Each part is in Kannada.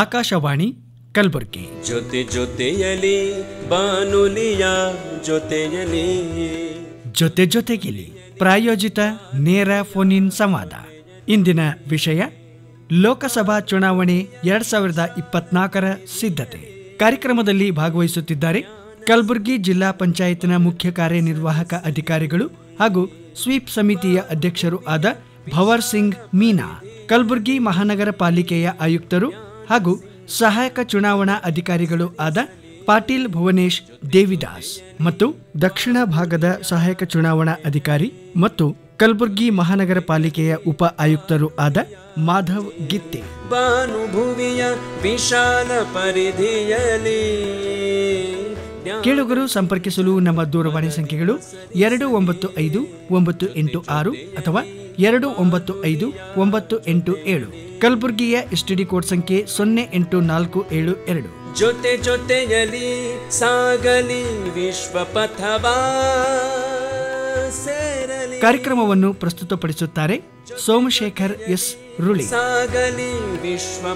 ಆಕಾಶವಾಣಿ ಕಲಬುರಗಿ ಜೊತೆ ಜೊತೆಯಲಿ ಬಾನುಲಿಯ ಜೊತೆಯಲಿ ಜೊತೆ ಜೊತೆಗಿಲಿ ಪ್ರಾಯೋಜಿತ ನೇರ ಫೋನ್ ಇನ್ ಸಂವಾದ ಇಂದಿನ ವಿಷಯ ಲೋಕಸಭಾ ಚುನಾವಣೆ ಎರಡ್ ಸಾವಿರದ ಇಪ್ಪತ್ನಾಲ್ಕರ ಸಿದ್ಧತೆ ಕಾರ್ಯಕ್ರಮದಲ್ಲಿ ಭಾಗವಹಿಸುತ್ತಿದ್ದಾರೆ ಕಲಬುರಗಿ ಜಿಲ್ಲಾ ಪಂಚಾಯತ್ನ ಮುಖ್ಯ ಕಾರ್ಯನಿರ್ವಾಹಕ ಅಧಿಕಾರಿಗಳು ಹಾಗೂ ಸ್ವೀಪ್ ಸಮಿತಿಯ ಅಧ್ಯಕ್ಷರು ಆದ ಭವರ್ ಸಿಂಗ್ ಮೀನಾ ಕಲಬುರಗಿ ಮಹಾನಗರ ಪಾಲಿಕೆಯ ಆಯುಕ್ತರು ಹಾಗೂ ಸಹಾಯಕ ಚುನಾವಣಾ ಅಧಿಕಾರಿಗಳು ಆದ ಪಾಟೀಲ್ ಭುವನೇಶ್ ದೇವಿದಾಸ್ ಮತ್ತು ದಕ್ಷಿಣ ಭಾಗದ ಸಹಾಯಕ ಚುನಾವಣಾ ಅಧಿಕಾರಿ ಮತ್ತು ಕಲಬುರಗಿ ಮಹಾನಗರ ಪಾಲಿಕೆಯ ಉಪ ಆಯುಕ್ತರು ಆದ ಮಾಧವ್ ಗಿತ್ತೆ ಭಾನುಭುವಿಯ ವಿಶಾಲ ಪರಿಧಿಯಲ್ಲಿ ಕೇಳುಗರು ಸಂಪರ್ಕಿಸಲು ನಮ್ಮ ದೂರವಾಣಿ ಸಂಖ್ಯೆಗಳು ಎರಡು ಒಂಬತ್ತು ಐದು ಒಂಬತ್ತು ಎಂಟು ಆರು ಅಥವಾ ಎರಡು ಒಂಬತ್ತು ಐದು ಒಂಬತ್ತು ಎಂಟು ಏಳು ಕಲಬುರಗಿಯ ಎಸ್ಟಿಡಿ ಕೋಡ್ ಸಂಖ್ಯೆ ಸೊನ್ನೆ ಎಂಟು ನಾಲ್ಕು ಏಳು ಎರಡು ಜೊತೆ ಜೊತೆಯಲಿ ಸಾಗಲಿ ವಿಶ್ವ ಪಥವಾ ಕಾರ್ಯಕ್ರಮವನ್ನು ಪ್ರಸ್ತುತಪಡಿಸುತ್ತಾರೆ ಸೋಮಶೇಖರ್ ಎಸ್ ರುಳಿ ಸಾಗಲಿ ವಿಶ್ವ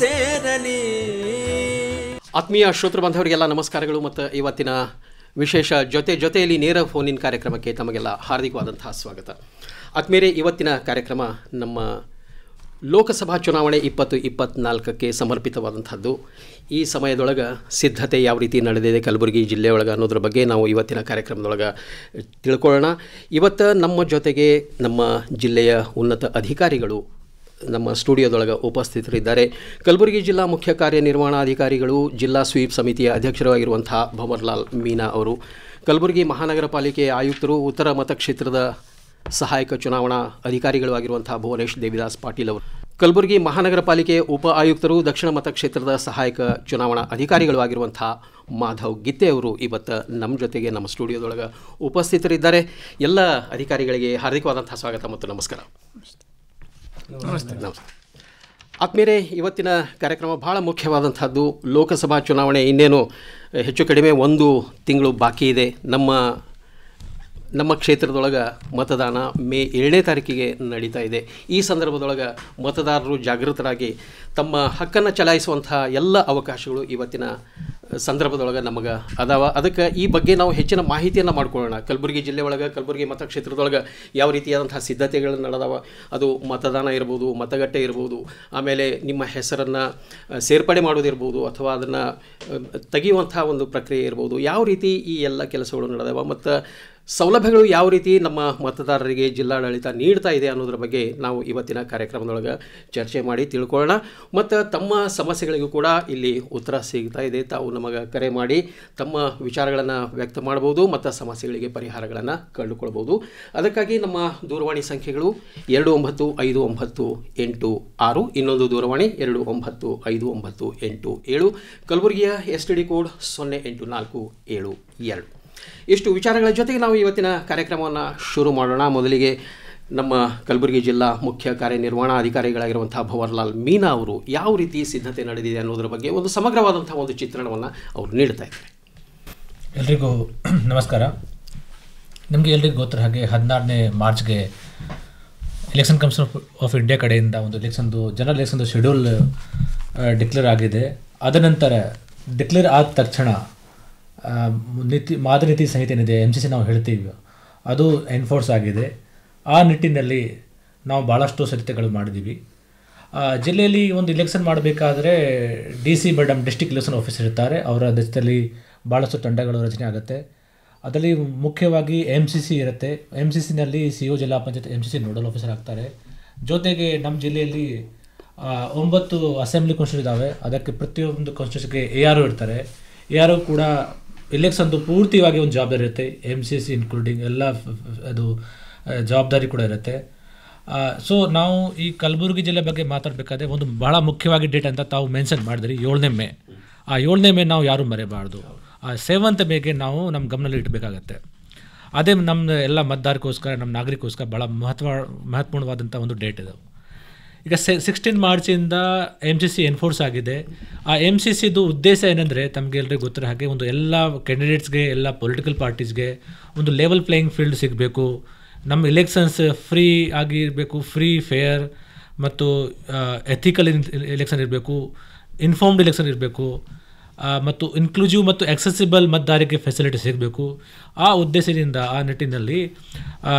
ಸೇರಲಿ ಆತ್ಮೀಯ ಶ್ರೋತೃ ಬಾಂಧವರಿಗೆಲ್ಲ ನಮಸ್ಕಾರಗಳು ಮತ್ತು ಇವತ್ತಿನ ವಿಶೇಷ ಜೊತೆ ಜೊತೆಯಲ್ಲಿ ನೇರ ಫೋನ್ ಇನ್ ಕಾರ್ಯಕ್ರಮಕ್ಕೆ ತಮಗೆಲ್ಲ ಹಾರ್ದಿಕವಾದಂತಹ ಸ್ವಾಗತ ಆತ್ಮೇರೆ ಇವತ್ತಿನ ಕಾರ್ಯಕ್ರಮ ನಮ್ಮ ಲೋಕಸಭಾ ಚುನಾವಣೆ ಇಪ್ಪತ್ತು ಇಪ್ಪತ್ನಾಲ್ಕಕ್ಕೆ ಸಮರ್ಪಿತವಾದಂಥದ್ದು ಈ ಸಮಯದೊಳಗೆ ಸಿದ್ಧತೆ ಯಾವ ರೀತಿ ನಡೆದಿದೆ ಕಲಬುರಗಿ ಜಿಲ್ಲೆಯೊಳಗೆ ಅನ್ನೋದ್ರ ಬಗ್ಗೆ ನಾವು ಇವತ್ತಿನ ಕಾರ್ಯಕ್ರಮದೊಳಗೆ ತಿಳ್ಕೊಳ್ಳೋಣ ಇವತ್ತು ನಮ್ಮ ಜೊತೆಗೆ ನಮ್ಮ ಜಿಲ್ಲೆಯ ಉನ್ನತ ಅಧಿಕಾರಿಗಳು ನಮ್ಮ ಸ್ಟುಡಿಯೋದೊಳಗೆ ಉಪಸ್ಥಿತರಿದ್ದಾರೆ ಕಲಬುರಗಿ ಜಿಲ್ಲಾ ಮುಖ್ಯ ಕಾರ್ಯನಿರ್ವಹಣಾಧಿಕಾರಿಗಳು ಜಿಲ್ಲಾ ಸ್ವೀಪ್ ಸಮಿತಿಯ ಅಧ್ಯಕ್ಷರಾಗಿರುವಂಥ ಲಾಲ್ ಮೀನಾ ಅವರು ಕಲಬುರಗಿ ಮಹಾನಗರ ಪಾಲಿಕೆ ಆಯುಕ್ತರು ಉತ್ತರ ಮತಕ್ಷೇತ್ರದ ಸಹಾಯಕ ಚುನಾವಣಾ ಅಧಿಕಾರಿಗಳು ಆಗಿರುವಂಥ ಭುವನೇಶ್ ದೇವಿದಾಸ್ ಪಾಟೀಲ್ ಅವರು ಕಲಬುರಗಿ ಮಹಾನಗರ ಪಾಲಿಕೆ ಉಪ ಆಯುಕ್ತರು ದಕ್ಷಿಣ ಮತಕ್ಷೇತ್ರದ ಸಹಾಯಕ ಚುನಾವಣಾ ಅಧಿಕಾರಿಗಳು ಆಗಿರುವಂಥ ಮಾಧವ್ ಗಿತ್ತೆ ಅವರು ಇವತ್ತು ನಮ್ಮ ಜೊತೆಗೆ ನಮ್ಮ ಸ್ಟುಡಿಯೋದೊಳಗೆ ಉಪಸ್ಥಿತರಿದ್ದಾರೆ ಎಲ್ಲ ಅಧಿಕಾರಿಗಳಿಗೆ ಹಾರ್ದಿಕವಾದಂಥ ಸ್ವಾಗತ ಮತ್ತು ನಮಸ್ಕಾರ ನಮಸ್ತೆ ನಮಸ್ತೆ ಇವತ್ತಿನ ಕಾರ್ಯಕ್ರಮ ಭಾಳ ಮುಖ್ಯವಾದಂಥದ್ದು ಲೋಕಸಭಾ ಚುನಾವಣೆ ಇನ್ನೇನು ಹೆಚ್ಚು ಕಡಿಮೆ ಒಂದು ತಿಂಗಳು ಬಾಕಿ ಇದೆ ನಮ್ಮ ನಮ್ಮ ಕ್ಷೇತ್ರದೊಳಗೆ ಮತದಾನ ಮೇ ಏಳನೇ ತಾರೀಕಿಗೆ ನಡೀತಾ ಇದೆ ಈ ಸಂದರ್ಭದೊಳಗೆ ಮತದಾರರು ಜಾಗೃತರಾಗಿ ತಮ್ಮ ಹಕ್ಕನ್ನು ಚಲಾಯಿಸುವಂಥ ಎಲ್ಲ ಅವಕಾಶಗಳು ಇವತ್ತಿನ ಸಂದರ್ಭದೊಳಗೆ ನಮಗೆ ಅದಾವ ಅದಕ್ಕೆ ಈ ಬಗ್ಗೆ ನಾವು ಹೆಚ್ಚಿನ ಮಾಹಿತಿಯನ್ನು ಮಾಡ್ಕೊಳ್ಳೋಣ ಕಲಬುರಗಿ ಜಿಲ್ಲೆ ಒಳಗೆ ಕಲಬುರಗಿ ಮತಕ್ಷೇತ್ರದೊಳಗೆ ಯಾವ ರೀತಿಯಾದಂಥ ಸಿದ್ಧತೆಗಳು ನಡೆದವ ಅದು ಮತದಾನ ಇರ್ಬೋದು ಮತಗಟ್ಟೆ ಇರ್ಬೋದು ಆಮೇಲೆ ನಿಮ್ಮ ಹೆಸರನ್ನು ಸೇರ್ಪಡೆ ಮಾಡೋದಿರ್ಬೋದು ಅಥವಾ ಅದನ್ನು ತೆಗೆಯುವಂಥ ಒಂದು ಪ್ರಕ್ರಿಯೆ ಇರ್ಬೋದು ಯಾವ ರೀತಿ ಈ ಎಲ್ಲ ಕೆಲಸಗಳು ನಡೆದವ ಮತ್ತು ಸೌಲಭ್ಯಗಳು ಯಾವ ರೀತಿ ನಮ್ಮ ಮತದಾರರಿಗೆ ಜಿಲ್ಲಾಡಳಿತ ನೀಡ್ತಾ ಇದೆ ಅನ್ನೋದ್ರ ಬಗ್ಗೆ ನಾವು ಇವತ್ತಿನ ಕಾರ್ಯಕ್ರಮದೊಳಗೆ ಚರ್ಚೆ ಮಾಡಿ ತಿಳ್ಕೊಳ್ಳೋಣ ಮತ್ತು ತಮ್ಮ ಸಮಸ್ಯೆಗಳಿಗೂ ಕೂಡ ಇಲ್ಲಿ ಉತ್ತರ ಸಿಗ್ತಾ ಇದೆ ತಾವು ನಮಗೆ ಕರೆ ಮಾಡಿ ತಮ್ಮ ವಿಚಾರಗಳನ್ನು ವ್ಯಕ್ತ ಮಾಡ್ಬೋದು ಮತ್ತು ಸಮಸ್ಯೆಗಳಿಗೆ ಪರಿಹಾರಗಳನ್ನು ಕಂಡುಕೊಳ್ಬೋದು ಅದಕ್ಕಾಗಿ ನಮ್ಮ ದೂರವಾಣಿ ಸಂಖ್ಯೆಗಳು ಎರಡು ಒಂಬತ್ತು ಐದು ಒಂಬತ್ತು ಎಂಟು ಆರು ಇನ್ನೊಂದು ದೂರವಾಣಿ ಎರಡು ಒಂಬತ್ತು ಐದು ಒಂಬತ್ತು ಎಂಟು ಏಳು ಕಲಬುರಗಿಯ ಎಸ್ ಟಿ ಡಿ ಕೋಡ್ ಸೊನ್ನೆ ಎಂಟು ನಾಲ್ಕು ಏಳು ಎರಡು ಇಷ್ಟು ವಿಚಾರಗಳ ಜೊತೆಗೆ ನಾವು ಇವತ್ತಿನ ಕಾರ್ಯಕ್ರಮವನ್ನು ಶುರು ಮಾಡೋಣ ಮೊದಲಿಗೆ ನಮ್ಮ ಕಲಬುರಗಿ ಜಿಲ್ಲಾ ಮುಖ್ಯ ಕಾರ್ಯನಿರ್ವಹಣಾಧಿಕಾರಿಗಳಾಗಿರುವಂಥ ಭವರ್ಲಾಲ್ ಮೀನಾ ಅವರು ಯಾವ ರೀತಿ ಸಿದ್ಧತೆ ನಡೆದಿದೆ ಅನ್ನೋದ್ರ ಬಗ್ಗೆ ಒಂದು ಸಮಗ್ರವಾದಂಥ ಒಂದು ಚಿತ್ರಣವನ್ನು ಅವರು ನೀಡ್ತಾ ಇದ್ದಾರೆ ಎಲ್ರಿಗೂ ನಮಸ್ಕಾರ ನಿಮಗೆ ಎಲ್ರಿಗೂ ಗೊತ್ತಿರೋ ಹಾಗೆ ಹದಿನಾರನೇ ಮಾರ್ಚ್ಗೆ election commission of of India ಕಡೆಯಿಂದ ಒಂದು ಎಲೆಕ್ಷನ್ದು ಜನರಲ್ ಎಲೆಕ್ಷನ್ದು ಶೆಡ್ಯೂಲ್ ಡಿಕ್ಲೇರ್ ಆಗಿದೆ ಅದನಂತರ ನಂತರ ಡಿಕ್ಲೇರ್ ಆದ ತಕ್ಷಣ ನೀತಿ ಮಾದರಿ ಸಂಹಿತೆ ಏನಿದೆ ಎಮ್ ಸಿ ಸಿ ನಾವು ಹೇಳ್ತೀವಿ ಅದು ಎನ್ಫೋರ್ಸ್ ಆಗಿದೆ ಆ ನಿಟ್ಟಿನಲ್ಲಿ ನಾವು ಭಾಳಷ್ಟು ಸರಿತೆಗಳು ಮಾಡಿದ್ದೀವಿ ಜಿಲ್ಲೆಯಲ್ಲಿ ಒಂದು ಇಲೆಕ್ಷನ್ ಮಾಡಬೇಕಾದ್ರೆ D C madam district election officer ಇರ್ತಾರೆ ಅವರ ಅಧ್ಯಕ್ಷತೆಯಲ್ಲಿ ಭಾಳಷ್ಟು ತಂಡಗಳು ರಚನೆ ಆಗುತ್ತೆ ಅದರಲ್ಲಿ ಮುಖ್ಯವಾಗಿ ಎಮ್ ಸಿ ಸಿ ಇರುತ್ತೆ ಎಮ್ ಸಿ ಸಿನಲ್ಲಿ C O e zilla panchayat M C C nodal officer ಆಗ್ತಾರೆ ಜೊತೆಗೆ ನಮ್ಮ ಜಿಲ್ಲೆಯಲ್ಲಿ ಒಂಬತ್ತು ಅಸೆಂಬ್ಲಿ ಕಾನ್ಸ್ಟಿಟ್ಯೂಟ್ ಇದ್ದಾವೆ ಅದಕ್ಕೆ ಪ್ರತಿಯೊಂದು ಕಾನ್ಸ್ಟಿಟ್ಯೂಷನ್ಗೆ ಎ ಆರ್ ಇರ್ತಾರೆ ಎ ಆರ್ ಕೂಡ ಇಲೆಕ್ಷನ್ದು ಪೂರ್ತಿಯಾಗಿ ಒಂದು ಜವಾಬ್ದಾರಿ ಇರುತ್ತೆ ಎಮ್ ಸಿ ಸಿ ಇನ್ಕ್ಲೂಡಿಂಗ್ ಎಲ್ಲ ಅದು ಜವಾಬ್ದಾರಿ ಕೂಡ ಇರುತ್ತೆ ಸೊ ನಾವು ಈ ಕಲಬುರಗಿ ಜಿಲ್ಲೆ ಬಗ್ಗೆ ಮಾತಾಡಬೇಕಾದ್ರೆ ಒಂದು ಬಹಳ ಮುಖ್ಯವಾಗಿ ಡೇಟ್ ಅಂತ ತಾವು ಮೆನ್ಷನ್ ಮಾಡಿದ್ರಿ ಏಳನೇ ಮೇ ಆ ಏಳನೇ ಮೇ ನಾವು ಯಾರೂ ಮರೆಯಬಾರ್ದು ಆ ಸೆವೆಂತ್ ಮೇಗೆ ನಾವು ನಮ್ಮ ಗಮನದಲ್ಲಿ ಇಡಬೇಕಾಗತ್ತೆ ಅದೇ ನಮ್ಮ ಎಲ್ಲ ಮತದಾರಕ್ಕೋಸ್ಕರ ನಮ್ಮ ನಾಗರಿಕೋಸ್ಕರ ಭಾಳ ಮಹತ್ವ ಮಹತ್ವಪೂರ್ಣವಾದಂಥ ಒಂದು ಡೇಟ್ ಇದು ಈಗ ಸಿಕ್ಸ್ಟೀನ್ ಮಾರ್ಚಿಂದ ಎಮ್ ಸಿ ಸಿ ಎನ್ಫೋರ್ಸ್ ಆಗಿದೆ ಆ ಎಮ್ ಸಿ ಸಿದು ಉದ್ದೇಶ ಏನಂದರೆ ತಮಗೆಲ್ಲರಿಗೂ ಗೊತ್ತರ ಹಾಗೆ ಒಂದು ಎಲ್ಲ ಕ್ಯಾಂಡಿಡೇಟ್ಸ್ಗೆ ಎಲ್ಲ ಪೊಲಿಟಿಕಲ್ ಪಾರ್ಟೀಸ್ಗೆ ಒಂದು ಲೆವೆಲ್ ಪ್ಲೇಯಿಂಗ್ ಫೀಲ್ಡ್ ಸಿಗಬೇಕು ನಮ್ಮ ಎಲೆಕ್ಷನ್ಸ್ ಫ್ರೀ ಆಗಿರಬೇಕು ಫ್ರೀ ಫೇರ್ ಮತ್ತು ಎಥಿಕಲ್ ಎಲೆಕ್ಷನ್ ಇರಬೇಕು ಇನ್ಫಾರ್ಮ್ಡ್ ಎಲೆಕ್ಷನ್ ಇರಬೇಕು ಮತ್ತು ಇನ್ಕ್ಲೂಸಿವ್ ಮತ್ತು ಎಕ್ಸೆಸಿಬಲ್ ಮತದಾರರಿಗೆ ಫೆಸಿಲಿಟಿ ಸಿಗಬೇಕು ಆ ಉದ್ದೇಶದಿಂದ ಆ ನಿಟ್ಟಿನಲ್ಲಿ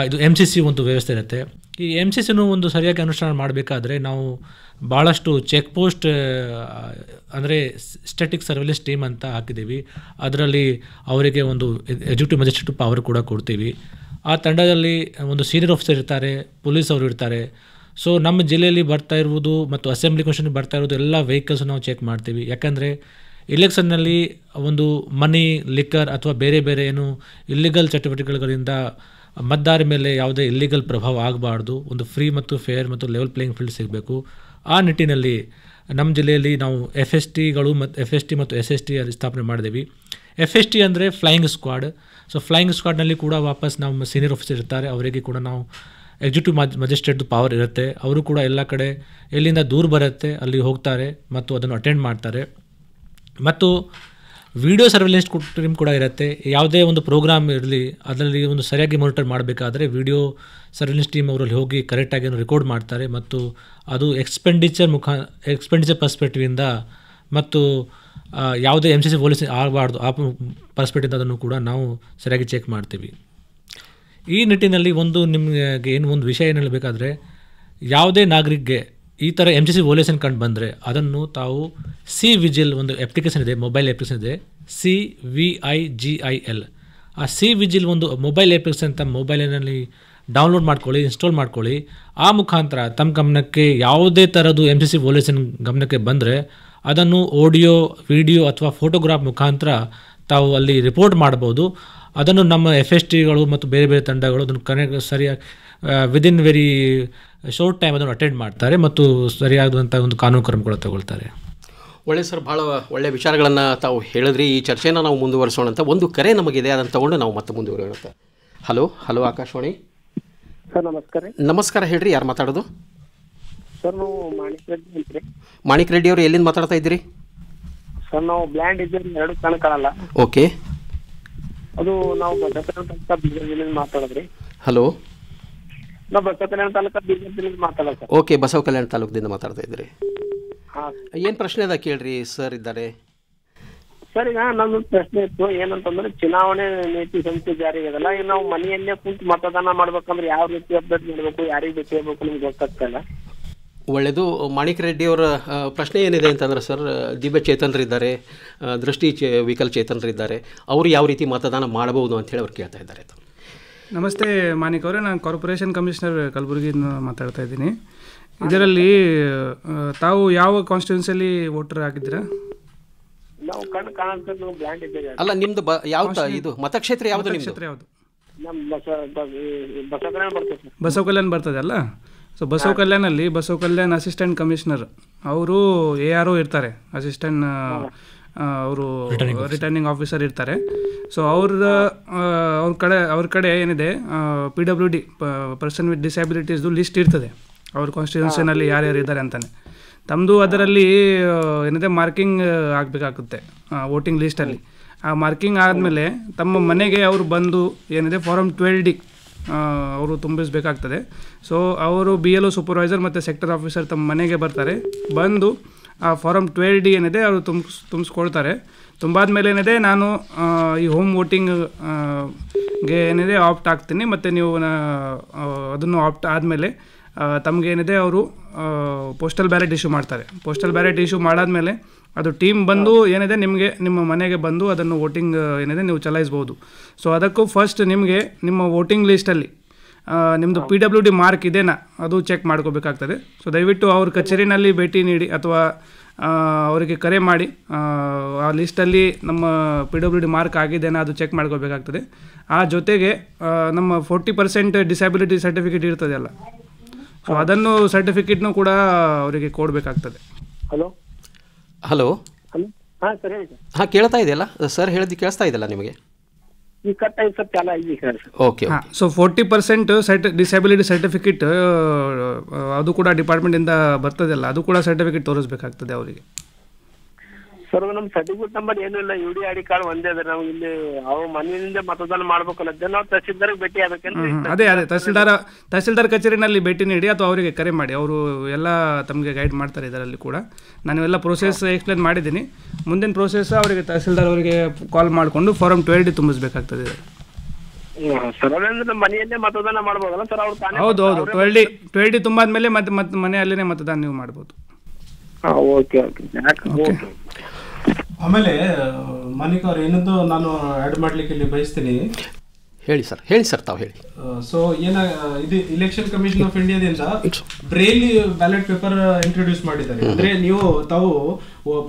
ಇದು ಎಮ್ ಸಿ ಸಿ ಒಂದು ವ್ಯವಸ್ಥೆ ಇರುತ್ತೆ ಈ ಎಮ್ ಸಿ ಸಿನೂ ಒಂದು ಸರಿಯಾಗಿ ಅನುಷ್ಠಾನ ಮಾಡಬೇಕಾದ್ರೆ ನಾವು ಭಾಳಷ್ಟು ಚೆಕ್ ಪೋಸ್ಟ್ ಅಂದರೆ ಸ್ಟೆಟಿಕ್ ಸರ್ವೆಲೆನ್ಸ್ ಟೀಮ್ ಅಂತ ಹಾಕಿದ್ದೀವಿ ಅದರಲ್ಲಿ ಅವರಿಗೆ ಒಂದು ಎಕ್ಸಿಕ್ಯೂಟಿವ್ ಮ್ಯಾಜಿಸ್ಟ್ರೇಟ್ ಪವರ್ ಕೂಡ ಕೊಡ್ತೀವಿ ಆ ತಂಡದಲ್ಲಿ ಒಂದು ಸೀನಿಯರ್ ಆಫೀಸರ್ ಇರ್ತಾರೆ ಪೊಲೀಸ್ ಅವರು ಇರ್ತಾರೆ ಸೊ ನಮ್ಮ ಜಿಲ್ಲೆಯಲ್ಲಿ ಬರ್ತಾ ಇರುವುದು ಮತ್ತು ಅಸೆಂಬ್ಲಿ ಕ್ವಶನ್ ಬರ್ತಾ ಇರೋದು ಎಲ್ಲ ವೆಹಿಕಲ್ಸ್ ನಾವು ಚೆಕ್ ಮಾಡ್ತೀವಿ ಯಾಕಂದರೆ ಇಲೆಕ್ಷನ್ನಲ್ಲಿ ಒಂದು ಮನಿ ಲಿಕ್ಕರ್ ಅಥವಾ ಬೇರೆ ಬೇರೆ ಏನು ಇಲ್ಲಿಗಲ್ ಚಟುವಟಿಕೆಗಳಿಂದ ಮತದಾರ ಮೇಲೆ ಯಾವುದೇ ಇಲ್ಲಿಗಲ್ ಪ್ರಭಾವ ಆಗಬಾರ್ದು ಒಂದು ಫ್ರೀ ಮತ್ತು ಫೇರ್ ಮತ್ತು ಲೆವೆಲ್ ಪ್ಲೇಯಿಂಗ್ ಫೀಲ್ಡ್ ಸಿಗಬೇಕು ಆ ನಿಟ್ಟಿನಲ್ಲಿ ನಮ್ಮ ಜಿಲ್ಲೆಯಲ್ಲಿ ನಾವು ಎಫ್ ಎಸ್ ಟಿಗಳು ಮತ್ತು ಎಫ್ ಎಸ್ ಟಿ ಮತ್ತು ಎಸ್ ಎಸ್ ಟಿ ಅಲ್ಲಿ ಸ್ಥಾಪನೆ ಮಾಡಿದೆವಿ ಎಫ್ ಎಸ್ ಟಿ ಅಂದರೆ ಫ್ಲೈಯಿಂಗ್ ಸ್ಕ್ವಾಡ್ ಸೊ ಫ್ಲೈಯಿಂಗ್ ಸ್ಕ್ವಾಡ್ನಲ್ಲಿ ಕೂಡ ವಾಪಸ್ ನಮ್ಮ ಸೀನಿಯರ್ ಆಫೀಸರ್ ಇರ್ತಾರೆ ಅವರಿಗೆ ಕೂಡ ನಾವು ಎಕ್ಸಿಕ್ಯೂಟಿವ್ ಮಜ್ ಮಜಿಸ್ಟ್ರೇಟ್ದು ಪವರ್ ಇರುತ್ತೆ ಅವರು ಕೂಡ ಎಲ್ಲ ಕಡೆ ಎಲ್ಲಿಂದ ದೂರ ಬರುತ್ತೆ ಅಲ್ಲಿ ಹೋಗ್ತಾರೆ ಮತ್ತು ಅದನ್ನು ಅಟೆಂಡ್ ಮಾಡ್ತಾರೆ ಮತ್ತು ವಿಡಿಯೋ ಸರ್ವೆಲೆನ್ಸ್ ಟೀಮ್ ಕೂಡ ಇರುತ್ತೆ ಯಾವುದೇ ಒಂದು ಪ್ರೋಗ್ರಾಮ್ ಇರಲಿ ಅದರಲ್ಲಿ ಒಂದು ಸರಿಯಾಗಿ ಮಾನಿಟರ್ ಮಾಡಬೇಕಾದ್ರೆ ವಿಡಿಯೋ ಸರ್ವೆಲೆನ್ಸ್ ಟೀಮ್ ಅವರಲ್ಲಿ ಹೋಗಿ ಕರೆಕ್ಟಾಗಿ ಏನು ರೆಕಾರ್ಡ್ ಮಾಡ್ತಾರೆ ಮತ್ತು ಅದು ಎಕ್ಸ್ಪೆಂಡಿಚರ್ ಮುಖ ಎಕ್ಸ್ಪೆಂಡಿಚರ್ ಪರ್ಸ್ಪೆಕ್ಟಿವಿಂದ ಮತ್ತು ಯಾವುದೇ ಎಮ್ ಸಿ ಸಿ ಪೊಲೀಸ್ ಆಗಬಾರ್ದು ಆ ಪರ್ಸ್ಪೆಕ್ಟಿವ್ ಅದನ್ನು ಕೂಡ ನಾವು ಸರಿಯಾಗಿ ಚೆಕ್ ಮಾಡ್ತೀವಿ ಈ ನಿಟ್ಟಿನಲ್ಲಿ ಒಂದು ನಿಮಗೆ ಏನು ಒಂದು ವಿಷಯ ಏನು ಹೇಳಬೇಕಾದ್ರೆ ಯಾವುದೇ ನಾಗರಿಕಗೆ ಈ ಥರ ಎಮ್ ಜಿ ಸಿ ವೋಲೇಷನ್ ಕಂಡು ಬಂದರೆ ಅದನ್ನು ತಾವು ಸಿ ವಿಜಿಲ್ ಒಂದು ಅಪ್ಲಿಕೇಶನ್ ಇದೆ ಮೊಬೈಲ್ ಅಪ್ಲಿಕೇಶನ್ ಇದೆ C V I G I L ಆ ಸಿ ವಿಜಿಲ್ ಒಂದು ಮೊಬೈಲ್ ಅಪ್ಲಿಕೇಶನ್ ಅಂತ ಮೊಬೈಲಿನಲ್ಲಿ ಡೌನ್ಲೋಡ್ ಮಾಡ್ಕೊಳ್ಳಿ ಇನ್ಸ್ಟಾಲ್ ಮಾಡ್ಕೊಳ್ಳಿ ಆ ಮುಖಾಂತರ ತಮ್ಮ ಗಮನಕ್ಕೆ ಯಾವುದೇ ಥರದ್ದು ಎಮ್ ಸಿ ಸಿ ವೋಲೇಷನ್ ಗಮನಕ್ಕೆ ಬಂದರೆ ಅದನ್ನು ಆಡಿಯೋ ವಿಡಿಯೋ ಅಥವಾ ಫೋಟೋಗ್ರಾಫ್ ಮುಖಾಂತರ ತಾವು ಅಲ್ಲಿ ರಿಪೋರ್ಟ್ ಮಾಡ್ಬೋದು ಅದನ್ನು ನಮ್ಮ ಎಫ್ ಎಸ್ ಟಿಗಳು ಮತ್ತು ಬೇರೆ ಬೇರೆ ತಂಡಗಳು ಅದನ್ನು ಕನೆಕ್ಟ್ ಸರಿಯಾಗಿ ವಿದಿನ್ ವೆರಿ ಶಾರ್ಟ್ ಟೈಮ್ ಅದನ್ನು ಅಟೆಂಡ್ ಮಾಡ್ತಾರೆ ಮತ್ತು ಸರಿಯಾದಂಥ ಒಂದು ಕಾನೂನು ಕ್ರಮಗಳು ತಗೊಳ್ತಾರೆ ಒಳ್ಳೆ ಸರ್ ಭಾಳ ಒಳ್ಳೆಯ ವಿಚಾರಗಳನ್ನು ತಾವು ಹೇಳಿದ್ರಿ ಈ ಚರ್ಚೆನ ನಾವು ಮುಂದುವರಿಸೋಣ ಅಂತ ಒಂದು ಕರೆ ನಮಗಿದೆ ಅದನ್ನು ತಗೊಂಡು ನಾವು ಮತ್ತೆ ಮುಂದುವರಿಯೋಣ ಹಲೋ ಹಲೋ ಆಕಾಶವಾಣಿ ಸರ್ ನಮಸ್ಕಾರ ನಮಸ್ಕಾರ ಹೇಳ್ರಿ ಯಾರು ಮಾತಾಡೋದು ಸರ್ ನಾವು ಮಾಣಿಕ್ ರೆಡ್ಡಿ ಮಾಣಿಕ್ ರೆಡ್ಡಿ ಅವರು ಎಲ್ಲಿಂದ ಮಾತಾಡ್ತಾ ಇದ್ದೀರಿ ಸರ್ ನಾವು ಬ್ಲ್ಯಾಂಡ್ ಇದ್ದೀವಿ ಎರಡು ಕಣ ಕಾಣಲ್ಲ ಓಕೆ ಅದು ನಾವು ಮಾತಾಡಿದ್ರಿ hello Basavakalyan taluk okay Basavakalyan ತಾಲೂಕದಿಂದ ಮಾತಾಡ್ತಾ ಇದ್ರಿ ಹಾ ಏನು ಪ್ರಶ್ನೆ ಅದ ಕೇಳ್ರಿ ಸರ್ ಇದ್ದಾರೆ ಸರ್ ಈಗ ನಮ್ದು ಪ್ರಶ್ನೆ ಇತ್ತು ಏನಂತಂದ್ರೆ ಚುನಾವಣೆ ನೀತಿ ಸಂಸ್ಥೆ ಜಾರಿ ಇದಲ್ಲ ಈಗ ನಾವು ಮನೆಯಲ್ಲೇ ಕುಂತು ಮತದಾನ ಮಾಡ್ಬೇಕಂದ್ರೆ ಯಾವ ರೀತಿ ಅಪ್ಡೇಟ್ ಮಾಡ್ಬೇಕು ಯಾರಿಗೆ ಬೇಕು ಆಗ್ಬೇಕು ನಿಮ್ಗೆ ಗೊತ್ತಾಗ್ತಲ್ಲ ಒಳ್ಳೆಯದು ಮಾಣಿಕ್ ರೆಡ್ಡಿ ಅವರ ಪ್ರಶ್ನೆ ಏನಿದೆ ಅಂತಂದ್ರೆ ಸರ್ ದಿವ್ಯ ಇದ್ದಾರೆ ದೃಷ್ಟಿ ಚೇ ವಿಕಲ್ ಚೇತನರಿದ್ದಾರೆ ಅವರು ಯಾವ ರೀತಿ ಮತದಾನ ಮಾಡಬಹುದು ಹೇಳಿ ಅವ್ರು ಕೇಳ್ತಾ ಇದ್ದಾರೆ ನಮಸ್ತೆ ಮಾನಿಕ್ ಅವರೇ ನಾನು ಕಾರ್ಪೊರೇಷನ್ ಕಮಿಷನರ್ ಕಲಬುರಗಿಯಿಂದ ಮಾತಾಡ್ತಾ ಇದ್ದೀನಿ ಇದರಲ್ಲಿ ತಾವು ಯಾವ ಕಾನ್ಸ್ಟಿಟ್ಯೂನ್ಸಿಯಲ್ಲಿ ವೋಟರ್ ಆಗಿದ್ದೀರಾ ಅಲ್ಲ ನಿಮ್ದು ಯಾವ ಇದು ಮತಕ್ಷೇತ್ರ ಯಾವುದು ಕ್ಷೇತ್ರ ಯಾವುದು ಬಸವ ಕಲ್ಯಾಣ್ ಬರ್ತದೆ ಅಲ್ಲ ಸೊ ಬಸವ ಕಲ್ಯಾಣಲ್ಲಿ ಬಸವ ಕಲ್ಯಾಣ್ ಅಸಿಸ್ಟೆಂಟ್ ಕಮಿಷನರ್ ಅವರು ಎ ಆರ್ ಇರ್ತಾರೆ ಅಸಿಸ್ಟೆಂಟ್ ಅವರು ರಿಟರ್ನಿಂಗ್ ಆಫೀಸರ್ ಇರ್ತಾರೆ ಸೊ ಅವ್ರ ಅವ್ರ ಕಡೆ ಅವ್ರ ಕಡೆ ಏನಿದೆ P W D person with ಡಿಸ್ಯಾಬಿಲಿಟೀಸ್ದು ಲಿಸ್ಟ್ ಇರ್ತದೆ ಅವ್ರ ಕಾನ್ಸ್ಟಿಟ್ಯೂನ್ಸಿನಲ್ಲಿ ಯಾರ್ಯಾರು ಇದ್ದಾರೆ ಅಂತಾನೆ ತಮ್ಮದು ಅದರಲ್ಲಿ ಏನಿದೆ ಮಾರ್ಕಿಂಗ್ ಆಗಬೇಕಾಗುತ್ತೆ ವೋಟಿಂಗ್ ಲಿಸ್ಟಲ್ಲಿ ಆ ಮಾರ್ಕಿಂಗ್ ಆದಮೇಲೆ ತಮ್ಮ ಮನೆಗೆ ಅವರು ಬಂದು ಏನಿದೆ ಫಾರಮ್ ಟ್ವೆಲ್ ಡಿ ಅವರು ತುಂಬಿಸಬೇಕಾಗ್ತದೆ ಸೊ ಅವರು ಬಿ ಎಲ್ ಒ ಸೂಪರ್ವೈಸರ್ ಮತ್ತು ಸೆಕ್ಟರ್ ಆಫೀಸರ್ ತಮ್ಮ ಮನೆಗೆ ಬರ್ತಾರೆ ಬಂದು ಆ ಫಾರಮ್ ಟ್ವೆಲ್ ಡಿ ಏನಿದೆ ಅವರು ತುಂಬಿಸ್ ತುಂಬಿಸ್ಕೊಳ್ತಾರೆ ತುಂಬಾದ ಮೇಲೆ ಏನಿದೆ ನಾನು ಈ ಹೋಮ್ ವೋಟಿಂಗ್ ಗೆ ಏನಿದೆ ಆಪ್ಟ್ ಆಗ್ತೀನಿ ಮತ್ತು ನೀವು ಅದನ್ನು ಆಪ್ಟ್ ಆದಮೇಲೆ ತಮಗೇನಿದೆ ಅವರು ಪೋಸ್ಟಲ್ ಬ್ಯಾಲೆಟ್ ಇಶ್ಯೂ ಮಾಡ್ತಾರೆ ಪೋಸ್ಟಲ್ ಬ್ಯಾಲೆಟ್ ಇಶ್ಯೂ ಮಾಡಾದಮೇಲೆ ಅದು ಟೀಮ್ ಬಂದು ಏನಿದೆ ನಿಮಗೆ ನಿಮ್ಮ ಮನೆಗೆ ಬಂದು ಅದನ್ನು ವೋಟಿಂಗ್ ಏನಿದೆ ನೀವು ಚಲಾಯಿಸ್ಬೋದು ಸೊ ಅದಕ್ಕೂ ಫಸ್ಟ್ ನಿಮಗೆ ನಿಮ್ಮ ವೋಟಿಂಗ್ ಲಿಸ್ಟಲ್ಲಿ ನಿಮ್ಮದು ಪಿ ಡಬ್ಲ್ಯೂ ಡಿ ಮಾರ್ಕ್ ಇದೆನಾ ಅದು ಚೆಕ್ ಮಾಡ್ಕೋಬೇಕಾಗ್ತದೆ ಸೊ ದಯವಿಟ್ಟು ಅವ್ರ ಕಚೇರಿನಲ್ಲಿ ಭೇಟಿ ನೀಡಿ ಅಥವಾ ಅವರಿಗೆ ಕರೆ ಮಾಡಿ ಆ ಲಿಸ್ಟಲ್ಲಿ ನಮ್ಮ ಪಿ ಡಬ್ಲ್ಯೂ ಡಿ ಮಾರ್ಕ್ ಆಗಿದೆನಾ ಅದು ಚೆಕ್ ಮಾಡ್ಕೋಬೇಕಾಗ್ತದೆ ಆ ಜೊತೆಗೆ ನಮ್ಮ ಫೋರ್ಟಿ ಪರ್ಸೆಂಟ್ ಡಿಸಬಿಲಿಟಿ ಸರ್ಟಿಫಿಕೇಟ್ ಇರ್ತದೆ ಅಲ್ಲ ಸೊ ಅದನ್ನು ಸರ್ಟಿಫಿಕೇಟ್ನು ಕೂಡ ಅವರಿಗೆ ಕೊಡಬೇಕಾಗ್ತದೆ ಹಲೋ ಹಲೋ ಸರ್ ಹಾಂ ಕೇಳ್ತಾ ಇದೆಯಲ್ಲ ಸರ್ ಹೇಳಿದ್ದು ಕೇಳಿಸ್ತಾ ಇದೆಯಲ್ಲ ನಿಮಗೆ ಈ okay so forty percent cert disability certificate ಅದು ಕೂಡ ಡಿಪಾರ್ಟ್ಮೆಂಟ್ ಇಂದ ಬರ್ತದಲ್ಲ ಅದು ಕೂಡ ಸರ್ಟಿಫಿಕೇಟ್ ತೋರಿಸ್ಬೇಕಾಗ್ತದೆ ಅವರಿಗೆ ಸರ್ ನಮ್ ಸರ್ಟಿಫಿಕೇಟ್ ನಂಬರ್ ಏನೂ ಇಲ್ಲ U D I D card ಒಂದೇ ಅದ್ರ ನಾವು ಇಲ್ಲಿ ಅವ್ರ ಮನೆಯಿಂದ ಮತದಾನ ಮಾಡ್ಬೇಕಲ್ಲ ನಾವು ತಹಸೀಲ್ದಾರ್ ಭೇಟಿ ಆಗ್ಬೇಕೇನ್ರಿ ಅದೇ ಅದೇ ತಹಸೀಲ್ದಾರ್ ತಹಸೀಲ್ದಾರ್ ಕಚೇರಿನಲ್ಲಿ ಭೇಟಿ ನೀಡಿ ಅಥವಾ ಅವರಿಗೆ ಕರೆ ಮಾಡಿ ಅವರು ಎಲ್ಲ ತಮಗೆ ಗೈಡ್ ಮಾಡ್ತಾರೆ ಇದರಲ್ಲಿ ಕೂಡ ನಾನು ಎಲ್ಲ ಪ್ರೋಸೆಸ್ ಎಕ್ಸ್ಪ್ಲೇನ್ ಮಾಡಿದ್ದೀನಿ ಮುಂದಿನ ಪ್ರೊಸೆಸ್ ಅವರಿಗೆ ತಹಸೀಲ್ದಾರ್ ಅವರಿಗೆ ಕಾಲ್ ಮಾಡಿಕೊಂಡು ಫಾರಂ ಟ್ವೆಲ್ ಡಿ ತುಂಬಿಸಬೇಕಾಗ್ತದೆ ಸರ್ ಮನೆಯಲ್ಲೇ ಮತದಾನ ಮಾಡ್ಬೋದಲ್ಲ ಸರ್ ಅವ್ರು ತಾನೇ ಹೌದು ಹೌದು ಟ್ವೆಲ್ ಡಿ ಟ್ವೆಲ್ ಡಿ ತುಂಬಾದ ಮೇಲೆ ಮತ್ತೆ ಮತ್ತೆ ಮನೆಯಲ್ಲೇ ಮತದಾನ ನೀವು ಮಾಡ್ಬೋದು ಹಾಂ ಓಕೆ ಓಕೆ ಓಕೆ ಆಮೇಲೆ ಮಾನಿಕ ಅವ್ರ ಏನದು ನಾನು ಆ್ಯಡ್ ಮಾಡ್ಲಿಕ್ಕೆ ಇಲ್ಲಿ ಬಯಸ್ತೀನಿ ಹೇಳಿ ಸರ್ ಹೇಳಿ ಸರ್ ತಾವು ಹೇಳಿ ಸೊ ಏನ ಇದು ಇಲೆಕ್ಷನ್ ಕಮಿಷನ್ ಆಫ್ ಇಂಡಿಯಾದಿಂದ ಬ್ರೇಲಿ ಬ್ಯಾಲೆಟ್ ಪೇಪರ್ ಇಂಟ್ರೊಡ್ಯೂಸ್ ಮಾಡಿದ್ದಾರೆ ಅಂದ್ರೆ ನೀವು ತಾವು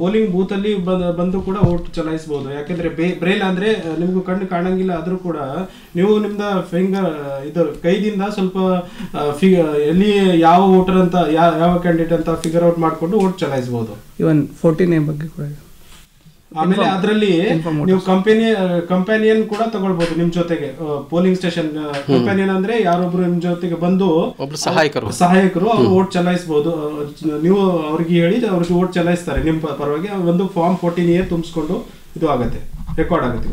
ಪೋಲಿಂಗ್ ಬೂತ್ ಅಲ್ಲಿ ಬಂದು ಕೂಡ ವೋಟ್ ಚಲಾಯಿಸಬಹುದು ಯಾಕಂದ್ರೆ ಬ್ರೇಲ್ ಅಂದ್ರೆ ನಿಮ್ಗೂ ಕಣ್ಣು ಕಾಣಂಗಿಲ್ಲ ಆದ್ರೂ ಕೂಡ ನೀವು ನಿಮ್ದು ಫಿಂಗರ್ ಇದು ಕೈದಿಂದ ಸ್ವಲ್ಪ ಎಲ್ಲಿ ಯಾವ ವೋಟರ್ ಅಂತ ಯಾವ ಕ್ಯಾಂಡಿಡೇಟ್ ಅಂತ ಫಿಗರ್ ಔಟ್ ಮಾಡಿಕೊಂಡು ವೋಟ್ ಚಲಾಯಿಸಬಹುದು ಇವನ್ ಫೋರ್ಟಿನ್ ಬಗ್ಗೆ ಕೂಡ ಆಮೇಲೆ ಅದರಲ್ಲಿ ನೀವು ಕಂಪನಿ ಕಂಪೆನಿಯನ್ ಕೂಡ ತಗೊಳ್ಬಹುದು ನಿಮ್ ಜೊತೆಗೆ ಪೋಲಿಂಗ್ ಸ್ಟೇಷನ್ ಕಂಪನಿಯನ್ ಅಂದ್ರೆ ಯಾರೊಬ್ರು ನಿಮ್ ಜೊತೆಗೆ ಬಂದು ಸಹಾಯಕರು ಸಹಾಯಕರು ಅವ್ರು ಓಟ್ ಚಲಾಯಿಸಬಹುದು ನೀವು ಅವ್ರಿಗೆ ಹೇಳಿ ಅವ್ರಿಗೆ ಓಟ್ ಚಲಾಯಿಸ್ತಾರೆ ನಿಮ್ ಪರವಾಗಿ ಒಂದು ಫಾರ್ಮ್ ಫೋರ್ಟೀನ್ ಇಯರ್ ತುಂಬಿಸ್ಕೊಂಡು ಇದು ಆಗತ್ತೆ ರೆಕಾರ್ಡ್ ಆಗುತ್ತೆ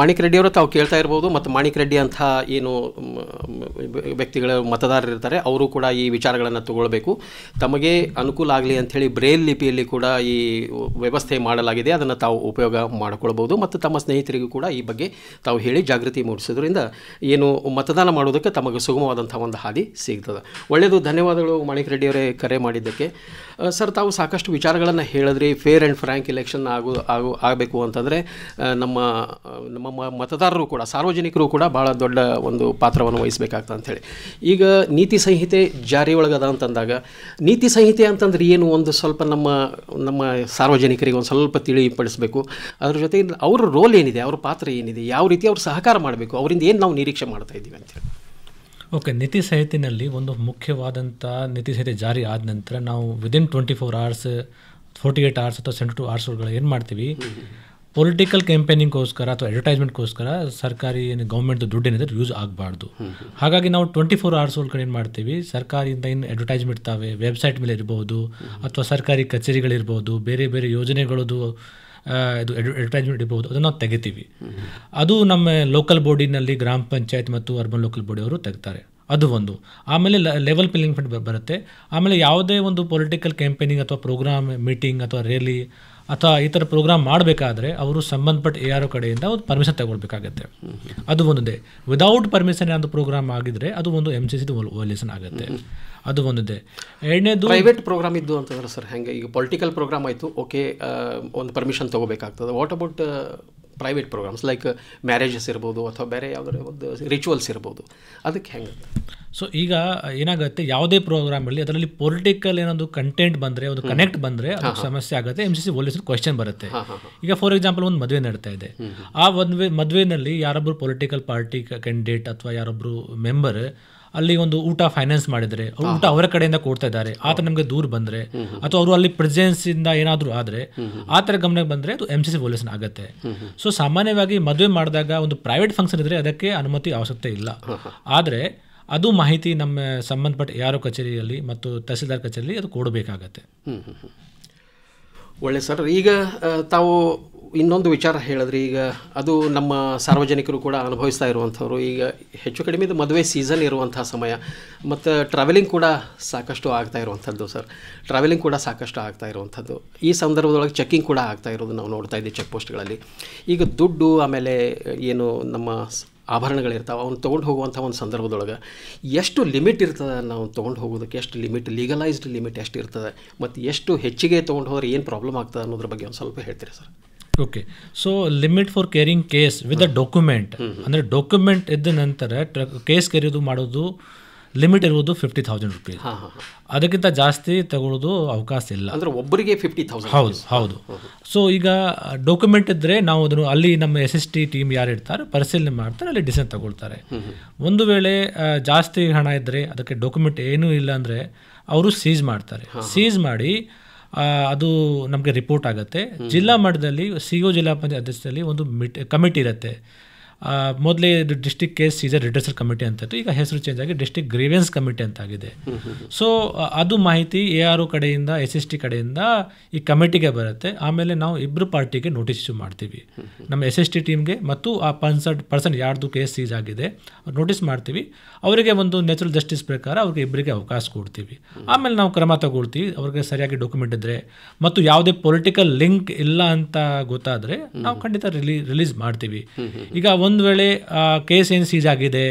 ಮಾಣಿಕ್ ಅವರು ತಾವು ಕೇಳ್ತಾ ಇರ್ಬೋದು ಮತ್ತು ಮಾಣಿಕ್ ರೆಡ್ಡಿ ಅಂತ ಏನು ವ್ಯಕ್ತಿಗಳ ಮತದಾರರಿರ್ತಾರೆ ಅವರು ಕೂಡ ಈ ವಿಚಾರಗಳನ್ನು ತಗೊಳ್ಬೇಕು ತಮಗೆ ಅನುಕೂಲ ಆಗಲಿ ಅಂಥೇಳಿ ಬ್ರೇಲ್ ಲಿಪಿಯಲ್ಲಿ ಕೂಡ ಈ ವ್ಯವಸ್ಥೆ ಮಾಡಲಾಗಿದೆ ಅದನ್ನು ತಾವು ಉಪಯೋಗ ಮಾಡಿಕೊಳ್ಬೋದು ಮತ್ತು ತಮ್ಮ ಸ್ನೇಹಿತರಿಗೂ ಕೂಡ ಈ ಬಗ್ಗೆ ತಾವು ಹೇಳಿ ಜಾಗೃತಿ ಮೂಡಿಸೋದ್ರಿಂದ ಏನು ಮತದಾನ ಮಾಡೋದಕ್ಕೆ ತಮಗೆ ಸುಗಮವಾದಂಥ ಒಂದು ಹಾದಿ ಸಿಗ್ತದೆ ಒಳ್ಳೆಯದು ಧನ್ಯವಾದಗಳು ಮಾಣಿಕ್ ರೆಡ್ಡಿಯವರೇ ಕರೆ ಮಾಡಿದ್ದಕ್ಕೆ ಸರ್ ತಾವು ಸಾಕಷ್ಟು ವಿಚಾರಗಳನ್ನು ಹೇಳಿದ್ರಿ ಫೇರ್ ಆ್ಯಂಡ್ ಫ್ರ್ಯಾಂಕ್ ಇಲೆಕ್ಷನ್ ಆಗು ಆಗು ಆಗಬೇಕು ಅಂತಂದರೆ ನಮ್ಮ ನಮ್ಮ ಮತದಾರರು ಕೂಡ ಸಾರ್ವಜನಿಕರು ಕೂಡ ಭಾಳ ದೊಡ್ಡ ಒಂದು ಪಾತ್ರವನ್ನು ವಹಿಸಬೇಕಾಗ್ತದೆ ಅಂಥೇಳಿ ಈಗ ನೀತಿ ಸಂಹಿತೆ ಜಾರಿ ಒಳಗದ ಅಂತಂದಾಗ ನೀತಿ ಸಂಹಿತೆ ಅಂತಂದ್ರೆ ಏನು ಒಂದು ಸ್ವಲ್ಪ ನಮ್ಮ ನಮ್ಮ ಸಾರ್ವಜನಿಕರಿಗೆ ಒಂದು ಸ್ವಲ್ಪ ತಿಳಿಪಡಿಸಬೇಕು ಅದ್ರ ಜೊತೆ ಅವರ ರೋಲ್ ಏನಿದೆ ಅವ್ರ ಪಾತ್ರ ಏನಿದೆ ಯಾವ ರೀತಿ ಅವ್ರು ಸಹಕಾರ ಮಾಡಬೇಕು ಅವರಿಂದ ಏನು ನಾವು ನಿರೀಕ್ಷೆ ಮಾಡ್ತಾ ಇದ್ದೀವಿ ಅಂತೇಳಿ ಓಕೆ ನೀತಿ ಸಂಹಿತೆಯಲ್ಲಿ ಒಂದು ಮುಖ್ಯವಾದಂಥ ನೀತಿ ಸಂಹಿತೆ ಜಾರಿ ಆದ ನಂತರ ನಾವು within twenty four hours forty eight hours ಅಥವಾ ಸೆವೆಂಟಿ ಟು ಅವರ್ಸ್ ಏನು ಮಾಡ್ತೀವಿ ಪೊಲಿಟಿಕಲ್ ಕ್ಯಾಂಪೇನಿಂಗ್ಗೋಸ್ಕರ ಅಥವಾ ಅಡ್ವರ್ಟೈಸ್ಮೆಂಟ್ಗೋಸ್ಕರ ಸರ್ಕಾರಿ ಏನು ಗೌರ್ಮೆಂಟ್ ದುಡ್ಡು ಏನಿದೆ ಯೂಸ್ ಆಗಬಾರ್ದು ಹಾಗಾಗಿ ನಾವು ಟ್ವೆಂಟಿ ಫೋರ್ ಅವರ್ಸ್ ಒಳಗಡೆ ಏನು ಮಾಡ್ತೀವಿ ಸರ್ಕಾರಿಯಿಂದ ಏನು ಅಡ್ವರ್ಟೈಸ್ಮೆಂಟ್ ತಾವೆ ವೆಬ್ಸೈಟ್ ಮೇಲೆ ಇರ್ಬೋದು ಅಥವಾ ಸರ್ಕಾರಿ ಕಚೇರಿಗಳಿರ್ಬೋದು ಬೇರೆ ಬೇರೆ ಯೋಜನೆಗಳದು ಇದು ಅಡ್ವರ್ಟೈಸ್ಮೆಂಟ್ ಇರ್ಬೋದು ಅದನ್ನು ನಾವು ತೆಗಿತೀವಿ ಅದು ನಮ್ಮ ಲೋಕಲ್ ಬಾಡಿನಲ್ಲಿ ಗ್ರಾಮ ಪಂಚಾಯತ್ ಮತ್ತು ಅರ್ಬನ್ ಲೋಕಲ್ ಬಾಡಿ ಅವರು ತೆಗ್ತಾರೆ ಅದು ಒಂದು ಆಮೇಲೆ ಲೆವೆಲ್ ಪಿಲ್ಲಿಂಗ್ ಫಂಡ್ ಬರುತ್ತೆ ಆಮೇಲೆ ಯಾವುದೇ ಒಂದು ಪೊಲಿಟಿಕಲ್ ಕ್ಯಾಂಪೇನಿಂಗ್ ಅಥವಾ ಪ್ರೋಗ್ರಾಮ್ ಮೀಟಿಂಗ್ ಅಥವಾ ರ್ಯಾಲಿ ಅಥವಾ ಈ ಥರ ಪ್ರೋಗ್ರಾಮ್ ಮಾಡಬೇಕಾದ್ರೆ ಅವರು ಸಂಬಂಧಪಟ್ಟ ಎ ಆರ್ ಕಡೆಯಿಂದ ಒಂದು ಪರ್ಮಿಷನ್ ತಗೊಳ್ಬೇಕಾಗತ್ತೆ ಅದು ಒಂದಿದೆ ವಿದೌಟ್ ಪರ್ಮಿಷನ್ ಒಂದು ಪ್ರೋಗ್ರಾಮ್ ಆಗಿದ್ರೆ ಅದು ಒಂದು ಎಮ್ ಸಿ ಸಿ ವೈಲೇಷನ್ ಆಗುತ್ತೆ ಅದು ಒಂದಿದೆ ಎರಡನೇದು ಪ್ರೈವೇಟ್ ಪ್ರೋಗ್ರಾಮ್ ಇದ್ದು ಅಂತಂದ್ರೆ ಸರ್ ಹೆಂಗೆ ಈಗ ಪೊಲಿಟಿಕಲ್ ಪ್ರೋಗ್ರಾಮ್ ಆಯಿತು ಓಕೆ ಒಂದು ಪರ್ಮಿಷನ್ ತೊಗೋಬೇಕಾಗ್ತದೆ what about private programs like marriages ಇರ್ಬೋದು ಅಥವಾ ಬೇರೆ ಯಾವುದೇ ಒಂದು ರಿಚುವಲ್ಸ್ ಇರ್ಬೋದು ಅದಕ್ಕೆ ಹೆಂಗೆ ಸೊ ಈಗ ಏನಾಗುತ್ತೆ ಯಾವುದೇ ಪ್ರೋಗ್ರಾಮ್ ಇರಲಿ ಅದರಲ್ಲಿ ಪೊಲಿಟಿಕಲ್ ಏನೊಂದು ಕಂಟೆಂಟ್ ಬಂದರೆ ಒಂದು ಕನೆಕ್ಟ್ ಬಂದರೆ ಸಮಸ್ಯೆ ಆಗುತ್ತೆ ಎಮ್ ಸಿ ಸಿ ಹೋಲಿಸಿದ ಕ್ವಶನ್ ಬರುತ್ತೆ ಈಗ ಫಾರ್ ಎಕ್ಸಾಂಪಲ್ ಒಂದು ಮದುವೆ ನಡೀತಾ ಇದೆ ಆ ಮದುವೆ ಮದುವೆನಲ್ಲಿ ಯಾರೊಬ್ಬರು ಪೊಲಿಟಿಕಲ್ ಪಾರ್ಟಿ ಕ್ಯಾಂಡಿಡೇಟ್ ಅಥವಾ ಯಾರೊಬ್ಬರು ಮೆಂಬರ್ ಅಲ್ಲಿ ಒಂದು ಊಟ ಫೈನಾನ್ಸ್ ಮಾಡಿದರೆ ಊಟ ಅವರ ಕಡೆಯಿಂದ ಕೊಡ್ತಾ ಇದ್ದಾರೆ ಆತ ನಮಗೆ ದೂರ ಬಂದರೆ ಅಥವಾ ಅವರು ಅಲ್ಲಿ ಪ್ರೆಸೆನ್ಸಿಂದ ಇಂದ ಏನಾದರೂ ಆದರೆ ಆ ಥರ ಗಮನಕ್ಕೆ ಬಂದರೆ ಅದು ಎಮ್ ಸಿ ಸಿ ಪೊಲೀಸ್ ಆಗುತ್ತೆ ಸೊ ಸಾಮಾನ್ಯವಾಗಿ ಮದುವೆ ಮಾಡಿದಾಗ ಒಂದು ಪ್ರೈವೇಟ್ ಫಂಕ್ಷನ್ ಇದ್ದರೆ ಅದಕ್ಕೆ ಅನುಮತಿ ಅವಶ್ಯಕತೆ ಇಲ್ಲ ಆದರೆ ಅದು ಮಾಹಿತಿ ನಮ್ಮ ಸಂಬಂಧಪಟ್ಟ ಯಾರೋ ಕಚೇರಿಯಲ್ಲಿ ಮತ್ತು ತಹಸೀಲ್ದಾರ್ ಕಚೇರಿಯಲ್ಲಿ ಅದು ಕೊಡಬೇಕಾಗತ್ತೆ ಒಳ್ಳೆ ಸರ್ ಈಗ ತಾವು ಇನ್ನೊಂದು ವಿಚಾರ ಹೇಳಿದ್ರೆ ಈಗ ಅದು ನಮ್ಮ ಸಾರ್ವಜನಿಕರು ಕೂಡ ಅನುಭವಿಸ್ತಾ ಇರುವಂಥವ್ರು ಈಗ ಹೆಚ್ಚು ಕಡಿಮೆ ಇದು ಮದುವೆ ಸೀಸನ್ ಇರುವಂಥ ಸಮಯ ಮತ್ತು ಟ್ರಾವೆಲಿಂಗ್ ಕೂಡ ಸಾಕಷ್ಟು ಆಗ್ತಾ ಇರುವಂಥದ್ದು ಸರ್ ಟ್ರಾವೆಲಿಂಗ್ ಕೂಡ ಸಾಕಷ್ಟು ಆಗ್ತಾ ಇರುವಂಥದ್ದು ಈ ಸಂದರ್ಭದೊಳಗೆ ಚೆಕ್ಕಿಂಗ್ ಕೂಡ ಆಗ್ತಾ ಇರೋದು ನಾವು ನೋಡ್ತಾ ಇದ್ದೀವಿ ಚೆಕ್ ಈಗ ದುಡ್ಡು ಆಮೇಲೆ ಏನು ನಮ್ಮ ಆಭರಣಗಳಿರ್ತಾವೆ ಅವ್ನು ತೊಗೊಂಡು ಹೋಗುವಂಥ ಒಂದು ಸಂದರ್ಭದೊಳಗೆ ಎಷ್ಟು ಲಿಮಿಟ್ ಇರ್ತದೆ ನಾವು ತೊಗೊಂಡು ಹೋಗೋದಕ್ಕೆ ಎಷ್ಟು ಲಿಮಿಟ್ ಲೀಗಲೈಸ್ಡ್ ಲಿಮಿಟ್ ಎಷ್ಟು ಇರ್ತದೆ ಮತ್ತು ಎಷ್ಟು ಹೆಚ್ಚಿಗೆ ತೊಗೊಂಡು ಹೋದ್ರೆ ಏನು ಪ್ರಾಬ್ಲಮ್ ಆಗ್ತದೆ ಅನ್ನೋದ್ರ ಬಗ್ಗೆ ಒಂದು ಸ್ವಲ್ಪ ಹೇಳ್ತೀರಿ sir okay so limit for carrying cash with a document ಅಂದರೆ ಡಾಕ್ಯುಮೆಂಟ್ ಇದ್ದ ನಂತರ ಕೇಸ್ ಕೇರಿಯೋದು ಮಾಡೋದು ಲಿಮಿಟ್ ಇರುವುದು ಫಿಫ್ಟಿ ಥೌಸಂಡ್ ರುಪೀಸ್ ಅದಕ್ಕಿಂತ ಜಾಸ್ತಿ ತಗೊಳ್ಳೋದು ಅವಕಾಶ ಇಲ್ಲ ಅಂದರೆ ಒಬ್ಬರಿಗೆ ಫಿಫ್ಟಿ ತೌಸಂಡ್ ಹೌದು ಹೌದು ಸೊ ಈಗ ಡಾಕ್ಯುಮೆಂಟ್ ಇದ್ದರೆ ನಾವು ಅದನ್ನು ಅಲ್ಲಿ ನಮ್ಮ ಎಸ್ ಎಸ್ ಟಿ ಟೀಮ್ ಯಾರು ಇರ್ತಾರೆ ಪರಿಶೀಲನೆ ಮಾಡ್ತಾರೆ ಅಲ್ಲಿ ಡಿಸೈನ್ ತಗೊಳ್ತಾರೆ ಒಂದು ವೇಳೆ ಜಾಸ್ತಿ ಹಣ ಇದ್ದರೆ ಅದಕ್ಕೆ ಡಾಕ್ಯುಮೆಂಟ್ ಏನೂ ಇಲ್ಲ ಅಂದರೆ ಅವರು ಸೀಸ್ ಮಾಡ್ತಾರೆ ಸೀಸ್ ಮಾಡಿ ಅದು ನಮಗೆ ರಿಪೋರ್ಟ್ ಆಗುತ್ತೆ ಜಿಲ್ಲಾ ಮಟ್ಟದಲ್ಲಿ ಸಿ ಒ ಜಿಲ್ಲಾ ಪಂಚಾಯತ್ ಅಧ್ಯಕ್ಷದಲ್ಲಿ ಒಂದು ಮಿಟ್ ಕಮಿಟಿ ಇರುತ್ತೆ ಮೊದಲೇ ಇದು district cash is a committee ಅಂತ ಈಗ ಹೆಸರು ಚೇಂಜ್ ಆಗಿ ಡಿಸ್ಟಿಕ್ ಗ್ರೀವೆನ್ಸ್ ಕಮಿಟಿ ಅಂತಾಗಿದೆ ಸೊ ಅದು ಮಾಹಿತಿ ಎ ಆರ್ ಕಡೆಯಿಂದ ಎಸ್ ಎಸ್ ಟಿ ಕಡೆಯಿಂದ ಈ ಕಮಿಟಿಗೆ ಬರುತ್ತೆ ಆಮೇಲೆ ನಾವು ಇಬ್ಬರು ಪಾರ್ಟಿಗೆ ನೋಟಿಸ್ ಇಶ್ಯೂ ಮಾಡ್ತೀವಿ ನಮ್ಮ ಎಸ್ ಎಸ್ ಟಿ ಟೀಮ್ಗೆ ಮತ್ತು ಆ ಪನ್ಸರ್ಡ್ ಪರ್ಸನ್ ಯಾರ್ದು ಕೇಸ್ ಸೀಸ್ ಆಗಿದೆ ನೋಟಿಸ್ ಮಾಡ್ತೀವಿ ಅವರಿಗೆ ಒಂದು ನ್ಯಾಚುರಲ್ ಜಸ್ಟಿಸ್ ಪ್ರಕಾರ ಅವ್ರಿಗೆ ಇಬ್ಬರಿಗೆ ಅವಕಾಶ ಕೊಡ್ತೀವಿ ಆಮೇಲೆ ನಾವು ಕ್ರಮ ತಗೊಳ್ತೀವಿ ಅವ್ರಿಗೆ ಸರಿಯಾಗಿ ಡಾಕ್ಯುಮೆಂಟ್ ಇದ್ದರೆ ಮತ್ತು ಯಾವುದೇ ಪೊಲಿಟಿಕಲ್ ಲಿಂಕ್ ಇಲ್ಲ ಅಂತ ಗೊತ್ತಾದರೆ ನಾವು ಖಂಡಿತ ರಿಲೀ ರಿಲೀಸ್ ಮಾಡ್ತೀವಿ ಈಗ ಒಂದು ಒಂದು ವೇಳೆ ಕೇಸ್ ಏನು ಸೀಜ್ ಆಗಿದೆ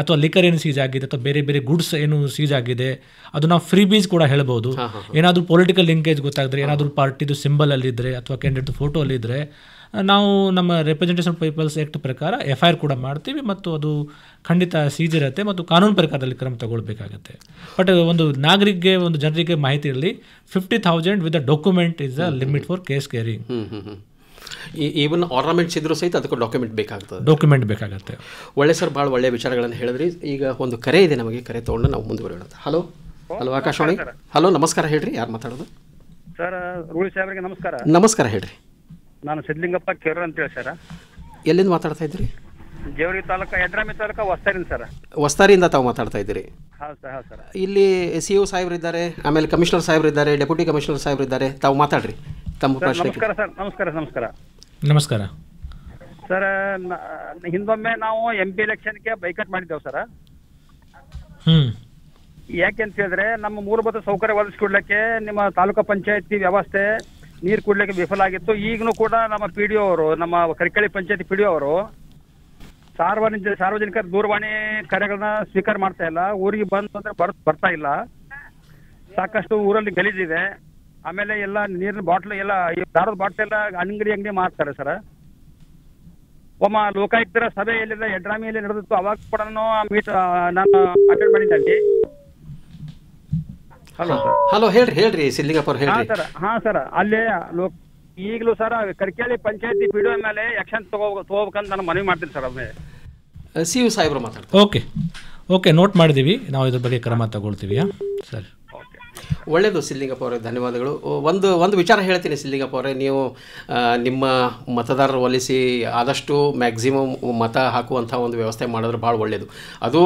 ಅಥವಾ ಲಿಕರ್ ಏನು ಸೀಜ್ ಆಗಿದೆ ಅಥವಾ ಬೇರೆ ಬೇರೆ ಗುಡ್ಸ್ ಏನು ಸೀಜ್ ಆಗಿದೆ ಅದು ನಾವು ಫ್ರೀ ಬೀಸ್ ಕೂಡ ಹೇಳ್ಬೋದು ಏನಾದರೂ ಪೊಲಿಟಿಕಲ್ ಲಿಂಕೇಜ್ ಗೊತ್ತಾಗಿದ್ರೆ ಏನಾದರೂ ಪಾರ್ಟಿದು ಸಿಂಬಲ್ ಅಲ್ಲಿದ್ದರೆ ಅಥವಾ ಕ್ಯಾಂಡಿಡೇಟ್ ಫೋಟೋ ಅಲ್ಲಿದ್ದರೆ ನಾವು ನಮ್ಮ ರೆಪ್ರೆಸೆಂಟೇಷನ್ ಪೀಪಲ್ಸ್ ಆ್ಯಕ್ಟ್ ಪ್ರಕಾರ ಎಫ್ ಐ ಆರ್ ಕೂಡ ಮಾಡ್ತೀವಿ ಮತ್ತು ಅದು ಖಂಡಿತ ಸೀಜ್ ಇರುತ್ತೆ ಮತ್ತು ಕಾನೂನು ಪ್ರಕಾರದಲ್ಲಿ ಕ್ರಮ ತಗೊಳ್ಬೇಕಾಗುತ್ತೆ ಬಟ್ ಒಂದು ನಾಗರಿಕರಿಗೆ ಒಂದು ಜನರಿಗೆ ಮಾಹಿತಿ ಇರಲಿ fifty thousand with a document is a limit for cash carrying even ornaments ಇದ್ರೂ ಸಹಿತ ಅದಕ್ಕೆ ಡಾಕ್ಯುಮೆಂಟ್ ಬೇಕಾಗ್ತದೆ ಡಾಕ್ಯುಮೆಂಟ್ ಬೇಕಾಗುತ್ತೆ ಒಳ್ಳೆ ಸರ್ ಭಾಳ ಒಳ್ಳೆ ವಿಚಾರಗಳನ್ನು ಹೇಳಿದ್ರಿ ಈಗ ಒಂದು ಕರೆ ಇದೆ ನಮಗೆ ಕರೆ ತೊಗೊಂಡು ನಾವು ಮುಂದುವರೆಯೋಣ ಹಲೋ ಹಲೋ ಆಕಾಶವಾಣಿ ಹಲೋ ನಮಸ್ಕಾರ ಹೇಳ್ರಿ ಯಾರು ಮಾತಾಡೋದು ಸರ್ ರೂಳಿ ಸಾಹೇಬ್ರಿಗೆ ನಮಸ್ಕಾರ ನಮಸ್ಕಾರ ಹೇಳ್ರಿ ನಾನು ಸಿದ್ಲಿಂಗಪ್ಪ ಅಂತ ಹೇಳಿ ಸರ್ ಎಲ್ಲಿಂದ ಮಾತಾಡ್ತಾ ಇದ್ರಿ ಜೇವರಿ ತಾಲೂಕಾ ಎಡ್ರಾಮಿ ತಾಲೂಕಾ ವಸ್ತಾರಿಂದ ಸರ್ ವಸ್ತಾರಿಯಿಂದ ತಾವು ಮಾತಾಡ್ತಾ ಇದ್ದೀರಿ ಇಲ್ಲಿ ಸಿ ಒ ಸಾಹೇಬ್ರಿದ್ದಾರೆ ಆಮೇಲೆ ಕಮಿಷನರ್ ಸಾಹೇಬ್ರಿದ್ದಾರೆ ಡೆಪ್ಯೂಟಿ ಕಮಿಷನರ್ ಇದ್ದಾರೆ ತಾವು ಮಾತಾಡ್ರಿ ತಮ್ಮ ನಮಸ್ಕಾರ ಸರ್ ನಮಸ್ಕಾರ ನಮಸ್ಕಾರ ನಮಸ್ಕಾರ ಸರ್ ಹಿಂದೊಮ್ಮೆ ನಾವು ಎಂ ಪಿ ಎಲೆಕ್ಷನ್ಗೆ ಬೈಕಟ್ ಮಾಡಿದ್ದೇವ್ ಸರ್ ಯಾಕೆ ಅಂತ ಹೇಳಿದ್ರೆ ನಮ್ಮ ಮೂಲಭೂತ ಸೌಕರ್ಯ ಒದಗಿಸ್ಕೊಡ್ಲಿಕ್ಕೆ ನಿಮ್ಮ ತಾಲೂಕಾ ಪಂಚಾಯತಿ ವ್ಯವಸ್ಥೆ ನೀರು ಕೊಡ್ಲಿಕ್ಕೆ ವಿಫಲ ಆಗಿತ್ತು ಈಗನು ಕೂಡ ನಮ್ಮ ಪಿ ಡಿ ಅವರು ನಮ್ಮ ಕರಿಕಳಿ ಪಂಚಾಯತಿ ಪಿ ಡಿ ಅವರು ಸಾರ್ವಜನಿಕ ಸಾರ್ವಜನಿಕ ದೂರವಾಣಿ ಕಾರ್ಯಗಳನ್ನ ಸ್ವೀಕಾರ ಮಾಡ್ತಾ ಇಲ್ಲ ಊರಿಗೆ ಬಂದು ಅಂದ್ರೆ ಬರ್ತಾ ಇಲ್ಲ ಸಾಕಷ್ಟು ಊರಲ್ಲಿ ಗಲೀಜಿದೆ ಆಮೇಲೆ ಎಲ್ಲ ನೀರಿನ ಬಾಟ್ಲ್ ಎಲ್ಲ ದಾರದ ಬಾಟ್ಲ್ ಎಲ್ಲ ಅಂಗಡಿ ಅಂಗಡಿ ಮಾರ್ತಾರೆ ಸರ್ ಒಮ್ಮ ಲೋಕಾಯುಕ್ತರ ಸಭೆ ಎಲ್ಲಿದೆ ಎಲ್ಲಿ ನಡೆದಿತ್ತು ಅವಾಗ ಕೂಡ ಮೀಟ್ ನಾನು ಅಟೆಂಡ್ ಮಾಡಿದ್ದೆ ಅಲ್ಲಿ ಹಲೋ ಹಲೋ ಹೇಳ್ರಿ ಹೇಳ್ರಿ ಸಿಲ್ಲಿಗಪ್ಪರ್ ಹಾ ಸರ್ ಹಾಂ ಸರ್ ಅಲ್ಲೇ ಲೋ ಈಗಲೂ ಸರ್ ಕರ್ಕೇಳಿ ಪಂಚಾಯತಿ ಪಿ ಮೇಲೆ ಯಕ್ಷನ್ ತಗೋ ತಗೋಬೇಕಂತ ನಾನು ಮನವಿ ಮಾಡ್ತೀನಿ ಸರ್ ಅದನ್ನೇ ಸಿ ಯು ಸಾಹೇಬ್ರು ಮಾತಾಡ್ತಾರೆ ಓಕೆ ಓಕೆ ನೋಟ್ ಮಾಡಿದೀವಿ ನಾವು ಇದ್ರ ಬಗ್ಗೆ ಕ್ರಮ ತಗೊಳ್ತೀವಿ ಸರಿ ಒಳ್ಳೆಯದು ಸಿಲ್ಲಿಂಗಪ್ಪ ಅವರೇ ಧನ್ಯವಾದಗಳು ಒಂದು ಒಂದು ವಿಚಾರ ಹೇಳ್ತೀನಿ ಸಿಲ್ಲಿಂಗಪ್ಪ ಅವರೇ ನೀವು ನಿಮ್ಮ ಮತದಾರರು ಒಲಿಸಿ ಆದಷ್ಟು ಮ್ಯಾಕ್ಸಿಮಮ್ ಮತ ಹಾಕುವಂಥ ಒಂದು ವ್ಯವಸ್ಥೆ ಮಾಡಿದ್ರೆ ಭಾಳ ಒಳ್ಳೆಯದು ಅದು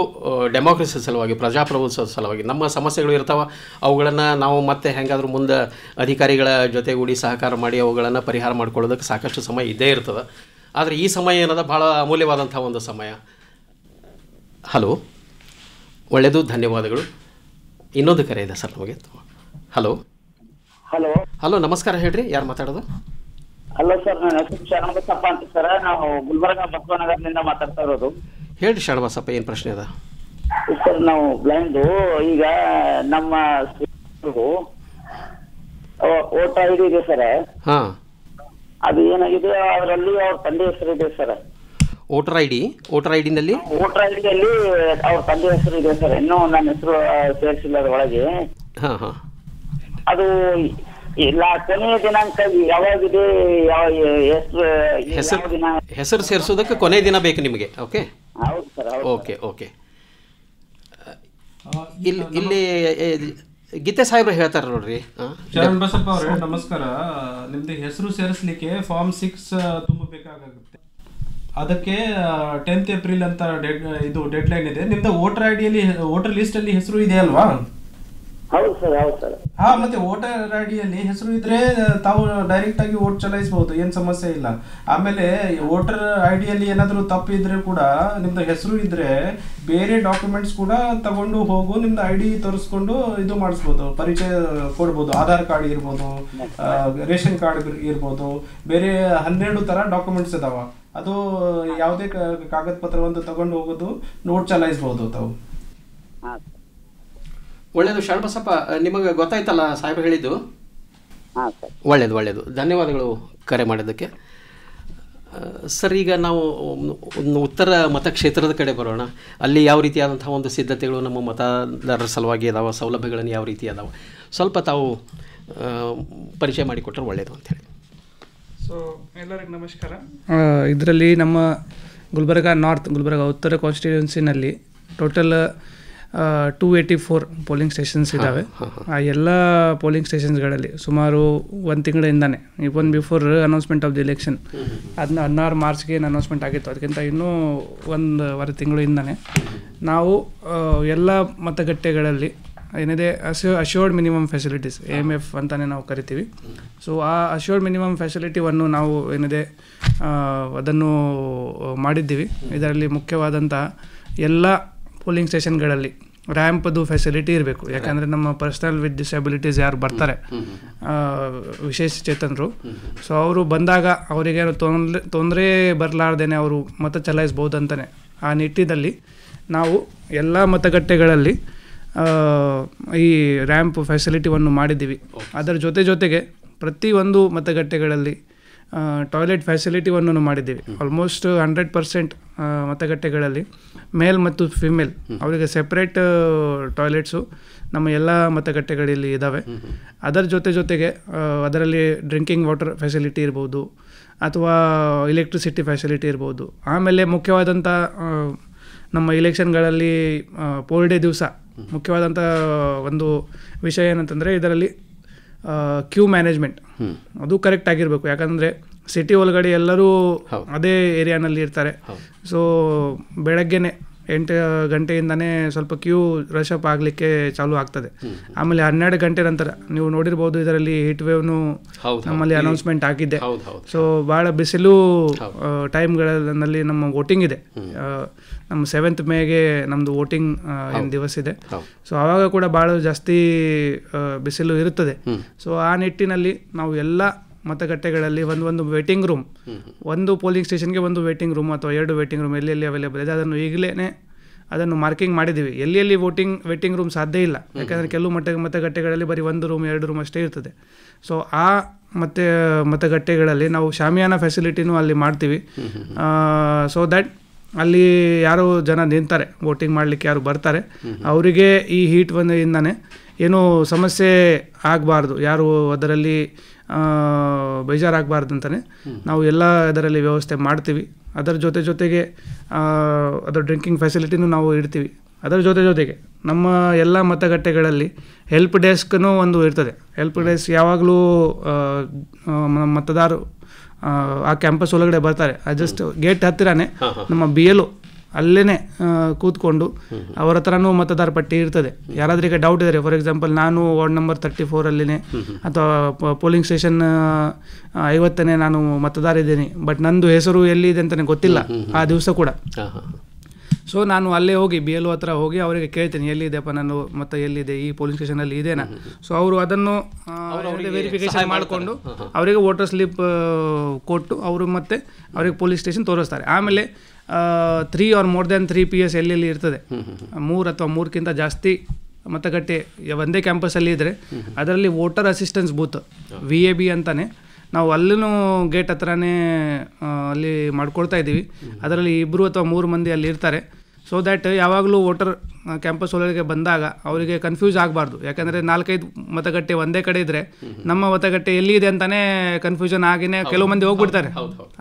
ಡೆಮೋಕ್ರೆಸಿ ಸಲುವಾಗಿ ಪ್ರಜಾಪ್ರಭುತ್ವ ಸಲುವಾಗಿ ನಮ್ಮ ಸಮಸ್ಯೆಗಳು ಇರ್ತಾವೆ ಅವುಗಳನ್ನು ನಾವು ಮತ್ತೆ ಹೆಂಗಾದರೂ ಮುಂದೆ ಅಧಿಕಾರಿಗಳ ಜೊತೆಗೂಡಿ ಸಹಕಾರ ಮಾಡಿ ಅವುಗಳನ್ನು ಪರಿಹಾರ ಮಾಡ್ಕೊಳ್ಳೋದಕ್ಕೆ ಸಾಕಷ್ಟು ಸಮಯ ಇದ್ದೇ ಇರ್ತದೆ ಆದರೆ ಈ ಸಮಯ ಏನದ ಭಾಳ ಅಮೂಲ್ಯವಾದಂಥ ಒಂದು ಸಮಯ ಹಲೋ ಒಳ್ಳೆಯದು ಧನ್ಯವಾದಗಳು ಇನ್ನೊಂದು ಕರೆ ಇದೆ ಸರ್ ನಮಗೆ ಹಲೋ ಹಲೋ ಹಲೋ ನಮಸ್ಕಾರ ಹೇಳ್ರಿ ಯಾರು ಮಾತಾಡೋದು ಹಲೋ ಸರ್ ನನ್ನ ಹೆಸರು ಶರಣಬಸಪ್ಪ ಅಂತ ಸರ್ ನಾವು ಗುಲ್ಬರ್ಗ ಬಸವನಗರದಿಂದ ಮಾತಾಡ್ತಾ ಇರೋದು ಹೇಳಿ ಶರಣಬಸಪ್ಪ ಏನು ಪ್ರಶ್ನೆ ಅದ ಸರ್ ನಾವು ಬ್ಲೈಂಡ್ ಈಗ ನಮ್ಮ ಓಟ್ ಐ ಡಿ ಇದೆ ಸರ್ ಅದು ಏನಾಗಿದೆ ಅದರಲ್ಲಿ ಅವ್ರ ತಂದೆ ಹೆಸರು ಇದೆ sir voter I D voter I ಡಿನಲ್ಲಿ ವೋಟರ್ ಐ ಡಿಯಲ್ಲಿ ಅವ್ರ ತಂದೆ ಹೆಸರು ಇದೆ ಸರ್ ಇನ್ನೂ ನನ್ನ ಹೆಸರು ಸೇರಿಸಿಲ್ಲ ಅದರೊಳಗೆ ಹಾ ಹಾ ಅದು ಇಲ್ಲ ಕೊನೆಯ ದಿನಾಂಕ ಯಾವಾಗಿದೆ ಯಾವ ಹೆಸರು ದಿನ ಹೆಸರು ಸೇರಿಸೋದಕ್ಕೆ ಕೊನೆಯ ದಿನ ಬೇಕು ನಿಮಗೆ ಓಕೆ ಹೌದು ಸರ್ ಓಕೆ ಓಕೆ ಇಲ್ಲಿ ಇಲ್ಲಿ ಗೀತೆ ಸಾಹೇಬ್ರು ಹೇಳ್ತಾರ ನೋಡ್ರಿ ಚರಣ್ ಬಸಪ್ಪ ನಮಸ್ಕಾರ ನಿಮ್ದು ಹೆಸರು ಸೇರಿಸ್ಲಿಕ್ಕೆ ಫಾರ್ಮ್ ಸಿಕ್ಸ್ ತುಂಬಬೇಕಾಗುತ್ತೆ ಅದಕ್ಕೆ ಟೆಂತ್ ಏಪ್ರಿಲ್ ಅಂತ ಡೆಡ್ ಇದು ಡೆಡ್ ಲೈನ್ ಇದೆ ನಿಮ್ದು ವೋಟರ್ ಐ ಡಿಯಲ್ಲಿ ವೋಟರ್ ಲಿಸ್ಟ್ ಅಲ್ಲಿ ಹೆಸರು ಇದೆ ಅಲ್ವಾ ಹಾ ಮತ್ತೆ ವೋಟರ್ ಐಡಿಯಲ್ಲಿ ಹೆಸರು ಇದ್ರೆ ತಾವು ಡೈರೆಕ್ಟ್ ಆಗಿ ವೋಟ್ ಚಲಾಯಿಸಬಹುದು ಏನ್ ಸಮಸ್ಯೆ ಇಲ್ಲ ಆಮೇಲೆ ವೋಟರ್ ಐಡಿಯಲ್ಲಿ ಏನಾದರೂ ತಪ್ಪು ಇದ್ರೆ ಕೂಡ ನಿಮ್ದು ಹೆಸರು ಇದ್ರೆ ಬೇರೆ ಡಾಕ್ಯುಮೆಂಟ್ಸ್ ಕೂಡ ತಗೊಂಡು ಹೋಗು ನಿಮ್ದು ಐ ಡಿ ತೋರಿಸ್ಕೊಂಡು ಇದು ಮಾಡಿಸಬಹುದು ಪರಿಚಯ ಕೊಡ್ಬೋದು ಆಧಾರ್ ಕಾರ್ಡ್ ಇರ್ಬೋದು ರೇಷನ್ ಕಾರ್ಡ್ ಇರ್ಬೋದು ಬೇರೆ ಹನ್ನೆರಡು ತರ ಡಾಕ್ಯುಮೆಂಟ್ಸ್ ಇದಾವ ಅದು ಯಾವುದೇ ಕಾಗದ ಪತ್ರವನ್ನು ತಗೊಂಡು ಹೋಗೋದು ನೋಟ್ ಚಲಾಯಿಸಬಹುದು ತಾವು ಒಳ್ಳೇದು ಶರಣಬಸಪ್ಪ ನಿಮಗೆ ಗೊತ್ತಾಯ್ತಲ್ಲ ಸಾಹೇಬ್ ಹೇಳಿದ್ದು ಒಳ್ಳೇದು ಒಳ್ಳೇದು ಧನ್ಯವಾದಗಳು ಕರೆ ಮಾಡೋದಕ್ಕೆ ಸರ್ ಈಗ ನಾವು ಉತ್ತರ ಮತಕ್ಷೇತ್ರದ ಕಡೆ ಬರೋಣ ಅಲ್ಲಿ ಯಾವ ರೀತಿಯಾದಂಥ ಒಂದು ಸಿದ್ಧತೆಗಳು ನಮ್ಮ ಮತದಾರರ ಸಲುವಾಗಿ ಅದಾವ ಸೌಲಭ್ಯಗಳನ್ನು ಯಾವ ರೀತಿ ಅದಾವ ಸ್ವಲ್ಪ ತಾವು ಪರಿಚಯ ಮಾಡಿಕೊಟ್ರೆ ಒಳ್ಳೆಯದು ಹೇಳಿ ಸೊ ಎಲ್ಲರಿಗೂ ನಮಸ್ಕಾರ ಇದರಲ್ಲಿ ನಮ್ಮ ಗುಲ್ಬರ್ಗ ನಾರ್ತ್ ಗುಲ್ಬರ್ಗ ಉತ್ತರ ಕಾನ್ಸ್ಟಿಟ್ಯೂನ್ಸಿನಲ್ಲಿ total two eighty four polling stations ಇದ್ದಾವೆ ಆ ಎಲ್ಲ ಪೋಲಿಂಗ್ ಸ್ಟೇಷನ್ಸ್ಗಳಲ್ಲಿ ಸುಮಾರು ಒಂದು ತಿಂಗಳಿಂದಾನೆ even before announcement of the election ಅದನ್ನ ಹದಿನಾರು ಮಾರ್ಚ್ಗೆ ಏನು ಅನೌನ್ಸ್ಮೆಂಟ್ ಆಗಿತ್ತು ಅದಕ್ಕಿಂತ ಇನ್ನೂ ವಾರ ತಿಂಗಳಿಂದಾನೆ ನಾವು ಎಲ್ಲ ಮತಗಟ್ಟೆಗಳಲ್ಲಿ ಏನಿದೆ ಅಶ್ಯೋ assured minimum facilities A M F ಅಂತಲೇ ನಾವು ಕರಿತೀವಿ ಸೊ ಆ ಅಶ್ಯೋರ್ಡ್ ಮಿನಿಮಮ್ ಫೆಸಿಲಿಟಿವನ್ನು ನಾವು ಏನಿದೆ ಅದನ್ನು ಮಾಡಿದ್ದೀವಿ ಇದರಲ್ಲಿ ಮುಖ್ಯವಾದಂಥ ಎಲ್ಲ ಪೋಲಿಂಗ್ ಸ್ಟೇಷನ್ಗಳಲ್ಲಿ ರ್ಯಾಂಪ್ದು ಫೆಸಿಲಿಟಿ ಇರಬೇಕು ಯಾಕಂದರೆ ನಮ್ಮ ಪರ್ಸ್ನಲ್ ವಿತ್ ಡಿಸಬಿಲಿಟೀಸ್ ಯಾರು ಬರ್ತಾರೆ ವಿಶೇಷ ಚೇತನರು ಸೊ ಅವರು ಬಂದಾಗ ಅವರಿಗೇನು ತೊಂದರೆ ತೊಂದರೆ ಬರಲಾರ್ದೇನೆ ಅವರು ಮತ ಚಲಾಯಿಸ್ಬೋದು ಅಂತಲೇ ಆ ನಿಟ್ಟಿನಲ್ಲಿ ನಾವು ಎಲ್ಲ ಮತಗಟ್ಟೆಗಳಲ್ಲಿ ಈ ರ್ಯಾಂಪ್ ಫೆಸಿಲಿಟಿವನ್ನು ಮಾಡಿದ್ದೀವಿ ಅದರ ಜೊತೆ ಜೊತೆಗೆ ಪ್ರತಿಯೊಂದು ಮತಗಟ್ಟೆಗಳಲ್ಲಿ ಟಾಯ್ಲೆಟ್ ಫೆಸಿಲಿಟಿವನ್ನು ಮಾಡಿದ್ದೀವಿ ಆಲ್ಮೋಸ್ಟ್ ಹಂಡ್ರೆಡ್ ಪರ್ಸೆಂಟ್ ಮತಗಟ್ಟೆಗಳಲ್ಲಿ ಮೇಲ್ ಮತ್ತು ಫಿಮೇಲ್ ಅವರಿಗೆ ಸೆಪ್ರೇಟ್ ಟಾಯ್ಲೆಟ್ಸು ನಮ್ಮ ಎಲ್ಲ ಮತಗಟ್ಟೆಗಳಲ್ಲಿ ಇದ್ದಾವೆ ಅದರ ಜೊತೆ ಜೊತೆಗೆ ಅದರಲ್ಲಿ ಡ್ರಿಂಕಿಂಗ್ ವಾಟರ್ ಫೆಸಿಲಿಟಿ ಇರ್ಬೋದು ಅಥವಾ ಎಲೆಕ್ಟ್ರಿಸಿಟಿ ಫೆಸಿಲಿಟಿ ಇರ್ಬೋದು ಆಮೇಲೆ ಮುಖ್ಯವಾದಂಥ ನಮ್ಮ ಇಲೆಕ್ಷನ್ಗಳಲ್ಲಿ ಪೋಲ್ ಡೇ ದಿವಸ ಮುಖ್ಯವಾದಂಥ ಒಂದು ವಿಷಯ ಏನಂತಂದರೆ ಇದರಲ್ಲಿ ಕ್ಯೂ ಮ್ಯಾನೇಜ್ಮೆಂಟ್ ಅದು ಕರೆಕ್ಟ್ ಆಗಿರಬೇಕು ಯಾಕಂದರೆ ಸಿಟಿ ಒಳಗಡೆ ಎಲ್ಲರೂ ಅದೇ ಏರಿಯಾನಲ್ಲಿ ಇರ್ತಾರೆ ಸೊ ಬೆಳಗ್ಗೆನೆ ಎಂಟು ಗಂಟೆಯಿಂದನೇ ಸ್ವಲ್ಪ ಕ್ಯೂ ರಶ್ ಅಪ್ ಆಗಲಿಕ್ಕೆ ಚಾಲು ಆಗ್ತದೆ ಆಮೇಲೆ ಹನ್ನೆರಡು ಗಂಟೆ ನಂತರ ನೀವು ನೋಡಿರ್ಬೋದು ಇದರಲ್ಲಿ ಹೀಟ್ ವೇವ್ನು ನಮ್ಮಲ್ಲಿ ಅನೌನ್ಸ್ಮೆಂಟ್ ಆಗಿದೆ ಸೊ ಭಾಳ ಬಿಸಿಲು ಟೈಮ್ಗಳಲ್ಲಿ ನಮ್ಮ ವೋಟಿಂಗ್ ಇದೆ ನಮ್ಮ ಸೆವೆಂತ್ ಮೇಗೆ ನಮ್ಮದು ವೋಟಿಂಗ್ ದಿವಸ ಇದೆ ಸೊ ಆವಾಗ ಕೂಡ ಭಾಳ ಜಾಸ್ತಿ ಬಿಸಿಲು ಇರುತ್ತದೆ ಸೊ ಆ ನಿಟ್ಟಿನಲ್ಲಿ ನಾವು ಎಲ್ಲ ಮತಗಟ್ಟೆಗಳಲ್ಲಿ ಒಂದು ಒಂದು ವೇಟಿಂಗ್ ರೂಮ್ ಒಂದು ಪೋಲಿಂಗ್ ಸ್ಟೇಷನ್ಗೆ ಒಂದು ವೇಟಿಂಗ್ ರೂಮ್ ಅಥವಾ ಎರಡು ವೇಟಿಂಗ್ ರೂಮ್ ಎಲ್ಲೆಲ್ಲಿ ಅವೈಲೇಬಲ್ ಇದೆ ಅದನ್ನು ಈಗಲೇ ಅದನ್ನು ಮಾರ್ಕಿಂಗ್ ಮಾಡಿದ್ದೀವಿ ಎಲ್ಲೆಲ್ಲಿ ವೋಟಿಂಗ್ ವೇಟಿಂಗ್ ರೂಮ್ ಸಾಧ್ಯ ಇಲ್ಲ ಯಾಕಂದರೆ ಕೆಲವು ಮಟ್ಟ ಮತಗಟ್ಟೆಗಳಲ್ಲಿ ಬರೀ ಒಂದು ರೂಮ್ ಎರಡು ರೂಮ್ ಅಷ್ಟೇ ಇರ್ತದೆ ಸೊ ಆ ಮತ್ತೆ ಮತಗಟ್ಟೆಗಳಲ್ಲಿ ನಾವು ಶಾಮಿಯಾನ ಫೆಸಿಲಿಟಿನೂ ಅಲ್ಲಿ ಮಾಡ್ತೀವಿ ಸೊ ದ್ಯಾಟ್ ಅಲ್ಲಿ ಯಾರು ಜನ ನಿಂತಾರೆ ವೋಟಿಂಗ್ ಮಾಡಲಿಕ್ಕೆ ಯಾರು ಬರ್ತಾರೆ ಅವರಿಗೆ ಈ ಹೀಟ್ ಬಂದಿಂದನೇ ಏನೂ ಸಮಸ್ಯೆ ಆಗಬಾರ್ದು ಯಾರು ಅದರಲ್ಲಿ ಬೇಜಾರಾಗಬಾರ್ದು ಅಂತಲೇ ನಾವು ಎಲ್ಲ ಇದರಲ್ಲಿ ವ್ಯವಸ್ಥೆ ಮಾಡ್ತೀವಿ ಅದರ ಜೊತೆ ಜೊತೆಗೆ ಅದರ ಡ್ರಿಂಕಿಂಗ್ ಫೆಸಿಲಿಟಿನೂ ನಾವು ಇಡ್ತೀವಿ ಅದರ ಜೊತೆ ಜೊತೆಗೆ ನಮ್ಮ ಎಲ್ಲ ಮತಗಟ್ಟೆಗಳಲ್ಲಿ ಹೆಲ್ಪ್ ಡೆಸ್ಕ್ನೂ ಒಂದು ಇರ್ತದೆ ಹೆಲ್ಪ್ ಡೆಸ್ಕ್ ಯಾವಾಗಲೂ ಮತದಾರರು ಆ ಕ್ಯಾಂಪಸ್ ಒಳಗಡೆ ಬರ್ತಾರೆ ಜಸ್ಟ್ ಗೇಟ್ ಹತ್ತಿರನೇ ನಮ್ಮ ಬಿ ಎಲ್ ಅಲ್ಲೇ ಕೂತ್ಕೊಂಡು ಅವರ ಹತ್ರನೂ ಮತದಾರ ಪಟ್ಟಿ ಇರ್ತದೆ ಯಾರಾದ್ರೂ ಈಗ ಡೌಟ್ ಇದ್ದಾರೆ ಫಾರ್ ಎಕ್ಸಾಂಪಲ್ ನಾನು ವಾರ್ಡ್ ನಂಬರ್ ತರ್ಟಿ ಅಲ್ಲಿನೆ ಅಥವಾ ಪೋಲಿಂಗ್ ಸ್ಟೇಷನ್ ಐವತ್ತನೇ ನಾನು ಮತದಾರ ಇದ್ದೀನಿ ಬಟ್ ನಂದು ಹೆಸರು ಎಲ್ಲಿದೆ ಅಂತಲೇ ಗೊತ್ತಿಲ್ಲ ಆ ದಿವಸ ಕೂಡ ಸೊ ನಾನು ಅಲ್ಲೇ ಹೋಗಿ ಬಿ ಎಲ್ ಒ ಹತ್ರ ಹೋಗಿ ಅವರಿಗೆ ಕೇಳ್ತೀನಿ ಎಲ್ಲಿದೆಪ್ಪ ನಾನು ಮತ್ತೆ ಎಲ್ಲಿದೆ ಈ ಪೊಲೀಸ್ ಸ್ಟೇಷನಲ್ಲಿ ಇದೇನಾ ಸೊ ಅವರು ಅದನ್ನು ವೆರಿಫಿಕೇಶನ್ ಮಾಡಿಕೊಂಡು ಅವರಿಗೆ ವೋಟರ್ ಸ್ಲಿಪ್ ಕೊಟ್ಟು ಅವರು ಮತ್ತೆ ಅವರಿಗೆ ಪೊಲೀಸ್ ಸ್ಟೇಷನ್ ತೋರಿಸ್ತಾರೆ ಆಮೇಲೆ three or more than three P S ಎಲ್ಲೆಲ್ಲಿ ಇರ್ತದೆ ಮೂರು ಅಥವಾ ಮೂರಕ್ಕಿಂತ ಜಾಸ್ತಿ ಮತಗಟ್ಟೆ ಒಂದೇ ಕ್ಯಾಂಪಸಲ್ಲಿ ಇದ್ದರೆ ಅದರಲ್ಲಿ voter assistance booth V A B ಅಂತಾನೆ ನಾವು ಅಲ್ಲೂ ಗೇಟ್ ಹತ್ರನೇ ಅಲ್ಲಿ ಮಾಡ್ಕೊಳ್ತಾ ಇದ್ದೀವಿ ಅದರಲ್ಲಿ ಇಬ್ಬರು ಅಥವಾ ಮೂರು ಮಂದಿ ಅಲ್ಲಿ ಇರ್ತಾರೆ ಸೊ ದ್ಯಾಟ್ ಯಾವಾಗಲೂ ವೋಟರ್ ಕ್ಯಾಂಪಸ್ ಒಳಗೆ ಬಂದಾಗ ಅವರಿಗೆ ಕನ್ಫ್ಯೂಸ್ ಆಗಬಾರ್ದು ಯಾಕಂದರೆ ನಾಲ್ಕೈದು ಮತಗಟ್ಟೆ ಒಂದೇ ಕಡೆ ಇದ್ದರೆ ನಮ್ಮ ಮತಗಟ್ಟೆ ಎಲ್ಲಿ ಇದೆ ಅಂತಲೇ ಕನ್ಫ್ಯೂಷನ್ ಆಗಿನೇ ಕೆಲವು ಮಂದಿ ಹೋಗ್ಬಿಡ್ತಾರೆ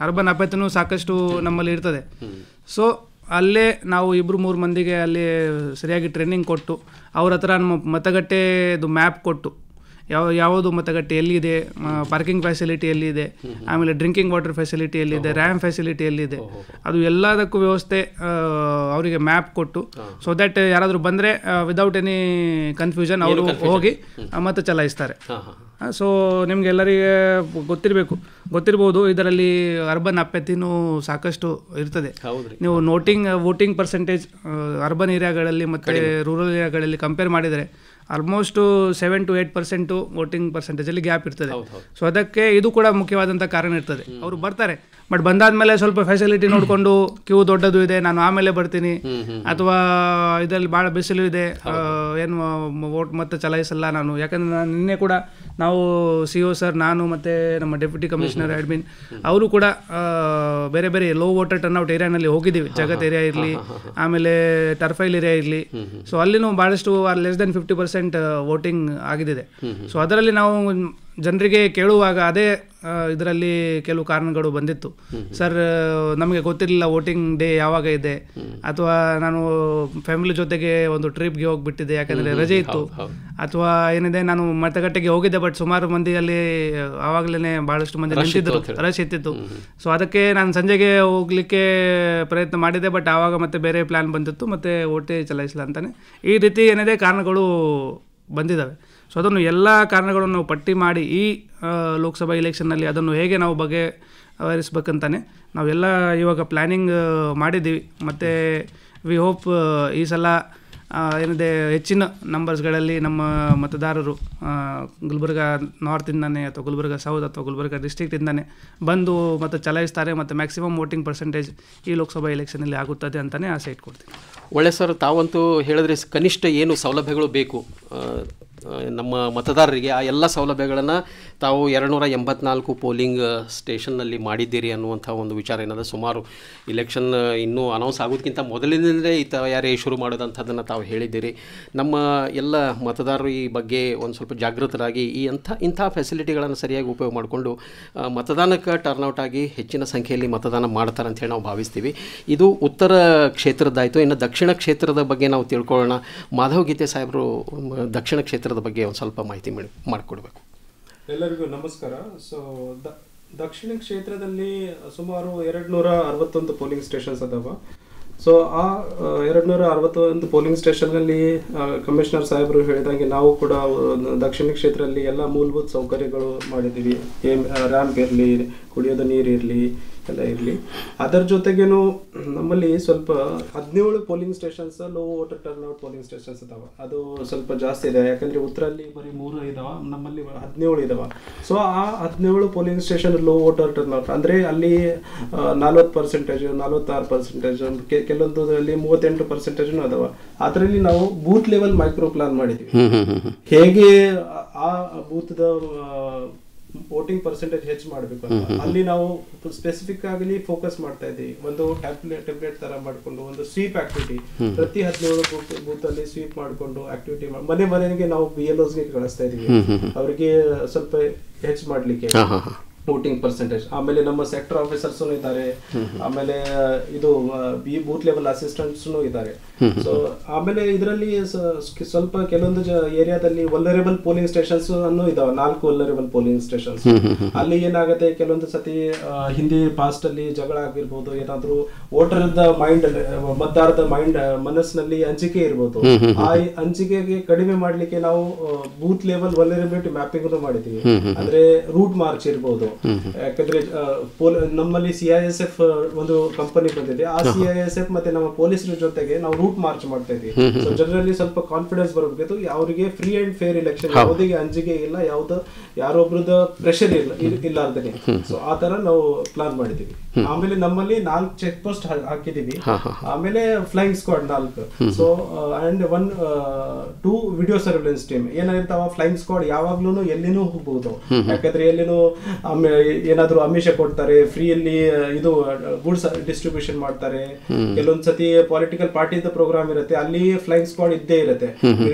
ಅರ್ಬನ್ ಅಪೇತನೂ ಸಾಕಷ್ಟು ನಮ್ಮಲ್ಲಿ ಇರ್ತದೆ ಸೊ ಅಲ್ಲೇ ನಾವು ಇಬ್ಬರು ಮೂರು ಮಂದಿಗೆ ಅಲ್ಲಿ ಸರಿಯಾಗಿ ಟ್ರೈನಿಂಗ್ ಕೊಟ್ಟು ಅವ್ರ ಹತ್ರ ನಮ್ಮ ಮತಗಟ್ಟೆದು ಮ್ಯಾಪ್ ಕೊಟ್ಟು ಯಾವ ಯಾವುದು ಮತಗಟ್ಟೆ ಎಲ್ಲಿದೆ ಪಾರ್ಕಿಂಗ್ ಫೆಸಿಲಿಟಿ ಎಲ್ಲಿದೆ ಆಮೇಲೆ ಡ್ರಿಂಕಿಂಗ್ ವಾಟರ್ ಫೆಸಿಲಿಟಿ ಎಲ್ಲಿದೆ ರ್ಯಾಮ್ ಫೆಸಿಲಿಟಿ ಎಲ್ಲಿದೆ ಅದು ಎಲ್ಲದಕ್ಕೂ ವ್ಯವಸ್ಥೆ ಅವರಿಗೆ ಮ್ಯಾಪ್ ಕೊಟ್ಟು ಸೊ ದ್ಯಾಟ್ ಯಾರಾದರೂ ಬಂದರೆ ವಿದೌಟ್ ಎನಿ ಕನ್ಫ್ಯೂಷನ್ ಅವರು ಹೋಗಿ ಮತ ಚಲಾಯಿಸ್ತಾರೆ ಸೊ ನಿಮಗೆಲ್ಲರಿಗೆ ಗೊತ್ತಿರಬೇಕು ಗೊತ್ತಿರ್ಬೋದು ಇದರಲ್ಲಿ ಅರ್ಬನ್ ಅಪ್ಯತಿನೂ ಸಾಕಷ್ಟು ಇರ್ತದೆ ನೀವು ನೋಟಿಂಗ್ ವೋಟಿಂಗ್ ಪರ್ಸೆಂಟೇಜ್ ಅರ್ಬನ್ ಏರಿಯಾಗಳಲ್ಲಿ ಮತ್ತು ರೂರಲ್ ಏರಿಯಾಗಳಲ್ಲಿ ಕಂಪೇರ್ ಮಾಡಿದರೆ almost seven to eight percent voting ಅಲ್ಲಿ ಗ್ಯಾಪ್ ಇರ್ತದೆ ಸೊ ಅದಕ್ಕೆ ಇದು ಕೂಡ ಮುಖ್ಯವಾದಂತಹ ಕಾರಣ ಇರ್ತದೆ ಅವರು ಬರ್ತಾರೆ ಬಟ್ ಬಂದಾದ ಮೇಲೆ ಸ್ವಲ್ಪ ಫೆಸಿಲಿಟಿ ನೋಡಿಕೊಂಡು ಕ್ಯೂ ದೊಡ್ಡದು ಇದೆ ನಾನು ಆಮೇಲೆ ಬರ್ತೀನಿ ಅಥವಾ ಇದರಲ್ಲಿ ಭಾಳ ಬಿಸಿಲು ಇದೆ ಏನು ವೋಟ್ ಮತ್ತೆ ಚಲಾಯಿಸಲ್ಲ ನಾನು ಯಾಕಂದ್ರೆ ನಾನು ನಿನ್ನೆ ಕೂಡ ನಾವು ಸಿ ಒ ಸರ್ ನಾನು ಮತ್ತೆ ನಮ್ಮ ಡೆಪ್ಯೂಟಿ ಕಮಿಷನರ್ ಅಡ್ಮಿನ್ ಅವರು ಕೂಡ ಬೇರೆ ಬೇರೆ ಲೋ ವೋಟರ್ ಟರ್ನ್ ಔಟ್ ಏರಿಯಾನಲ್ಲಿ ಹೋಗಿದ್ದೀವಿ ಜಗತ್ ಏರಿಯಾ ಇರಲಿ ಆಮೇಲೆ ಟರ್ಫೈಲ್ ಏರಿಯಾ ಇರಲಿ ಸೊ ಅಲ್ಲಿನೂ ಭಾಳಷ್ಟು less than fifty percent percent voting ಆಗಿದೆ ಸೊ ಅದರಲ್ಲಿ ನಾವು ಜನರಿಗೆ ಕೇಳುವಾಗ ಅದೇ ಇದರಲ್ಲಿ ಕೆಲವು ಕಾರಣಗಳು ಬಂದಿತ್ತು ಸರ್ ನಮಗೆ ಗೊತ್ತಿರಲಿಲ್ಲ ವೋಟಿಂಗ್ ಡೇ ಯಾವಾಗ ಇದೆ ಅಥವಾ ನಾನು ಫ್ಯಾಮಿಲಿ ಜೊತೆಗೆ ಒಂದು ಟ್ರಿಪ್ಗೆ ಹೋಗಿಬಿಟ್ಟಿದ್ದೆ ಯಾಕಂದರೆ ರಜೆ ಇತ್ತು ಅಥವಾ ಏನಿದೆ ನಾನು ಮತಗಟ್ಟೆಗೆ ಹೋಗಿದ್ದೆ ಬಟ್ ಸುಮಾರು ಮಂದಿ ಅಲ್ಲಿ ಆವಾಗಲೇ ಭಾಳಷ್ಟು ಮಂದಿ ನಿಂತಿದ್ದರು ರಶ್ ಇತ್ತಿತ್ತು ಸೊ ಅದಕ್ಕೆ ನಾನು ಸಂಜೆಗೆ ಹೋಗಲಿಕ್ಕೆ ಪ್ರಯತ್ನ ಮಾಡಿದ್ದೆ ಬಟ್ ಆವಾಗ ಮತ್ತೆ ಬೇರೆ ಪ್ಲ್ಯಾನ್ ಬಂದಿತ್ತು ಮತ್ತು ಓಟೇ ಚಲಾಯಿಸಲ ಅಂತಾನೆ ಈ ರೀತಿ ಏನಿದೆ ಕಾರಣಗಳು ಬಂದಿದ್ದಾವೆ ಸೊ ಅದನ್ನು ಎಲ್ಲ ಕಾರಣಗಳನ್ನು ನಾವು ಪಟ್ಟಿ ಮಾಡಿ ಈ ಲೋಕಸಭಾ ಇಲೆಕ್ಷನ್ನಲ್ಲಿ ಅದನ್ನು ಹೇಗೆ ನಾವು ಬಗೆ ವಹಿಸ್ಬೇಕಂತಾನೆ ನಾವೆಲ್ಲ ಇವಾಗ ಪ್ಲ್ಯಾನಿಂಗ್ ಮಾಡಿದ್ದೀವಿ ಮತ್ತು ವಿ ಹೋಪ್ ಈ ಸಲ ಏನಿದೆ ಹೆಚ್ಚಿನ ನಂಬರ್ಸ್ಗಳಲ್ಲಿ ನಮ್ಮ ಮತದಾರರು ಗುಲ್ಬರ್ಗ ನಾರ್ತಿಂದನೇ ಅಥವಾ ಗುಲ್ಬರ್ಗ ಸೌತ್ ಅಥವಾ ಗುಲ್ಬರ್ಗ ಡಿಸ್ಟಿಕ್ಟಿಂದನೇ ಬಂದು ಮತ್ತು ಚಲಾಯಿಸ್ತಾರೆ ಮತ್ತು ಮ್ಯಾಕ್ಸಿಮಮ್ ವೋಟಿಂಗ್ ಪರ್ಸೆಂಟೇಜ್ ಈ ಲೋಕಸಭಾ ಎಲೆಕ್ಷನಲ್ಲಿ ಆಗುತ್ತದೆ ಅಂತಲೇ ಆಸೆ ಇಟ್ಕೊಡ್ತೀನಿ ಒಳ್ಳೆ ಸರ್ ತಾವಂತೂ ಹೇಳಿದ್ರೆ ಕನಿಷ್ಠ ಏನು ಸೌಲಭ್ಯಗಳು ಬೇಕು ನಮ್ಮ ಮತದಾರರಿಗೆ ಆ ಎಲ್ಲ ಸೌಲಭ್ಯಗಳನ್ನು ತಾವು ಎರಡುನೂರ ಎಂಬತ್ನಾಲ್ಕು ಪೋಲಿಂಗ್ ಸ್ಟೇಷನ್ನಲ್ಲಿ ಮಾಡಿದ್ದೀರಿ ಅನ್ನುವಂಥ ಒಂದು ವಿಚಾರ ಏನಾದರೂ ಸುಮಾರು ಇಲೆಕ್ಷನ್ ಇನ್ನೂ ಅನೌನ್ಸ್ ಆಗೋದಕ್ಕಿಂತ ಮೊದಲಿನಿಂದಲೇ ಈ ತಯಾರಿ ಶುರು ಮಾಡೋದಂಥದ್ದನ್ನು ತಾವು ತಾವು ಹೇಳಿದ್ದೀರಿ ನಮ್ಮ ಎಲ್ಲ ಮತದಾರರು ಈ ಬಗ್ಗೆ ಒಂದು ಸ್ವಲ್ಪ ಜಾಗೃತರಾಗಿ ಈ ಅಂಥ ಇಂಥ ಫೆಸಿಲಿಟಿಗಳನ್ನು ಸರಿಯಾಗಿ ಉಪಯೋಗ ಮಾಡಿಕೊಂಡು ಮತದಾನಕ್ಕೆ ಟರ್ನ್ಔಟ್ ಆಗಿ ಹೆಚ್ಚಿನ ಸಂಖ್ಯೆಯಲ್ಲಿ ಮತದಾನ ಮಾಡ್ತಾರೆ ಅಂತ ಹೇಳಿ ನಾವು ಭಾವಿಸ್ತೀವಿ ಇದು ಉತ್ತರ ಕ್ಷೇತ್ರದ್ದಾಯಿತು ಇನ್ನು ದಕ್ಷಿಣ ಕ್ಷೇತ್ರದ ಬಗ್ಗೆ ನಾವು ತಿಳ್ಕೊಳ್ಳೋಣ ಮಾಧವ್ ಗೀತೆ ಸಾಹೇಬರು ದಕ್ಷಿಣ ಕ್ಷೇತ್ರದ ಬಗ್ಗೆ ಒಂದು ಸ್ವಲ್ಪ ಮಾಹಿತಿ ಮಾಡಿಕೊಡ್ಬೇಕು ಎಲ್ಲರಿಗೂ ನಮಸ್ಕಾರ ಸೊ ದಕ್ಷಿಣ ಕ್ಷೇತ್ರದಲ್ಲಿ ಸುಮಾರು ಎರಡು ನೂರ ಅರವತ್ತೊಂದು ಪೋಲಿಂಗ್ ಸ್ಟೇಷನ್ಸ್ ಅದಾವ ಸೊ ಆ ಎರಡು ನೂರ ಅರವತ್ತೊಂದು ಪೋಲಿಂಗ್ ಸ್ಟೇಷನ್ನಲ್ಲಿ ಕಮಿಷನರ್ ಸಾಹೇಬರು ಹೇಳಿದಂಗೆ ನಾವು ಕೂಡ ದಕ್ಷಿಣ ಕ್ಷೇತ್ರದಲ್ಲಿ ಎಲ್ಲ ಮೂಲಭೂತ ಸೌಕರ್ಯಗಳು ಮಾಡಿದ್ದೀವಿ ಏಮ್ ರ್ಯಾಂಪ್ ಇರಲಿ ಕುಡಿಯೋದು ನೀರು ಇರಲಿ ಎಲ್ಲ ಇರಲಿ ಅದರ ಜೊತೆಗೇನು ನಮ್ಮಲ್ಲಿ ಸ್ವಲ್ಪ ಹದಿನೇಳು polling stations low voter turnout polling stations ಇದಾವೆ ಅದು ಸ್ವಲ್ಪ ಜಾಸ್ತಿ ಇದೆ ಯಾಕಂದ್ರೆ ಉತ್ತರಲ್ಲಿ ಬರೀ ಮೂರು ಇದಾವೆ ನಮ್ಮಲ್ಲಿ ಹದಿನೇಳು ಇದಾವ ಸೊ ಆ ಹದಿನೇಳು ಪೋಲಿಂಗ್ ಸ್ಟೇಷನ್ ಲೋ ವೋಟರ್ ಟರ್ನ್ ಔಟ್ ಅಂದರೆ ಅಲ್ಲಿ ನಲ್ವತ್ತು ಪರ್ಸೆಂಟೇಜ್ ನಲ್ವತ್ತಾರು ಪರ್ಸೆಂಟೇಜ್ ಕೆಲವೊಂದು ಅಲ್ಲಿ ಮೂವತ್ತೆಂಟು ಪರ್ಸೆಂಟೇಜ್ನು ಅದಾವ ಅದರಲ್ಲಿ ನಾವು ಬೂತ್ ಲೆವೆಲ್ ಮೈಕ್ರೋ ಪ್ಲಾನ್ ಮಾಡಿದ್ವಿ ಹೇಗೆ ಆ ಬೂತ್ ವೋಟಿಂಗ್ ಪರ್ಸೆಂಟೇಜ್ ಹೆಚ್ಚು ಮಾಡಬೇಕು ಅಂತ ಅಲ್ಲಿ ನಾವು ಸ್ಪೆಸಿಫಿಕ್ ಆಗಲಿ ಫೋಕಸ್ ಮಾಡ್ತಾ ಇದ್ದೀವಿ ಒಂದು ಟ್ಯಾಬ್ಲೆಟ್ ತರ ಮಾಡಿಕೊಂಡು ಒಂದು ಸ್ವೀಪ್ ಆಕ್ಟಿವಿಟಿ ಪ್ರತಿ ಹದಿನೇಳು ಬೂತ್ ಅಲ್ಲಿ ಸ್ವೀಪ್ ಮಾಡಿಕೊಂಡು ಆಕ್ಟಿವಿಟಿ ಮನೆ ಮನೆಗೆ ನಾವು ಬಿ ಎಲ್ ಓಸ್ಗೆ ಕಳಿಸ್ತಾ ಇದೀವಿ ಅವರಿಗೆ ಸ್ವಲ್ಪ ಹೆಚ್ಚು ಮಾಡ್ಲಿಕ್ಕೆ ವೋಟಿಂಗ್ ಪರ್ಸೆಂಟೇಜ್ ಆಮೇಲೆ ನಮ್ಮ ಸೆಕ್ಟರ್ ಆಫೀಸರ್ಸ್ ಇದ್ದಾರೆ ಆಮೇಲೆ ಇದು ಬಿ ಬೂತ್ ಲೆವೆಲ್ ಅಸಿಸ್ಟೆಂಟ್ಸ್ ಇದ್ದಾರೆ ಸೊ ಆಮೇಲೆ ಇದರಲ್ಲಿ ಸ್ವಲ್ಪ ಕೆಲವೊಂದು ಏರಿಯಾದಲ್ಲಿ ವಲ್ಲರೇಬಲ್ ಪೋಲಿಂಗ್ ಸ್ಟೇಷನ್ಸ್ ಅನ್ನು ಇದಾವೆ ನಾಲ್ಕು ವಲ್ಲರೇಬಲ್ ಪೋಲಿಂಗ್ ಸ್ಟೇಷನ್ಸ್ ಅಲ್ಲಿ ಏನಾಗುತ್ತೆ ಕೆಲವೊಂದು ಸತಿ ಹಿಂದಿ ಪಾಸ್ಟ್ ಅಲ್ಲಿ ಜಗಳ ಆಗಿರ್ಬೋದು ಏನಾದ್ರೂ ವೋಟರ್ ಮೈಂಡ್ ಮತದಾರರ ಮೈಂಡ್ ಮನಸ್ಸಿನಲ್ಲಿ ಹಂಚಿಕೆ ಇರ್ಬೋದು ಆ ಹಂಚಿಕೆಗೆ ಕಡಿಮೆ ಮಾಡ್ಲಿಕ್ಕೆ ನಾವು ಬೂತ್ ಲೆವೆಲ್ ವಲ್ಲರೇಬಿಲಿಟಿ ಮ್ಯಾಪಿಂಗ್ ಮಾಡಿದೀವಿ ಅಂದ್ರೆ ರೂಟ್ ಮಾರ್ಚ್ ಇರ್ಬೋದು ಯಾಕಂದ್ರೆ ನಮ್ಮಲ್ಲಿ ಎಫ್ ಒಂದು ಕಂಪನಿ ಬಂದಿದೆ ಆ ಎಫ್ ಮತ್ತೆ ನಮ್ಮ ಪೊಲೀಸರ ಜೊತೆಗೆ ನಾವು ರೂಟ್ ಮಾರ್ಚ್ ಮಾಡ್ತಾ ಇದೀವಿ ಸೊ ಜನರಲ್ಲಿ ಸ್ವಲ್ಪ ಕಾನ್ಫಿಡೆನ್ಸ್ ಬರಬೇಕು ಅವರಿಗೆ ಫ್ರೀ ಅಂಡ್ ಫೇರ್ ಎಲೆಕ್ಷನ್ ಯಾವುದೇ ಅಂಜಿಕೆ ಇಲ್ಲ ಯಾವ್ದ ಯಾರೊಬ್ಬರದ ಪ್ರೆಷರ್ ಇಲ್ಲ ಇಲ್ಲ ಇಲ್ಲಾರ್ದೇ ಸೊ ಆ ತರ ನಾವು ಪ್ಲಾನ್ ಮಾಡಿದೀವಿ ಆಮೇಲೆ ನಮ್ಮಲ್ಲಿ ನಾಲ್ಕು ಚೆಕ್ ಪೋಸ್ಟ್ ಹಾಕಿದೀವಿ ಆಮೇಲೆ ಫ್ಲೈಯಿಂಗ್ ಸ್ಕ್ವಾಡ್ ನಾಲ್ಕು so and one two video surveillance team ಏನಾಗಿರ್ತಾವ ಫ್ಲೈಯಿಂಗ್ ಸ್ಕ್ವಾಡ್ ಯಾವಾಗ್ಲೂ ಎಲ್ಲಿನೂ ಹೋಗ್ಬಹುದು ಯಾಕಂದ್ರೆ ಎಲ್ಲಿನೂ ಏನಾದ್ರು ಅಮಿಷ ಕೊಡ್ತಾರೆ ಫ್ರೀಯಲ್ಲಿ ಇದು ಗೂಡ್ಸ್ ಡಿಸ್ಟ್ರಿಬ್ಯೂಷನ್ ಮಾಡ್ತಾರೆ ಕೆಲವೊಂದ್ಸತಿ ಪೊಲಿಟಿಕಲ್ ಪಾರ್ಟಿ ಪ್ರೋಗ್ರಾಮ್ ಇರುತ್ತೆ ಅಲ್ಲಿ ಫ್ಲೈಂಗ್ ಸ್ಕ್ವಾಡ್ ಇದ್ದೇ ಇರುತ್ತೆ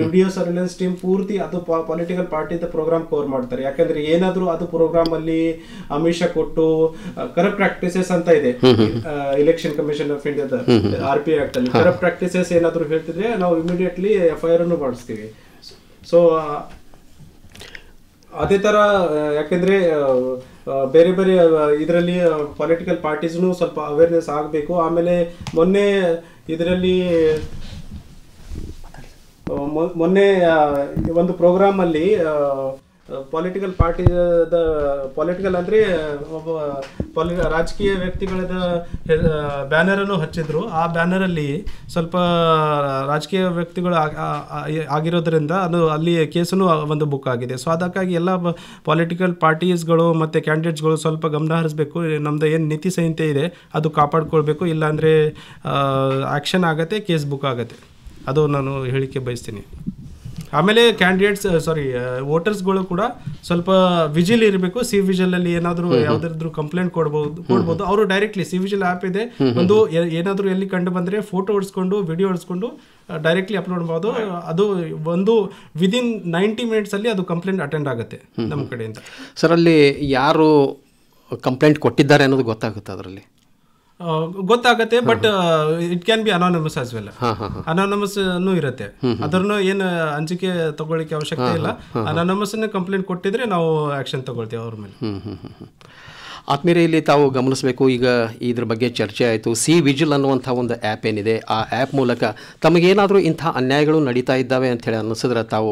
ವಿಡಿಯೋ ಸರ್ವಿಲೆನ್ಸ್ ಟೀಮ್ ಪೂರ್ತಿ ಅದು ಪೊಲಿಟಿಕಲ್ ಪಾರ್ಟಿ ಪ್ರೋಗ್ರಾಮ್ ಕವರ್ ಮಾಡ್ತಾರೆ ಯಾಕಂದ್ರೆ ಏನಾದ್ರೂ ಅದು ಪ್ರೋಗ್ರಾಮ್ ಅಲ್ಲಿ ಅಮಿಷ ಕೊಟ್ಟು ಕರಪ್ಟ್ ಪ್ರಾಕ್ಟೀಸಸ್ ಅಂತ ಇದೆ ಇಲೆಕ್ಷನ್ ಕಮಿಷನ್ ಆಫ್ ಇಂಡಿಯಾದ ಆರ್ ಪಿ ಆಕ್ಟ್ ಅಲ್ಲಿ ಕರಪ್ಟ್ ಪ್ರಾಕ್ಟೀಸಸ್ ಏನಾದ್ರು ಹೇಳ್ತಿದ್ರೆ ನಾವು ಇಮಿಡಿಯೇಟ್ಲಿ ಎಫ್ ಐ ಆರ್ ಅನ್ನು ಮಾಡಿಸ್ತೀವಿ ಸೊ ಅದೇ ತರ ಯಾಕಂದ್ರೆ ಬೇರೆ ಬೇರೆ ಇದರಲ್ಲಿ ಪೊಲಿಟಿಕಲ್ ಪಾರ್ಟೀಸ್ನು ಸ್ವಲ್ಪ ಅವೇರ್ನೆಸ್ ಆಗಬೇಕು ಆಮೇಲೆ ಮೊನ್ನೆ ಇದರಲ್ಲಿ ಮೊನ್ನೆ ಒಂದು ಪ್ರೋಗ್ರಾಮಲ್ಲಿ ಪೊಲಿಟಿಕಲ್ ಪಾರ್ಟಿದ ಪೊಲಿಟಿಕಲ್ ಅಂದರೆ ಒಬ್ಬ ಪೊಲಿ ರಾಜಕೀಯ ವ್ಯಕ್ತಿಗಳದ ಬ್ಯಾನರನ್ನು ಹಚ್ಚಿದ್ರು ಆ ಬ್ಯಾನರಲ್ಲಿ ಸ್ವಲ್ಪ ರಾಜಕೀಯ ವ್ಯಕ್ತಿಗಳು ಆಗಿರೋದ್ರಿಂದ ಅದು ಅಲ್ಲಿ ಕೇಸನ್ನು ಒಂದು ಬುಕ್ ಆಗಿದೆ ಸೊ ಅದಕ್ಕಾಗಿ ಎಲ್ಲ ಪೊಲಿಟಿಕಲ್ ಪಾರ್ಟೀಸ್ಗಳು ಮತ್ತು ಕ್ಯಾಂಡಿಡೇಟ್ಸ್ಗಳು ಸ್ವಲ್ಪ ಗಮನ ಹರಿಸಬೇಕು ನಮ್ದು ಏನು ನೀತಿ ಸಂಹಿತೆ ಇದೆ ಅದು ಕಾಪಾಡ್ಕೊಳ್ಬೇಕು ಇಲ್ಲಾಂದರೆ ಆ್ಯಕ್ಷನ್ ಆಗತ್ತೆ ಕೇಸ್ ಬುಕ್ ಆಗುತ್ತೆ ಅದು ನಾನು ಹೇಳಿಕೆ ಬಯಸ್ತೀನಿ ಆಮೇಲೆ ಕ್ಯಾಂಡಿಡೇಟ್ಸ್ ಸಾರಿ ವೋಟರ್ಸ್ಗಳು ಕೂಡ ಸ್ವಲ್ಪ ವಿಜಿಲ್ ಇರಬೇಕು ಸಿ ವಿಜಿಲ್ ಅಲ್ಲಿ ಏನಾದರೂ ಯಾವ್ದಾದ್ರು ಕಂಪ್ಲೇಂಟ್ ಕೊಡ್ಬೋದು ಕೊಡ್ಬೋದು ಅವರು ಡೈರೆಕ್ಟ್ಲಿ ಸಿ ವಿಜಿಲ್ ಆ್ಯಪ್ ಇದೆ ಒಂದು ಏನಾದರೂ ಎಲ್ಲಿ ಕಂಡು ಬಂದ್ರೆ ಫೋಟೋ ಹೊಡ್ಸ್ಕೊಂಡು ವಿಡಿಯೋ ಹೊಡ್ಸ್ಕೊಂಡು ಡೈರೆಕ್ಟ್ಲಿ ಅಪ್ಲೋಡ್ ಮಾಡೋದು ಅದು ಒಂದು ವಿದಿನ್ ನೈಂಟಿ ಅಲ್ಲಿ ಅದು ಕಂಪ್ಲೇಂಟ್ ಅಟೆಂಡ್ ಆಗುತ್ತೆ ನಮ್ಮ ಕಡೆಯಿಂದ ಸರ್ ಅಲ್ಲಿ ಯಾರು ಕಂಪ್ಲೇಂಟ್ ಕೊಟ್ಟಿದ್ದಾರೆ ಅನ್ನೋದು ಗೊತ್ತಾಗುತ್ತೆ ಅದರಲ್ಲಿ ಗೊತ್ತಾಗತ್ತೆ but it can be anonymous as well anonymous ಇರುತ್ತೆ ಅದನ್ನು ಏನು ಅಂಜಿಕೆ ತಗೊಳ್ಳಿಕ್ಕೆ ಅವಶ್ಯಕತೆ ಇಲ್ಲ ಅನಾನಮಸ್ ಕಂಪ್ಲೇಂಟ್ ಕೊಟ್ಟಿದ್ರೆ ನಾವು ಆಕ್ಷನ್ ತಗೊಳ್ತೀವಿ ಅವ್ರ ಮೇಲೆ ಆತ್ಮೀಯರೇ ಇಲ್ಲಿ ತಾವು ಗಮನಿಸಬೇಕು ಈಗ ಇದ್ರ ಬಗ್ಗೆ ಚರ್ಚೆ ಆಯಿತು ಸಿ ವಿಜಿಲ್ ಅನ್ನುವಂಥ ಒಂದು ಆ್ಯಪ್ ಏನಿದೆ ಆ ಆ್ಯಪ್ ಮೂಲಕ ತಮಗೇನಾದರೂ ಇಂಥ ಅನ್ಯಾಯಗಳು ನಡೀತಾ ಇದ್ದಾವೆ ಅಂತ ಹೇಳಿ ಅನ್ನಿಸಿದ್ರೆ ತಾವು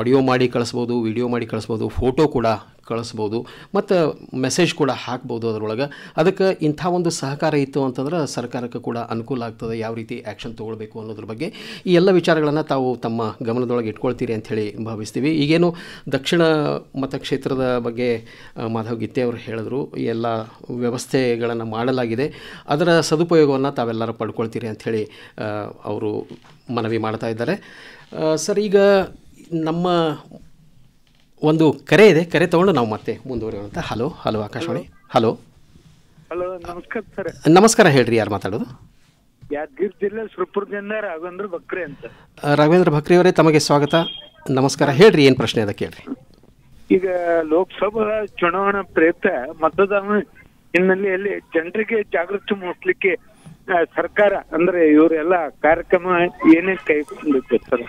ಆಡಿಯೋ ಮಾಡಿ ಕಳಿಸ್ಬೋದು ವಿಡಿಯೋ ಮಾಡಿ ಕಳಿಸ್ಬೋದು ಫೋಟೋ ಕೂಡ ಕಳಿಸ್ಬೋದು ಮತ್ತು ಮೆಸೇಜ್ ಕೂಡ ಹಾಕ್ಬೋದು ಅದರೊಳಗೆ ಅದಕ್ಕೆ ಇಂಥ ಒಂದು ಸಹಕಾರ ಇತ್ತು ಅಂತಂದ್ರೆ ಸರ್ಕಾರಕ್ಕೆ ಕೂಡ ಅನುಕೂಲ ಆಗ್ತದೆ ಯಾವ ರೀತಿ ಆ್ಯಕ್ಷನ್ ತೊಗೊಳ್ಬೇಕು ಅನ್ನೋದ್ರ ಬಗ್ಗೆ ಈ ಎಲ್ಲ ವಿಚಾರಗಳನ್ನು ತಾವು ತಮ್ಮ ಗಮನದೊಳಗೆ ಇಟ್ಕೊಳ್ತೀರಿ ಅಂಥೇಳಿ ಭಾವಿಸ್ತೀವಿ ಈಗೇನು ದಕ್ಷಿಣ ಮತಕ್ಷೇತ್ರದ ಬಗ್ಗೆ ಮಾಧವ್ ಗಿತ್ತೆ ಅವರು ಹೇಳಿದ್ರು ಎಲ್ಲ ವ್ಯವಸ್ಥೆಗಳನ್ನು ಮಾಡಲಾಗಿದೆ ಅದರ ಸದುಪಯೋಗವನ್ನು ತಾವೆಲ್ಲರೂ ಪಡ್ಕೊಳ್ತೀರಿ ಅಂಥೇಳಿ ಅವರು ಮನವಿ ಮಾಡ್ತಾ ಇದ್ದಾರೆ ಸರ್ ಈಗ ನಮ್ಮ ಒಂದು ಕರೆ ಇದೆ ಕರೆ ತಗೊಂಡು ನಾವು ಮತ್ತೆ ಮುಂದುವರಿಯೋಣ hello hello Akashvani hello hello ನಮಸ್ಕಾರ ಸರ್ ನಮಸ್ಕಾರ ಹೇಳ್ರಿ ಯಾರು ಮಾತಾಡೋದು ಯಾದಗಿರಿ ಜಿಲ್ಲೆ ಸುರಪುರದಿಂದ ರಾಘವೇಂದ್ರ ಭಕ್ರಿ ಅಂತ ರಾಘವೇಂದ್ರ ಭಕ್ರಿ ಅವರೇ ತಮಗೆ ಸ್ವಾಗತ ನಮಸ್ಕಾರ ಹೇಳ್ರಿ ಏನ್ ಪ್ರಶ್ನೆ ಅದ ಕೇಳ್ರಿ ಈಗ ಲೋಕಸಭಾ ಚುನಾವಣಾ ಪ್ರಯುಕ್ತ ಮತದಾನ ಹಿನ್ನೆಲೆಯಲ್ಲಿ ಜನರಿಗೆ ಜಾಗೃತಿ ಮೂಡಿಸ್ಲಿಕ್ಕೆ ಸರ್ಕಾರ ಅಂದ್ರೆ ಇವರೆಲ್ಲ ಕಾರ್ಯಕ್ರಮ ಏನೇ ಕೈಗೊಂಡಿತ್ತು ಸರ್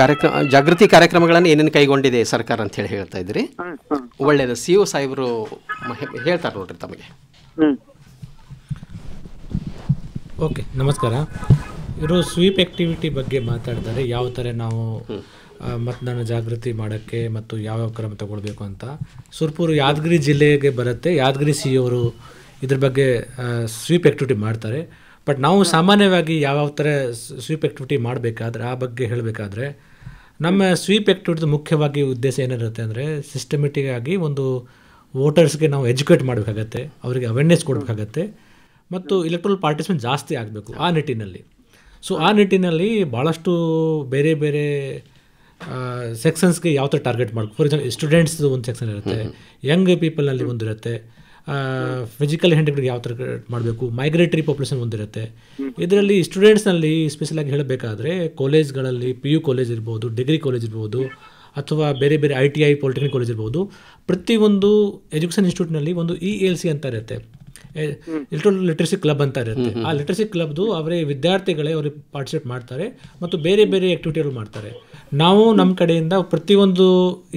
ಕಾರ್ಯಕ್ರಮ ಜಾಗೃತಿ ಕಾರ್ಯಕ್ರಮಗಳನ್ನು ಏನೇನು ಕೈಗೊಂಡಿದೆ ಸರ್ಕಾರ ಅಂತ ಹೇಳಿ ಹೇಳ್ತಾ ಇದ್ರಿ ಒಳ್ಳೆಯದು ಸಿ ಒ ಸಾಹೇಬರು ಹೇಳ್ತಾರೆ ನೋಡ್ರಿ ತಮಗೆ ಓಕೆ ನಮಸ್ಕಾರ ಇವರು ಸ್ವೀಪ್ ಆಕ್ಟಿವಿಟಿ ಬಗ್ಗೆ ಮಾತಾಡ್ತಾರೆ ಯಾವ ಥರ ನಾವು ಮತದಾನ ಜಾಗೃತಿ ಮಾಡೋಕ್ಕೆ ಮತ್ತು ಯಾವ ಕ್ರಮ ತಗೊಳ್ಬೇಕು ಅಂತ ಸುರ್ಪುರ್ ಯಾದಗಿರಿ ಜಿಲ್ಲೆಗೆ ಬರುತ್ತೆ ಯಾದಗಿರಿ ಸಿ ಅವರು ಇದ್ರ ಬಗ್ಗೆ ಸ್ವೀಪ್ ಆಕ್ಟಿವಿಟಿ ಮಾಡ್ತಾರೆ ಬಟ್ ನಾವು ಸಾಮಾನ್ಯವಾಗಿ ಯಾವ್ಯಾವ ಥರ ಸ್ವೀಪ್ ಆ್ಯಕ್ಟಿವಿಟಿ ಮಾಡಬೇಕಾದ್ರೆ ಆ ಬಗ್ಗೆ ಹೇಳಬೇಕಾದ್ರೆ ನಮ್ಮ ಸ್ವೀಪ್ ಆ್ಯಕ್ಟಿವಿಟಿದ ಮುಖ್ಯವಾಗಿ ಉದ್ದೇಶ ಏನಿರುತ್ತೆ ಅಂದರೆ ಸಿಸ್ಟಮೆಟಿಕ್ ಆಗಿ ಒಂದು ವೋಟರ್ಸ್ಗೆ ನಾವು ಎಜುಕೇಟ್ ಮಾಡಬೇಕಾಗತ್ತೆ ಅವರಿಗೆ ಅವೇರ್ನೆಸ್ ಕೊಡಬೇಕಾಗತ್ತೆ ಮತ್ತು ಇಲೆಕ್ಟ್ರಲ್ ಪಾರ್ಟಿಸಿಪೆಂಟ್ ಜಾಸ್ತಿ ಆಗಬೇಕು ಆ ನಿಟ್ಟಿನಲ್ಲಿ ಸೊ ಆ ನಿಟ್ಟಿನಲ್ಲಿ ಭಾಳಷ್ಟು ಬೇರೆ ಬೇರೆ ಸೆಕ್ಷನ್ಸ್ಗೆ ಯಾವ ಥರ ಟಾರ್ಗೆಟ್ ಮಾಡಬೇಕು ಫಾರ್ ಎಕ್ಸಾಂಪಲ್ ಸ್ಟೂಡೆಂಟ್ಸ್ದು ಒಂದು ಸೆಕ್ಷನ್ ಇರುತ್ತೆ ಯಂಗ್ ಪೀಪಲ್ನಲ್ಲಿ ಒಂದು ಇರುತ್ತೆ ಫಿಸಿಕಲ್ ಹ್ಯಾಂಡಿಕ್ಯಾಪ್ಗೆ ಯಾವ ಥರ ಮಾಡಬೇಕು ಮೈಗ್ರೇಟರಿ ಪಾಪ್ಯುಲೇಷನ್ ಒಂದಿರುತ್ತೆ ಇದರಲ್ಲಿ ಸ್ಟೂಡೆಂಟ್ಸ್ನಲ್ಲಿ ಸ್ಪೆಷಲಾಗಿ ಹೇಳಬೇಕಾದ್ರೆ ಕಾಲೇಜ್ಗಳಲ್ಲಿ ಪಿ ಯು ಕಾಲೇಜ್ ಇರ್ಬೋದು ಡಿಗ್ರಿ ಕಾಲೇಜ್ ಇರ್ಬೋದು ಅಥವಾ ಬೇರೆ ಬೇರೆ I T I polytechnic college ಇರ್ಬೋದು ಪ್ರತಿಯೊಂದು ಎಜುಕೇಷನ್ ಇನ್ಸ್ಟಿಟ್ಯೂಟ್ನಲ್ಲಿ ಒಂದು ಇ ಎಲ್ ಸಿ ಅಂತ ಇರುತ್ತೆ ಎಲೆಕ್ಟ್ರೋಲ್ ಲಿಟ್ರಸಿ ಕ್ಲಬ್ ಅಂತ ಇರುತ್ತೆ ಆ ಲಿಟ್ರಸಿ ಕ್ಲಬ್ದು ಅವರೇ ವಿದ್ಯಾರ್ಥಿಗಳೇ ಅವರು ಪಾರ್ಟಿಸಿಪೇಟ್ ಮಾಡ್ತಾರೆ ಮತ್ತು ಬೇರೆ ಬೇರೆ ಆ್ಯಕ್ಟಿವಿಟಿಗಳು ಮಾಡ್ತಾರೆ ನಾವು ನಮ್ಮ ಕಡೆಯಿಂದ ಪ್ರತಿಯೊಂದು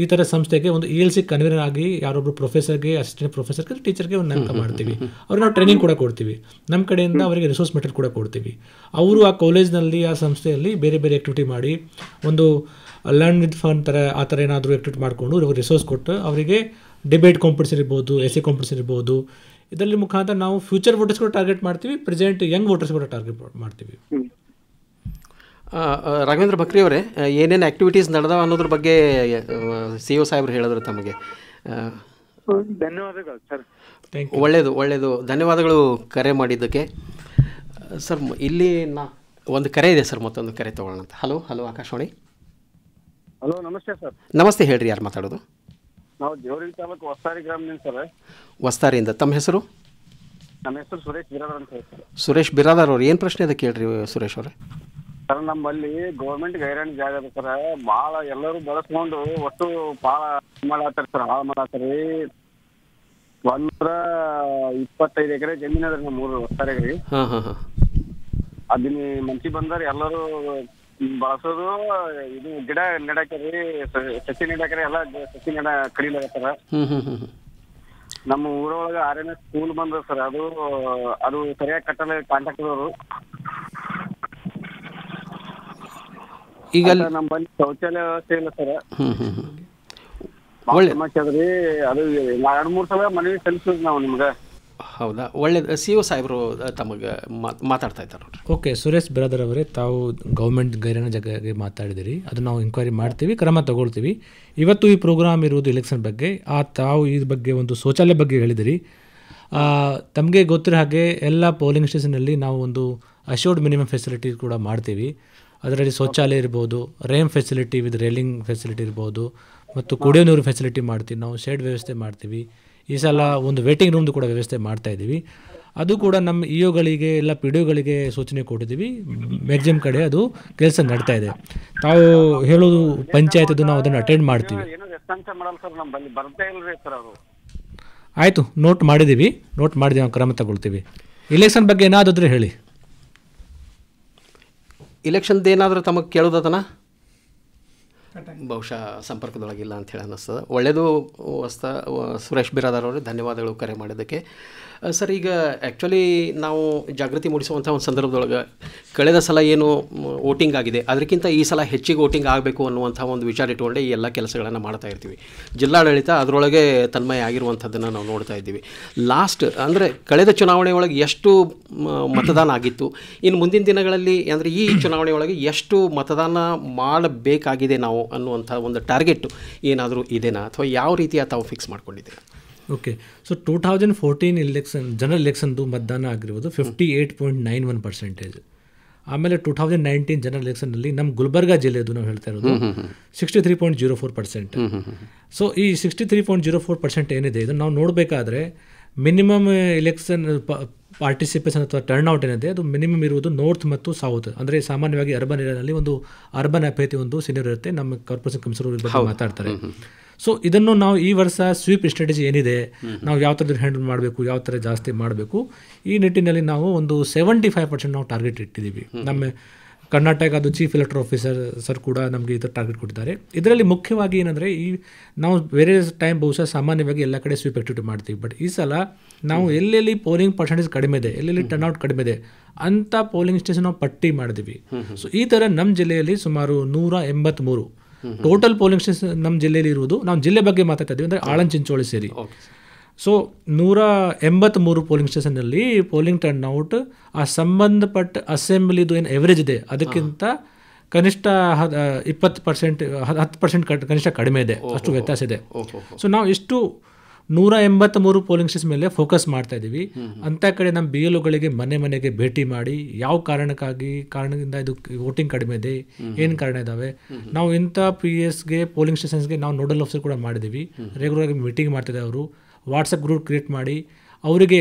ಈ ಥರ ಸಂಸ್ಥೆಗೆ ಒಂದು ಇ ಎಲ್ ಸಿ ಕನ್ವೀನರ್ ಆಗಿ ಯಾರೊಬ್ಬರು ಪ್ರೊಫೆಸರ್ಗೆ ಅಸಿಸ್ಟೆಂಟ್ ಪ್ರೊಫೆಸರ್ಗೆ ಟೀಚರ್ಗೆ ಒಂದು ನೇಮಕ ಮಾಡ್ತೀವಿ ಅವ್ರಿಗೆ ನಾವು ಟ್ರೈನಿಂಗ್ ಕೂಡ ಕೊಡ್ತೀವಿ ನಮ್ಮ ಕಡೆಯಿಂದ ಅವರಿಗೆ ರಿಸೋರ್ಸ್ ಮೆಟೀರಿಯಲ್ ಕೂಡ ಕೊಡ್ತೀವಿ ಅವರು ಆ ಕಾಲೇಜ್ನಲ್ಲಿ ಆ ಸಂಸ್ಥೆಯಲ್ಲಿ ಬೇರೆ ಬೇರೆ ಆ್ಯಕ್ಟಿವಿಟಿ ಮಾಡಿ ಒಂದು ಲರ್ನ್ ವಿತ್ ಫನ್ ಥರ ಆ ಥರ ಏನಾದರೂ ಆ್ಯಕ್ಟಿವಿಟಿ ಮಾಡಿಕೊಂಡು ಅವ್ರಿಗೆ ರಿಸೋರ್ಸ್ ಕೊಟ್ಟು ಅವರಿಗೆ ಡಿಬೇಟ್ ಕಾಂಪಿಟೇಷನ್ ಇರ್ಬೋದು ಎಸ್ ಸಿ ಕಾಂಪಿಟೇಷನ್ ಇರ್ಬೋದು ಇದರಲ್ಲಿ ಮುಖಾಂತರ ನಾವು ಫ್ಯೂಚರ್ ವೋಟರ್ಸ್ ಕೂಡ ಟಾರ್ಗೆಟ್ ಮಾಡ್ತೀವಿ ಪ್ರೆಸೆಂಟ್ ಯಂಗ್ ವೋಟರ್ಸ್ ಕೂಡ ಟಾರ್ಗೆಟ್ ಮಾಡ್ತೀವಿ ರಾಘವೇಂದ್ರ ಅವರೇ ಏನೇನು ಆ್ಯಕ್ಟಿವಿಟೀಸ್ ನಡೆದಾವ ಅನ್ನೋದ್ರ ಬಗ್ಗೆ ಸಿ ಒ ಸಾಹೇಬ್ರು ಹೇಳಿದ್ರು ತಮಗೆ ಧನ್ಯವಾದಗಳು ಸರ್ ಒಳ್ಳೆಯದು ಒಳ್ಳೆಯದು ಧನ್ಯವಾದಗಳು ಕರೆ ಮಾಡಿದ್ದಕ್ಕೆ ಸರ್ ಇಲ್ಲಿ ನಾ ಒಂದು ಕರೆ ಇದೆ ಸರ್ ಮತ್ತೊಂದು ಕರೆ ತಗೊಳ್ಳೋಣ ಅಂತ ಹಲೋ ಹಲೋ ಆಕಾಶವಾಣಿ ಹಲೋ ನಮಸ್ತೆ ಸರ್ ನಮಸ್ತೆ ಹೇಳ್ರಿ ಯಾರು ಮಾತಾಡೋದು ನಾವು ಜೋರಿ ತಾಲೂಕು ವಸ್ತಾರಿ ಗ್ರಾಮದಿಂದ ಸರ್ ವಸ್ತಾರಿಯಿಂದ ತಮ್ಮ ಹೆಸರು ನಮ್ಮ ಹೆಸರು ಸುರೇಶ್ ಬಿರಾದರ್ ಅಂತ ಹೇಳಿ ಸುರೇಶ್ ಬಿರಾದರ್ ಅವ್ರು ಏನು ಪ್ರಶ್ನೆ ಇದೆ ಕೇಳ್ರಿ ಸುರೇಶ್ ಅವರೇ ಸರ್ ನಮ್ಮಲ್ಲಿ ಗೌರ್ಮೆಂಟ್ ಗೈರಾಣಿ ಜಾಗ ಅದ ಸರ್ ಭಾಳ ಎಲ್ಲರೂ ಬಳಸ್ಕೊಂಡು ಒಟ್ಟು ಭಾಳ ಮಾಡತ್ತಾರ ಸರ್ ಹಾಳು ಮಾಡತ್ತಾರ ರೀ ಒಂದ್ರ ಇಪ್ಪತ್ತೈದು ಎಕರೆ ಜಮೀನ್ ಅದ ರೀ ನಮ್ಮ ಊರು ಸರ್ ರೀ ಅದನ್ನ ಮಂಚಿ ಬಂದಾರ ಎಲ್ಲರೂ ಬಳಸೋದು ಇದು ಗಿಡ ನೆಡಾಕ್ರಿ ಸಸಿ ನೆಡಾಕ್ರಿ ಎಲ್ಲ ಸಸಿ ನೆಡ ಕಡಿಲಾಗತ್ತಾರ ಹ್ಞೂ ನಮ್ಮ ಊರೊಳಗೆ ಆರ್ ಎನ್ ಎಸ್ ಸ್ಕೂಲ್ ಬಂದ್ರ ಸರ್ ಅದು ಅದು ಸರಿಯಾಗಿ ಕಟ್ಟಲ್ಲ ಕಾಂಟ್ರಾಕ್ಟರ್ ಅವರು ಈಗ ನಮ್ಮಲ್ಲಿ ನಮ್ಮ ಶೌಚಾಲಯ ವ್ಯವಸ್ಥೆ ಇಲ್ಲ ಸರ್ ಒಳ್ಳೆ ಸಮಸ್ಯೆ ಅದ್ರಿ ಅದು ಎರಡು ಮೂರು ಸಲ ಮನವಿ ಸಲ್ಲಿಸಿದ್ವಿ ನಾವು ನಿಮ್ಗೆ ಹೌದಾ ಒಳ್ಳೆ ಸಿ ಓ ಸಾಹೇಬರು ತಮಗೆ ಮಾತಾಡ್ತಾ ಇದ್ದಾರೆ ನೋಡ್ರಿ ಓಕೆ ಸುರೇಶ್ ಬ್ರದರ್ ಅವರೇ ತಾವು ಗೌರ್ಮೆಂಟ್ ಗೈರನ ಜಗಗೆ ಮಾತಾಡಿದಿರಿ ಅದು ನಾವು ಇನ್ಕ್ವೈರಿ ಮಾಡ್ತೀವಿ ಕ್ರಮ ತಗೊಳ್ತೀವಿ ಇವತ್ತು ಈ ಪ್ರೋಗ್ರಾಮ್ ಇರುವುದು ಎಲೆಕ್ಷನ್ ಬಗ್ಗೆ ಆ ತಾವು ಇದ್ರ ಬಗ್ಗೆ ಒಂದು ಶೌಚಾಲಯ ಬಗ್ಗೆ ಹೇಳಿದಿರಿ ತಮಗೆ ಗೊತ್ತಿರೋ ಹಾಗೆ ಎಲ್ಲ ಪೋಲಿಂಗ್ ಸ್ಟೇಷನಲ್ಲಿ ನಾವು ಒಂದು ಅಶೋರ್ಡ್ ಮಿನಿಮಮ್ ಫೆಸಿಲಿಟಿ ಕೂಡ ಮಾಡ್ತೀವಿ ಅದರಲ್ಲಿ ಶೌಚಾಲಯ ಇರ್ಬೋದು ramp facility with railing facility ಇರ್ಬೋದು ಮತ್ತು ಕುಡಿಯೋ ನೀರು ಫೆಸಿಲಿಟಿ ಮಾಡ್ತೀವಿ ನಾವು ಶೇಡ್ ವ್ಯವಸ್ಥೆ ಮಾಡ್ತೀವಿ ಈ ಸಲ ಒಂದು ವೇಟಿಂಗ್ ರೂಮ್ದು ಕೂಡ ವ್ಯವಸ್ಥೆ ಮಾಡ್ತಾ ಇದ್ದೀವಿ ಅದು ಕೂಡ ನಮ್ಮ ಇ ಒಗಳಿಗೆ ಎಲ್ಲ ಪಿ ಡಿಒಗಳಿಗೆ ಸೂಚನೆ ಕೊಟ್ಟಿದ್ದೀವಿ ಮ್ಯಾಕ್ಸಿಮಮ್ ಕಡೆ ಅದು ಕೆಲಸ ನಡೀತಾ ಇದೆ ತಾವು ಹೇಳೋದು ಪಂಚಾಯತ್ ನಾವು ಅದನ್ನು ಅಟೆಂಡ್ ಮಾಡ್ತೀವಿ ಆಯಿತು ನೋಟ್ ಮಾಡಿದ್ದೀವಿ ನೋಟ್ ಮಾಡಿದ್ದೀವಿ ನಾವು ಕ್ರಮ ತಗೊಳ್ತೀವಿ ಇಲೆಕ್ಷನ್ ಬಗ್ಗೆ ಏನಾದರೂ ಹೇಳಿ ಇಲೆಕ್ಷನ್ದು ಏನಾದರೂ ತಮಗೆ ಕೇಳೋದತನ ಬಹುಶಃ ಸಂಪರ್ಕದೊಳಗಿಲ್ಲ ಅಂತ ಹೇಳಿ ಅನ್ನಿಸ್ತದೆ ಒಳ್ಳೆಯದು ಹೊಸ ಸುರೇಶ್ ಬಿರಾದಾರ್ ಅವರು ಧನ್ಯವಾದಗಳು ಕರೆ ಮಾಡಿದ್ದಕ್ಕೆ ಸರ್ ಈಗ ಆ್ಯಕ್ಚುಲಿ ನಾವು ಜಾಗೃತಿ ಮೂಡಿಸುವಂಥ ಒಂದು ಸಂದರ್ಭದೊಳಗೆ ಕಳೆದ ಸಲ ಏನು ವೋಟಿಂಗ್ ಆಗಿದೆ ಅದಕ್ಕಿಂತ ಈ ಸಲ ಹೆಚ್ಚಿಗೆ ವೋಟಿಂಗ್ ಆಗಬೇಕು ಅನ್ನುವಂಥ ಒಂದು ವಿಚಾರ ಇಟ್ಟುಕೊಂಡೆ ಈ ಎಲ್ಲ ಕೆಲಸಗಳನ್ನು ಮಾಡ್ತಾ ಇರ್ತೀವಿ ಜಿಲ್ಲಾಡಳಿತ ಅದರೊಳಗೆ ತನ್ಮಯ ಆಗಿರುವಂಥದ್ದನ್ನು ನಾವು ನೋಡ್ತಾ ಇದ್ದೀವಿ ಲಾಸ್ಟ್ ಅಂದರೆ ಕಳೆದ ಚುನಾವಣೆ ಒಳಗೆ ಎಷ್ಟು ಮತದಾನ ಆಗಿತ್ತು ಇನ್ನು ಮುಂದಿನ ದಿನಗಳಲ್ಲಿ ಅಂದರೆ ಈ ಚುನಾವಣೆ ಒಳಗೆ ಎಷ್ಟು ಮತದಾನ ಮಾಡಬೇಕಾಗಿದೆ ನಾವು ಅನ್ನುವಂಥ ಒಂದು ಟಾರ್ಗೆಟ್ ಏನಾದರೂ ಇದೆನಾ ಅಥವಾ ಯಾವ ರೀತಿಯ ತಾವು ಫಿಕ್ಸ್ ಮಾಡ್ಕೊಂಡಿದ್ದೀರಾ okay so two thousand fourteen election general ಎಲೆಕ್ಷನ್ದು ಮತದಾನ ಆಗಿರ್ಬೋದು fifty eight point nine one percentage ಆಮೇಲೆ ಟೂ ಥೌಸಂಡ್ ನೈನ್ಟೀನ್ ಜನರಲ್ ಎಲೆಕ್ಷನ್ನಲ್ಲಿ ನಮ್ಮ ಗುಲ್ಬರ್ಗಾ ಜಿಲ್ಲೆದು ನಾವು ಹೇಳ್ತಾ ಇರೋದು sixty three point zero four percent so ಈ sixty three point zero four percent ಏನಿದೆ ಇದನ್ನು ನಾವು ನೋಡಬೇಕಾದ್ರೆ ಮಿನಿಮಮ್ ಎಲೆಕ್ಷನ್ ಪಾರ್ಟಿಸಿಪೇಷನ್ ಅಥವಾ ಟರ್ನ್ಔಟ್ ಏನಿದೆ ಅದು ಮಿನಿಮಮ್ ಇರುವುದು ನಾರ್ತ್ ಮತ್ತು ಸೌತ್ ಅಂದರೆ ಸಾಮಾನ್ಯವಾಗಿ ಅರ್ಬನ್ ಏರಿಯಾದಲ್ಲಿ ಒಂದು ಅರ್ಬನ್ ಅಭ್ಯರ್ಥಿ ಒಂದು ಸೀನಿಯರ್ ಇರುತ್ತೆ ನಮ್ಮ ಕಾರ್ಪೊರೇಷನ್ ಕಮಿಷನರ್ ಬಗ್ಗೆ ಮಾತಾಡ್ತಾರೆ ಸೊ ಇದನ್ನು ನಾವು ಈ ವರ್ಷ ಸ್ವೀಪ್ ಸ್ಟ್ರಾಟಜಿ ಏನಿದೆ ನಾವು ಯಾವ ಥರದ ಹ್ಯಾಂಡಲ್ ಮಾಡಬೇಕು ಯಾವ ಥರ ಜಾಸ್ತಿ ಮಾಡಬೇಕು ಈ ನಿಟ್ಟಿನಲ್ಲಿ ನಾವು ಒಂದು ಸೆವೆಂಟಿ ಫೈವ್ ಪರ್ಸೆಂಟ್ ನಾವು ಟಾರ್ಗೆಟ್ ಇಟ್ಟಿದ್ದೀವಿ ನಮ್ಮ ಕರ್ನಾಟಕ ಅದು ಚೀಫ್ ಎಲೆಕ್ಟರ್ ಆಫೀಸರ್ ಸರ್ ಕೂಡ ನಮಗೆ ಇದು ಟಾರ್ಗೆಟ್ ಕೊಟ್ಟಿದ್ದಾರೆ ಇದರಲ್ಲಿ ಮುಖ್ಯವಾಗಿ ಏನಂದರೆ ಈ ನಾವು ಬೇರೆ ಟೈಮ್ ಬಹುಶಃ ಸಾಮಾನ್ಯವಾಗಿ ಎಲ್ಲ ಕಡೆ ಸ್ವೀಪ್ ಆಕ್ಟಿವಿಟಿ ಮಾಡ್ತೀವಿ ಬಟ್ ಈ ಸಲ ನಾವು ಎಲ್ಲೆಲ್ಲಿ ಪೋಲಿಂಗ್ ಪರ್ಸೆಂಟೇಜ್ ಕಡಿಮೆ ಇದೆ ಎಲ್ಲೆಲ್ಲಿ ಟರ್ನ್ ಔಟ್ ಕಡಿಮೆ ಇದೆ ಅಂಥ ಪೋಲಿಂಗ್ ಸ್ಟೇಷನ್ ನಾವು ಪಟ್ಟಿ ಮಾಡಿದ್ವಿ ಸೊ ಈ ಥರ ನಮ್ಮ ಜಿಲ್ಲೆಯಲ್ಲಿ ಸುಮಾರು ನೂರ ಎಂಬತ್ತ್ಮೂರು ಟೋಟಲ್ ಪೋಲಿಂಗ್ ಸ್ಟೇಷನ್ ನಮ್ಮ ಜಿಲ್ಲೆಯಲ್ಲಿ ಇರುವುದು ನಾವು ಜಿಲ್ಲೆ ಬಗ್ಗೆ ಮಾತಾಡ್ತಾ ಇದ್ದೀವಿ ಅಂದರೆ ಆಳನ್ ಚಿಂಚೋಳಿ ಸೇರಿ ಸೊ ನೂರ ಎಂಬತ್ತ್ಮೂರು ಪೋಲಿಂಗ್ ಅಲ್ಲಿ ಪೋಲಿಂಗ್ ಟರ್ನ್ ಔಟ್ ಆ ಸಂಬಂಧಪಟ್ಟ ಅಸೆಂಬ್ಲಿದು ಏನು ಎವರೇಜ್ ಇದೆ ಅದಕ್ಕಿಂತ ಕನಿಷ್ಠ ಇಪ್ಪತ್ತು ಪರ್ಸೆಂಟ್ ಹತ್ತು ಪರ್ಸೆಂಟ್ ಕನಿಷ್ಠ ಕಡಿಮೆ ಇದೆ ಅಷ್ಟು ವ್ಯತ್ಯಾಸ ಇದೆ ಸೊ ನಾವು ಎಷ್ಟು ನೂರ ಎಂಬತ್ತ ಮೂರು ಪೋಲಿಂಗ್ ಸ್ಟೇಷನ್ ಮೇಲೆ ಫೋಕಸ್ ಮಾಡ್ತಾ ಇದ್ದೀವಿ ಅಂಥ ಕಡೆ ನಮ್ಮ ಬಿ ಎಲ್ ಓಗಳಿಗೆ ಮನೆ ಮನೆಗೆ ಭೇಟಿ ಮಾಡಿ ಯಾವ ಕಾರಣಕ್ಕಾಗಿ ಕಾರಣದಿಂದ ಇದು ವೋಟಿಂಗ್ ಕಡಿಮೆ ಇದೆ ಏನು ಕಾರಣ ಇದ್ದಾವೆ ನಾವು ಇಂಥ ಪಿ ಎಸ್ಗೆ ಪೋಲಿಂಗ್ ಸ್ಟೇಷನ್ಸ್ಗೆ ನಾವು ನೋಡಲ್ ಆಫೀಸರ್ ಕೂಡ ಮಾಡಿದ್ದೀವಿ ರೆಗ್ಯುಲರ್ ಆಗಿ ಮೀಟಿಂಗ್ ಮಾಡ್ತಿದ್ದೆ ಅವರು ವಾಟ್ಸಪ್ ಗ್ರೂಪ್ ಕ್ರಿಯೇಟ್ ಮಾಡಿ ಅವರಿಗೆ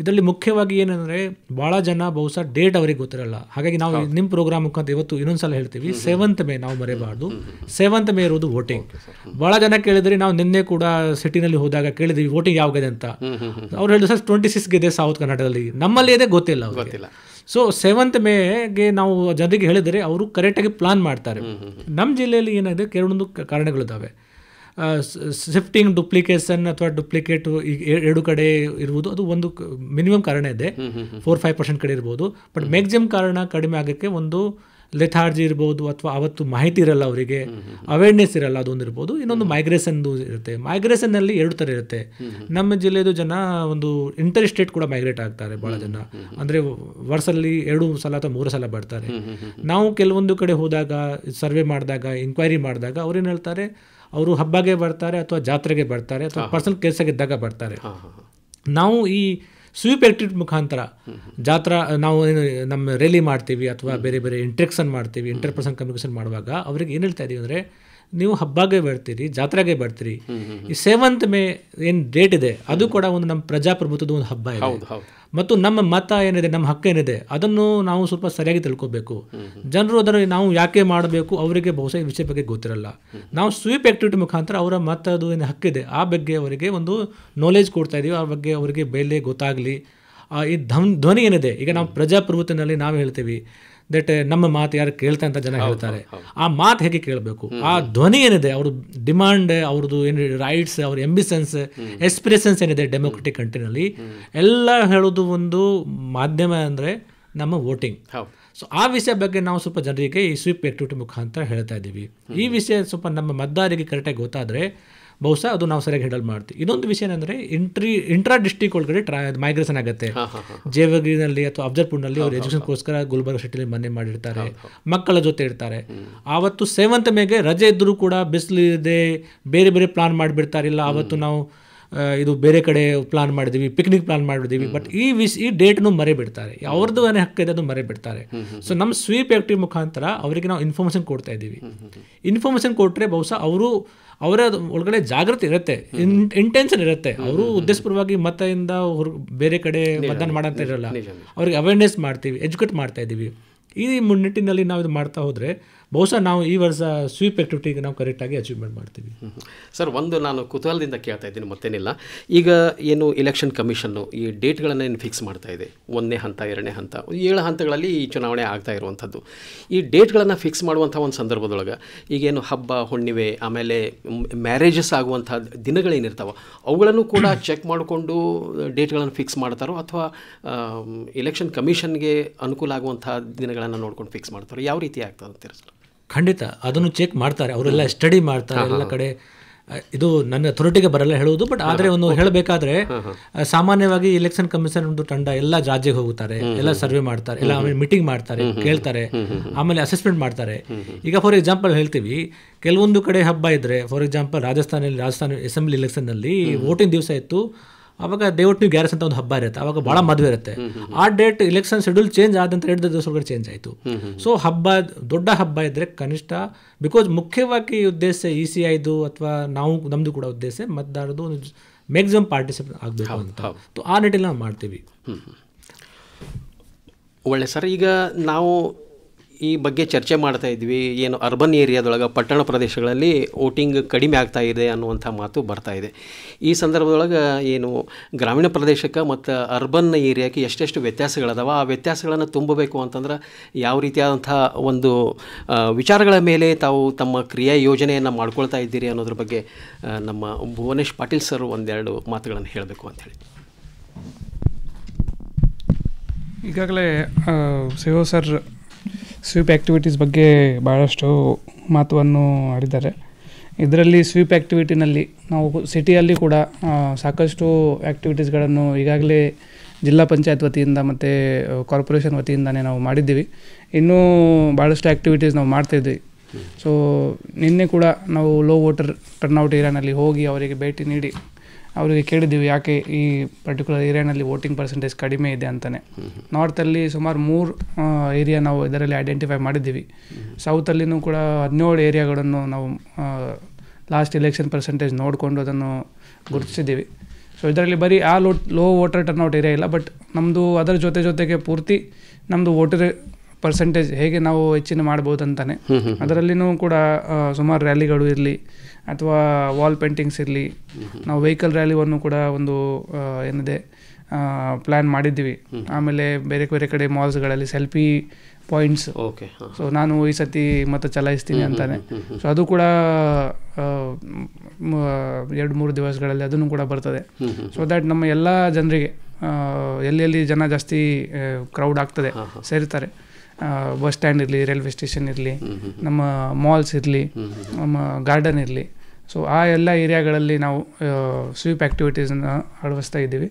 ಇದರಲ್ಲಿ ಮುಖ್ಯವಾಗಿ ಏನಂದರೆ ಭಾಳ ಜನ ಬಹುಶಃ ಡೇಟ್ ಅವರಿಗೆ ಗೊತ್ತಿರಲ್ಲ ಹಾಗಾಗಿ ನಾವು ನಿಮ್ಮ ಪ್ರೋಗ್ರಾಮ್ ಅಂತ ಇವತ್ತು ಇನ್ನೊಂದು ಸಲ ಹೇಳ್ತೀವಿ ಸೆವೆಂತ್ ಮೇ ನಾವು ಮರೆಯಬಾರ್ದು ಸೆವೆಂತ್ ಮೇ ಇರೋದು ವೋಟಿಂಗ್ ಭಾಳ ಜನ ಕೇಳಿದ್ರೆ ನಾವು ನಿನ್ನೆ ಕೂಡ ಸಿಟಿನಲ್ಲಿ ಹೋದಾಗ ಕೇಳಿದ್ವಿ ವೋಟಿಂಗ್ ಯಾವಾಗಿದೆ ಅಂತ ಅವ್ರು ಹೇಳಿದ್ರು ಸರ್ ಟ್ವೆಂಟಿ ಸಿಕ್ಸ್ಗೆ ಇದೆ ಸೌತ್ ಕರ್ನಾಟಕದಲ್ಲಿ ನಮ್ಮಲ್ಲಿ ಇದೆ ಗೊತ್ತಿಲ್ಲ ಗೊತ್ತಿಲ್ಲ ಸೊ ಸೆವೆಂತ್ ಮೇಗೆ ನಾವು ಜನರಿಗೆ ಹೇಳಿದರೆ ಅವರು ಕರೆಕ್ಟಾಗಿ ಪ್ಲಾನ್ ಮಾಡ್ತಾರೆ ನಮ್ಮ ಜಿಲ್ಲೆಯಲ್ಲಿ ಏನಾಗಿದೆ ಕೆಲವೊಂದು ಕಾರಣಗಳಿದ್ದಾವೆ ಶಿಫ್ಟಿಂಗ್ ಡುಪ್ಲಿಕೇಶನ್ ಅಥವಾ ಡುಪ್ಲಿಕೇಟ್ ಎರಡು ಕಡೆ ಇರ್ಬೋದು ಅದು ಒಂದು ಮಿನಿಮಮ್ ಕಾರಣ ಇದೆ ಫೋರ್ ಫೈವ್ ಪರ್ಸೆಂಟ್ ಕಡೆ ಇರ್ಬೋದು ಬಟ್ ಮ್ಯಾಕ್ಸಿಮಮ್ ಕಾರಣ ಕಡಿಮೆ ಆಗೋಕ್ಕೆ ಒಂದು ಲೆಥಾರ್ಜಿ ಇರ್ಬೋದು ಅಥವಾ ಅವತ್ತು ಮಾಹಿತಿ ಇರಲ್ಲ ಅವರಿಗೆ ಅವೇರ್ನೆಸ್ ಇರಲ್ಲ ಅದೊಂದು ಇರ್ಬೋದು ಇನ್ನೊಂದು ಮೈಗ್ರೇಷನ್ದು ಇರುತ್ತೆ ಮೈಗ್ರೇಷನ್ನಲ್ಲಿ ಎರಡು ಥರ ಇರುತ್ತೆ ನಮ್ಮ ಜಿಲ್ಲೆದು ಜನ ಒಂದು ಇಂಟರ್ ಸ್ಟೇಟ್ ಕೂಡ ಮೈಗ್ರೇಟ್ ಆಗ್ತಾರೆ ಭಾಳ ಜನ ಅಂದರೆ ವರ್ಷದಲ್ಲಿ ಎರಡು ಸಲ ಅಥವಾ ಮೂರು ಸಲ ಬರ್ತಾರೆ ನಾವು ಕೆಲವೊಂದು ಕಡೆ ಹೋದಾಗ ಸರ್ವೆ ಮಾಡಿದಾಗ ಇನ್ಕ್ವೈರಿ ಮಾಡಿದಾಗ ಅವ್ರೇನು ಹೇಳ್ತಾರೆ ಅವರು ಹಬ್ಬಗೆ ಬರ್ತಾರೆ ಅಥವಾ ಜಾತ್ರೆಗೆ ಬರ್ತಾರೆ ಅಥವಾ ಪರ್ಸನಲ್ ಕೆಲಸಕ್ಕಿದ್ದಾಗ ಬರ್ತಾರೆ ನಾವು ಈ ಸ್ವೀಪ್ ಎಕ್ಟಿವಿಟಿ ಮುಖಾಂತರ ಜಾತ್ರಾ ನಾವು ಏನು ನಮ್ಮ ರ್ಯಾಲಿ ಮಾಡ್ತೀವಿ ಅಥವಾ ಬೇರೆ ಬೇರೆ ಇಂಟ್ರೆಕ್ಷನ್ ಮಾಡ್ತೀವಿ ಇಂಟರ್ಪರ್ಸನ್ ಕಮ್ಯುನಿಕೇಷನ್ ಮಾಡುವಾಗ ಅವ್ರಿಗೆ ಏನು ಹೇಳ್ತಾ ಇದೀವಿ ಅಂದರೆ ನೀವು ಹಬ್ಬಗೆ ಬರ್ತೀರಿ ಜಾತ್ರೆಗೆ ಬರ್ತೀರಿ ಈ ಸೆವೆಂತ್ ಮೇ ಏನು ಡೇಟ್ ಇದೆ ಅದು ಕೂಡ ಒಂದು ನಮ್ಮ ಪ್ರಜಾಪ್ರಭುತ್ವದ ಒಂದು ಹಬ್ಬ ಇದೆ ಮತ್ತು ನಮ್ಮ ಮತ ಏನಿದೆ ನಮ್ಮ ಹಕ್ಕು ಏನಿದೆ ಅದನ್ನು ನಾವು ಸ್ವಲ್ಪ ಸರಿಯಾಗಿ ತಿಳ್ಕೋಬೇಕು ಜನರು ಅದನ್ನು ನಾವು ಯಾಕೆ ಮಾಡಬೇಕು ಅವರಿಗೆ ಬಹುಶಃ ವಿಷಯ ಬಗ್ಗೆ ಗೊತ್ತಿರಲ್ಲ ನಾವು ಸ್ವೀಪ್ ಆ್ಯಕ್ಟಿವಿಟಿ ಮುಖಾಂತರ ಅವರ ಅದು ಏನು ಹಕ್ಕಿದೆ ಆ ಬಗ್ಗೆ ಅವರಿಗೆ ಒಂದು ನಾಲೆಜ್ ಕೊಡ್ತಾ ಇದ್ದೀವಿ ಆ ಬಗ್ಗೆ ಅವರಿಗೆ ಬೆಲೆ ಗೊತ್ತಾಗಲಿ ಈ ಧ್ವನಿ ಏನಿದೆ ಈಗ ನಾವು ಪ್ರಜಾಪ್ರಭುತ್ವದಲ್ಲಿ ನಾವು ಹೇಳ್ತೀವಿ ದಟ್ uh, ನಮ್ಮ ಮಾತು ಯಾರು ಕೇಳ್ತಾ ಅಂತ ಜನ ಹೇಳ್ತಾರೆ ಆ ಮಾತು ಹೇಗೆ ಕೇಳಬೇಕು ಆ ಧ್ವನಿ ಏನಿದೆ ಅವ್ರ ಡಿಮಾಂಡ್ ಅವ್ರದ್ದು ಏನು ರೈಟ್ಸ್ ಅವ್ರ ಎಂಬಿಸೆನ್ಸ್ ಎಕ್ಸ್ಪ್ರೆಸೆನ್ಸ್ ಏನಿದೆ ಡೆಮೋಕ್ರೆಟಿಕ್ ಕಂಟ್ರಿನಲ್ಲಿ ಎಲ್ಲ ಹೇಳೋದು ಒಂದು ಮಾಧ್ಯಮ ಅಂದರೆ ನಮ್ಮ ವೋಟಿಂಗ್ ಸೊ ಆ ವಿಷಯ ಬಗ್ಗೆ ನಾವು ಸ್ವಲ್ಪ ಜನರಿಗೆ ಈ ಸ್ವೀಪ್ ಆಕ್ಟಿವಿಟಿ ಮುಖಾಂತರ ಹೇಳ್ತಾ ಇದ್ದೀವಿ ಈ ವಿಷಯ ಸ್ವಲ್ಪ ನಮ್ಮ ಮತದಾರರಿಗೆ ಕರೆಕ್ಟಾಗಿ ಗೊತ್ತಾದರೆ ಬಹುಶಃ ಅದು ನಾವು ಸರಿಯಾಗಿ ಹೆಡಲ್ ಮಾಡ್ತೀವಿ ಇನ್ನೊಂದು ವಿಷಯ ಏನಂದ್ರೆ ಇಂಟ್ರಿ ಇಂಟ್ರಾ ಡಿಸ್ಟಿಕ್ ಒಳಗಡೆ ಟ್ರಾ ಮೈಗ್ರೇಷನ್ ಆಗುತ್ತೆ ಜೇವಗಿರಿನಲ್ಲಿ ಅಥವಾ ಅಫ್ಜಲ್ಪುರ್ನಲ್ಲಿ ಅವ್ರು ಎಜುಕೇಷನ್ಗೋಸ್ಕರ ಗುಲ್ಬರ್ಗ ಸಿಟಿಲಿ ಮನೆ ಮಾಡಿರ್ತಾರೆ ಮಕ್ಕಳ ಜೊತೆ ಇರ್ತಾರೆ ಆವತ್ತು ಸೇವಂತ ಮೇಗೆ ರಜೆ ಇದ್ದರೂ ಕೂಡ ಬಿಸಿಲಿದೆ ಬೇರೆ ಬೇರೆ ಪ್ಲಾನ್ ಇಲ್ಲ ಆವತ್ತು ನಾವು ಇದು ಬೇರೆ ಕಡೆ ಪ್ಲಾನ್ ಮಾಡಿದೀವಿ ಪಿಕ್ನಿಕ್ ಪ್ಲಾನ್ ಮಾಡಿದೀವಿ ಬಟ್ ಈ ವಿಸ್ ಈ ಡೇಟ್ನು ಮರೆಬಿಡ್ತಾರೆ ಅವ್ರದ್ದು ಏನೇ ಹಕ್ಕಿದೆ ಅದು ಮರೆಬಿಡ್ತಾರೆ ಸೊ ನಮ್ಮ ಸ್ವೀಪ್ ಆಕ್ಟಿವ್ ಮುಖಾಂತರ ಅವರಿಗೆ ನಾವು ಇನ್ಫಾರ್ಮೇಷನ್ ಕೊಡ್ತಾ ಇದ್ದೀವಿ ಇನ್ಫಾರ್ಮೇಷನ್ ಕೊಟ್ಟರೆ ಬಹುಶಃ ಅವರು ಅವರ ಒಳಗಡೆ ಜಾಗೃತಿ ಇರುತ್ತೆ ಇಂಟೆನ್ಷನ್ ಇರುತ್ತೆ ಅವರು ಉದ್ದೇಶಪೂರ್ವವಾಗಿ ಮತದಿಂದ ಹೊರ ಬೇರೆ ಕಡೆ ಮತದಾನ ಮಾಡಂತ ಇರಲ್ಲ ಅವ್ರಿಗೆ ಅವೇರ್ನೆಸ್ ಮಾಡ್ತೀವಿ ಎಜುಕೇಟ್ ಮಾಡ್ತಾ ಇದ್ದೀವಿ ಈ ಮುನ್ನಿಟ್ಟಿನಲ್ಲಿ ನಾವು ಇದು ಮಾಡ್ತಾ ಹೋದರೆ ಬಹುಶಃ ನಾವು ಈ ವರ್ಷ ಸ್ವೀಪ್ ಆ್ಯಕ್ಟಿವಿಟಿಗೆ ನಾವು ಕರೆಕ್ಟಾಗಿ ಅಚೀವ್ಮೆಂಟ್ ಮಾಡ್ತೀವಿ ಸರ್ ಒಂದು ನಾನು ಕುತೂಹಲದಿಂದ ಕೇಳ್ತಾ ಇದ್ದೀನಿ ಮತ್ತೇನಿಲ್ಲ ಈಗ ಏನು ಇಲೆಕ್ಷನ್ ಕಮಿಷನ್ನು ಈ ಡೇಟ್ಗಳನ್ನು ಏನು ಫಿಕ್ಸ್ ಮಾಡ್ತಾ ಇದೆ ಒಂದನೇ ಹಂತ ಎರಡನೇ ಹಂತ ಏಳು ಹಂತಗಳಲ್ಲಿ ಈ ಚುನಾವಣೆ ಆಗ್ತಾ ಇರುವಂಥದ್ದು ಈ ಡೇಟ್ಗಳನ್ನು ಫಿಕ್ಸ್ ಮಾಡುವಂಥ ಒಂದು ಸಂದರ್ಭದೊಳಗೆ ಈಗೇನು ಹಬ್ಬ ಹುಣ್ಣಿಮೆ ಆಮೇಲೆ ಮ್ಯಾರೇಜಸ್ ಆಗುವಂಥ ದಿನಗಳೇನಿರ್ತಾವೆ ಅವುಗಳನ್ನು ಕೂಡ ಚೆಕ್ ಮಾಡಿಕೊಂಡು ಡೇಟ್ಗಳನ್ನು ಫಿಕ್ಸ್ ಮಾಡ್ತಾರೋ ಅಥವಾ ಇಲೆಕ್ಷನ್ ಕಮಿಷನ್ಗೆ ಅನುಕೂಲ ಆಗುವಂಥ ದಿನಗಳನ್ನು ನೋಡ್ಕೊಂಡು ಫಿಕ್ಸ್ ಮಾಡ್ತಾರೋ ಯಾವ ರೀತಿ ಆಗ್ತದೆ ಅಂತ ಖಂಡಿತ ಅದನ್ನು ಚೆಕ್ ಮಾಡ್ತಾರೆ ಅವರೆಲ್ಲ ಸ್ಟಡಿ ಮಾಡ್ತಾರೆ ಎಲ್ಲ ಕಡೆ ಇದು ನನ್ನ ಅಥೋರಿಟಿಗೆ ಬರಲ್ಲ ಹೇಳುವುದು ಬಟ್ ಆದರೆ ಒಂದು ಹೇಳಬೇಕಾದ್ರೆ ಸಾಮಾನ್ಯವಾಗಿ ಎಲೆಕ್ಷನ್ ಕಮಿಷನ್ ಒಂದು ತಂಡ ಎಲ್ಲ ರಾಜ್ಯಕ್ಕೆ ಹೋಗುತ್ತಾರೆ ಎಲ್ಲ ಸರ್ವೆ ಮಾಡ್ತಾರೆ ಎಲ್ಲ ಆಮೇಲೆ ಮೀಟಿಂಗ್ ಮಾಡ್ತಾರೆ ಕೇಳ್ತಾರೆ ಆಮೇಲೆ ಅಸೆಸ್ಮೆಂಟ್ ಮಾಡ್ತಾರೆ ಈಗ ಫಾರ್ ಎಕ್ಸಾಂಪಲ್ ಹೇಳ್ತೀವಿ ಕೆಲವೊಂದು ಕಡೆ ಹಬ್ಬ ಇದ್ದರೆ ಫಾರ್ ಎಕ್ಸಾಂಪಲ್ ರಾಜಸ್ಥಾನದಲ್ಲಿ ರಾಜಸ್ಥಾನ ಅಸೆಂಬ್ಲಿ ಅಲ್ಲಿ ವೋಟಿಂಗ್ ದಿವಸ ಇತ್ತು ಅವಾಗ ದಯವಿಟ್ಟು ನೀವು ಗ್ಯಾರಸ್ ಅಂತ ಒಂದು ಹಬ್ಬ ಇರುತ್ತೆ ಅವಾಗ ಭಾಳ ಮದುವೆ ಇರುತ್ತೆ ಆ ಡೇಟ್ ಎಲೆಕ್ಷನ್ ಶೆಡ್ಯೂಲ್ ಚೇಂಜ್ ಆದಂತ ಎರಡು ದಿವಸ ಚೇಂಜ್ ಆಯಿತು ಸೊ ಹಬ್ಬ ದೊಡ್ಡ ಹಬ್ಬ ಇದ್ದರೆ ಕನಿಷ್ಠ ಬಿಕಾಸ್ ಮುಖ್ಯವಾಗಿ ಉದ್ದೇಶ ಇ e ಸಿ ಐದು ಅಥವಾ ನಾವು ನಮ್ದು ಕೂಡ ಉದ್ದೇಶ ಮತದಾರದು ಒಂದು ಮ್ಯಾಕ್ಸಿಮಮ್ ಪಾರ್ಟಿಸಿಪೇಟ್ ಆಗಬೇಕು ಅಂತ ಆ ನಿಟ್ಟಿನಲ್ಲಿ ನಾವು ಮಾಡ್ತೀವಿ ಒಳ್ಳೆ ಸರ್ ಈಗ ನಾವು ಈ ಬಗ್ಗೆ ಚರ್ಚೆ ಮಾಡ್ತಾ ಇದ್ವಿ ಏನು ಅರ್ಬನ್ ಏರಿಯಾದೊಳಗೆ ಪಟ್ಟಣ ಪ್ರದೇಶಗಳಲ್ಲಿ ವೋಟಿಂಗ್ ಕಡಿಮೆ ಆಗ್ತಾ ಇದೆ ಅನ್ನುವಂಥ ಮಾತು ಬರ್ತಾ ಇದೆ ಈ ಸಂದರ್ಭದೊಳಗೆ ಏನು ಗ್ರಾಮೀಣ ಪ್ರದೇಶಕ್ಕೆ ಮತ್ತು ಅರ್ಬನ್ ಏರಿಯಾಕ್ಕೆ ಎಷ್ಟೆಷ್ಟು ವ್ಯತ್ಯಾಸಗಳದಾವ ಆ ವ್ಯತ್ಯಾಸಗಳನ್ನು ತುಂಬಬೇಕು ಅಂತಂದ್ರೆ ಯಾವ ರೀತಿಯಾದಂಥ ಒಂದು ವಿಚಾರಗಳ ಮೇಲೆ ತಾವು ತಮ್ಮ ಕ್ರಿಯಾ ಯೋಜನೆಯನ್ನು ಮಾಡ್ಕೊಳ್ತಾ ಇದ್ದೀರಿ ಅನ್ನೋದ್ರ ಬಗ್ಗೆ ನಮ್ಮ ಭುವನೇಶ್ ಪಾಟೀಲ್ ಸರ್ ಒಂದೆರಡು ಮಾತುಗಳನ್ನು ಹೇಳಬೇಕು ಅಂಥೇಳಿ ಈಗಾಗಲೇ ಸೇವೋ ಸರ್ ಸ್ವೀಪ್ ಆ್ಯಕ್ಟಿವಿಟೀಸ್ ಬಗ್ಗೆ ಭಾಳಷ್ಟು ಮಹತ್ವವನ್ನು ಆಡಿದ್ದಾರೆ ಇದರಲ್ಲಿ ಸ್ವೀಪ್ ಆ್ಯಕ್ಟಿವಿಟಿನಲ್ಲಿ ನಾವು ಸಿಟಿಯಲ್ಲಿ ಕೂಡ ಸಾಕಷ್ಟು ಆ್ಯಕ್ಟಿವಿಟೀಸ್ಗಳನ್ನು ಈಗಾಗಲೇ ಜಿಲ್ಲಾ ಪಂಚಾಯತ್ ವತಿಯಿಂದ ಮತ್ತು ಕಾರ್ಪೊರೇಷನ್ ವತಿಯಿಂದನೇ ನಾವು ಮಾಡಿದ್ದೀವಿ ಇನ್ನೂ ಭಾಳಷ್ಟು ಆ್ಯಕ್ಟಿವಿಟೀಸ್ ನಾವು ಮಾಡ್ತಾಯಿದ್ವಿ ಸೊ ನಿನ್ನೆ ಕೂಡ ನಾವು ಲೋ ವೋಟರ್ ಟರ್ನ್ಔಟ್ ಏರಿಯಾನಲ್ಲಿ ಹೋಗಿ ಅವರಿಗೆ ಭೇಟಿ ನೀಡಿ ಅವರಿಗೆ ಕೇಳಿದ್ದೀವಿ ಯಾಕೆ ಈ ಪರ್ಟಿಕ್ಯುಲರ್ ಏರಿಯಾನಲ್ಲಿ ವೋಟಿಂಗ್ ಪರ್ಸೆಂಟೇಜ್ ಕಡಿಮೆ ಇದೆ ಅಂತಲೇ ನಾರ್ತಲ್ಲಿ ಸುಮಾರು ಮೂರು ಏರಿಯಾ ನಾವು ಇದರಲ್ಲಿ ಐಡೆಂಟಿಫೈ ಮಾಡಿದ್ದೀವಿ ಸೌತಲ್ಲಿನೂ ಕೂಡ ಹದಿನೇಳು ಏರಿಯಾಗಳನ್ನು ನಾವು ಲಾಸ್ಟ್ ಎಲೆಕ್ಷನ್ ಪರ್ಸೆಂಟೇಜ್ ನೋಡಿಕೊಂಡು ಅದನ್ನು ಗುರುತಿಸಿದ್ದೀವಿ ಸೊ ಇದರಲ್ಲಿ ಬರೀ ಆ low low voter turnout area ಇಲ್ಲ ಬಟ್ ನಮ್ಮದು ಅದರ ಜೊತೆ ಜೊತೆಗೆ ಪೂರ್ತಿ ನಮ್ಮದು ವೋಟರ್ ಪರ್ಸೆಂಟೇಜ್ ಹೇಗೆ ನಾವು ಹೆಚ್ಚಿನ ಮಾಡ್ಬೋದು ಅಂತಾನೆ ಅದರಲ್ಲಿನೂ ಕೂಡ ಸುಮಾರು ರ್ಯಾಲಿಗಳು ಇರಲಿ ಅಥವಾ ವಾಲ್ ಪೇಂಟಿಂಗ್ಸ್ ಇರಲಿ ನಾವು ವೆಹಿಕಲ್ ರ್ಯಾಲಿವನ್ನು ಕೂಡ ಒಂದು ಏನಿದೆ ಪ್ಲ್ಯಾನ್ ಮಾಡಿದ್ದೀವಿ ಆಮೇಲೆ ಬೇರೆ ಬೇರೆ ಕಡೆ ಮಾಲ್ಸ್ಗಳಲ್ಲಿ ಸೆಲ್ಫಿ ಪಾಯಿಂಟ್ಸ್ ಓಕೆ ಸೊ ನಾನು ಈ ಸತಿ ಮತ್ತೆ ಚಲಾಯಿಸ್ತೀನಿ ಅಂತಾನೆ ಸೊ ಅದು ಕೂಡ ಎರಡು ಮೂರು ದಿವಸಗಳಲ್ಲಿ ಅದನ್ನು ಕೂಡ ಬರ್ತದೆ ಸೊ ದ್ಯಾಟ್ ನಮ್ಮ ಎಲ್ಲ ಜನರಿಗೆ ಎಲ್ಲೆಲ್ಲಿ ಜನ ಜಾಸ್ತಿ ಕ್ರೌಡ್ ಆಗ್ತದೆ ಸೇರ್ತಾರೆ ಬಸ್ ಸ್ಟ್ಯಾಂಡ್ ಇರಲಿ ರೈಲ್ವೆ ಸ್ಟೇಷನ್ ಇರಲಿ ನಮ್ಮ ಮಾಲ್ಸ್ ಇರಲಿ ನಮ್ಮ ಗಾರ್ಡನ್ ಇರಲಿ ಸೊ ಆ ಎಲ್ಲ ಏರಿಯಾಗಳಲ್ಲಿ ನಾವು ಸ್ವೀಪ್ ಆ್ಯಕ್ಟಿವಿಟೀಸನ್ನು ಅಳವಡಿಸ್ತಾ ಇದ್ದೀವಿ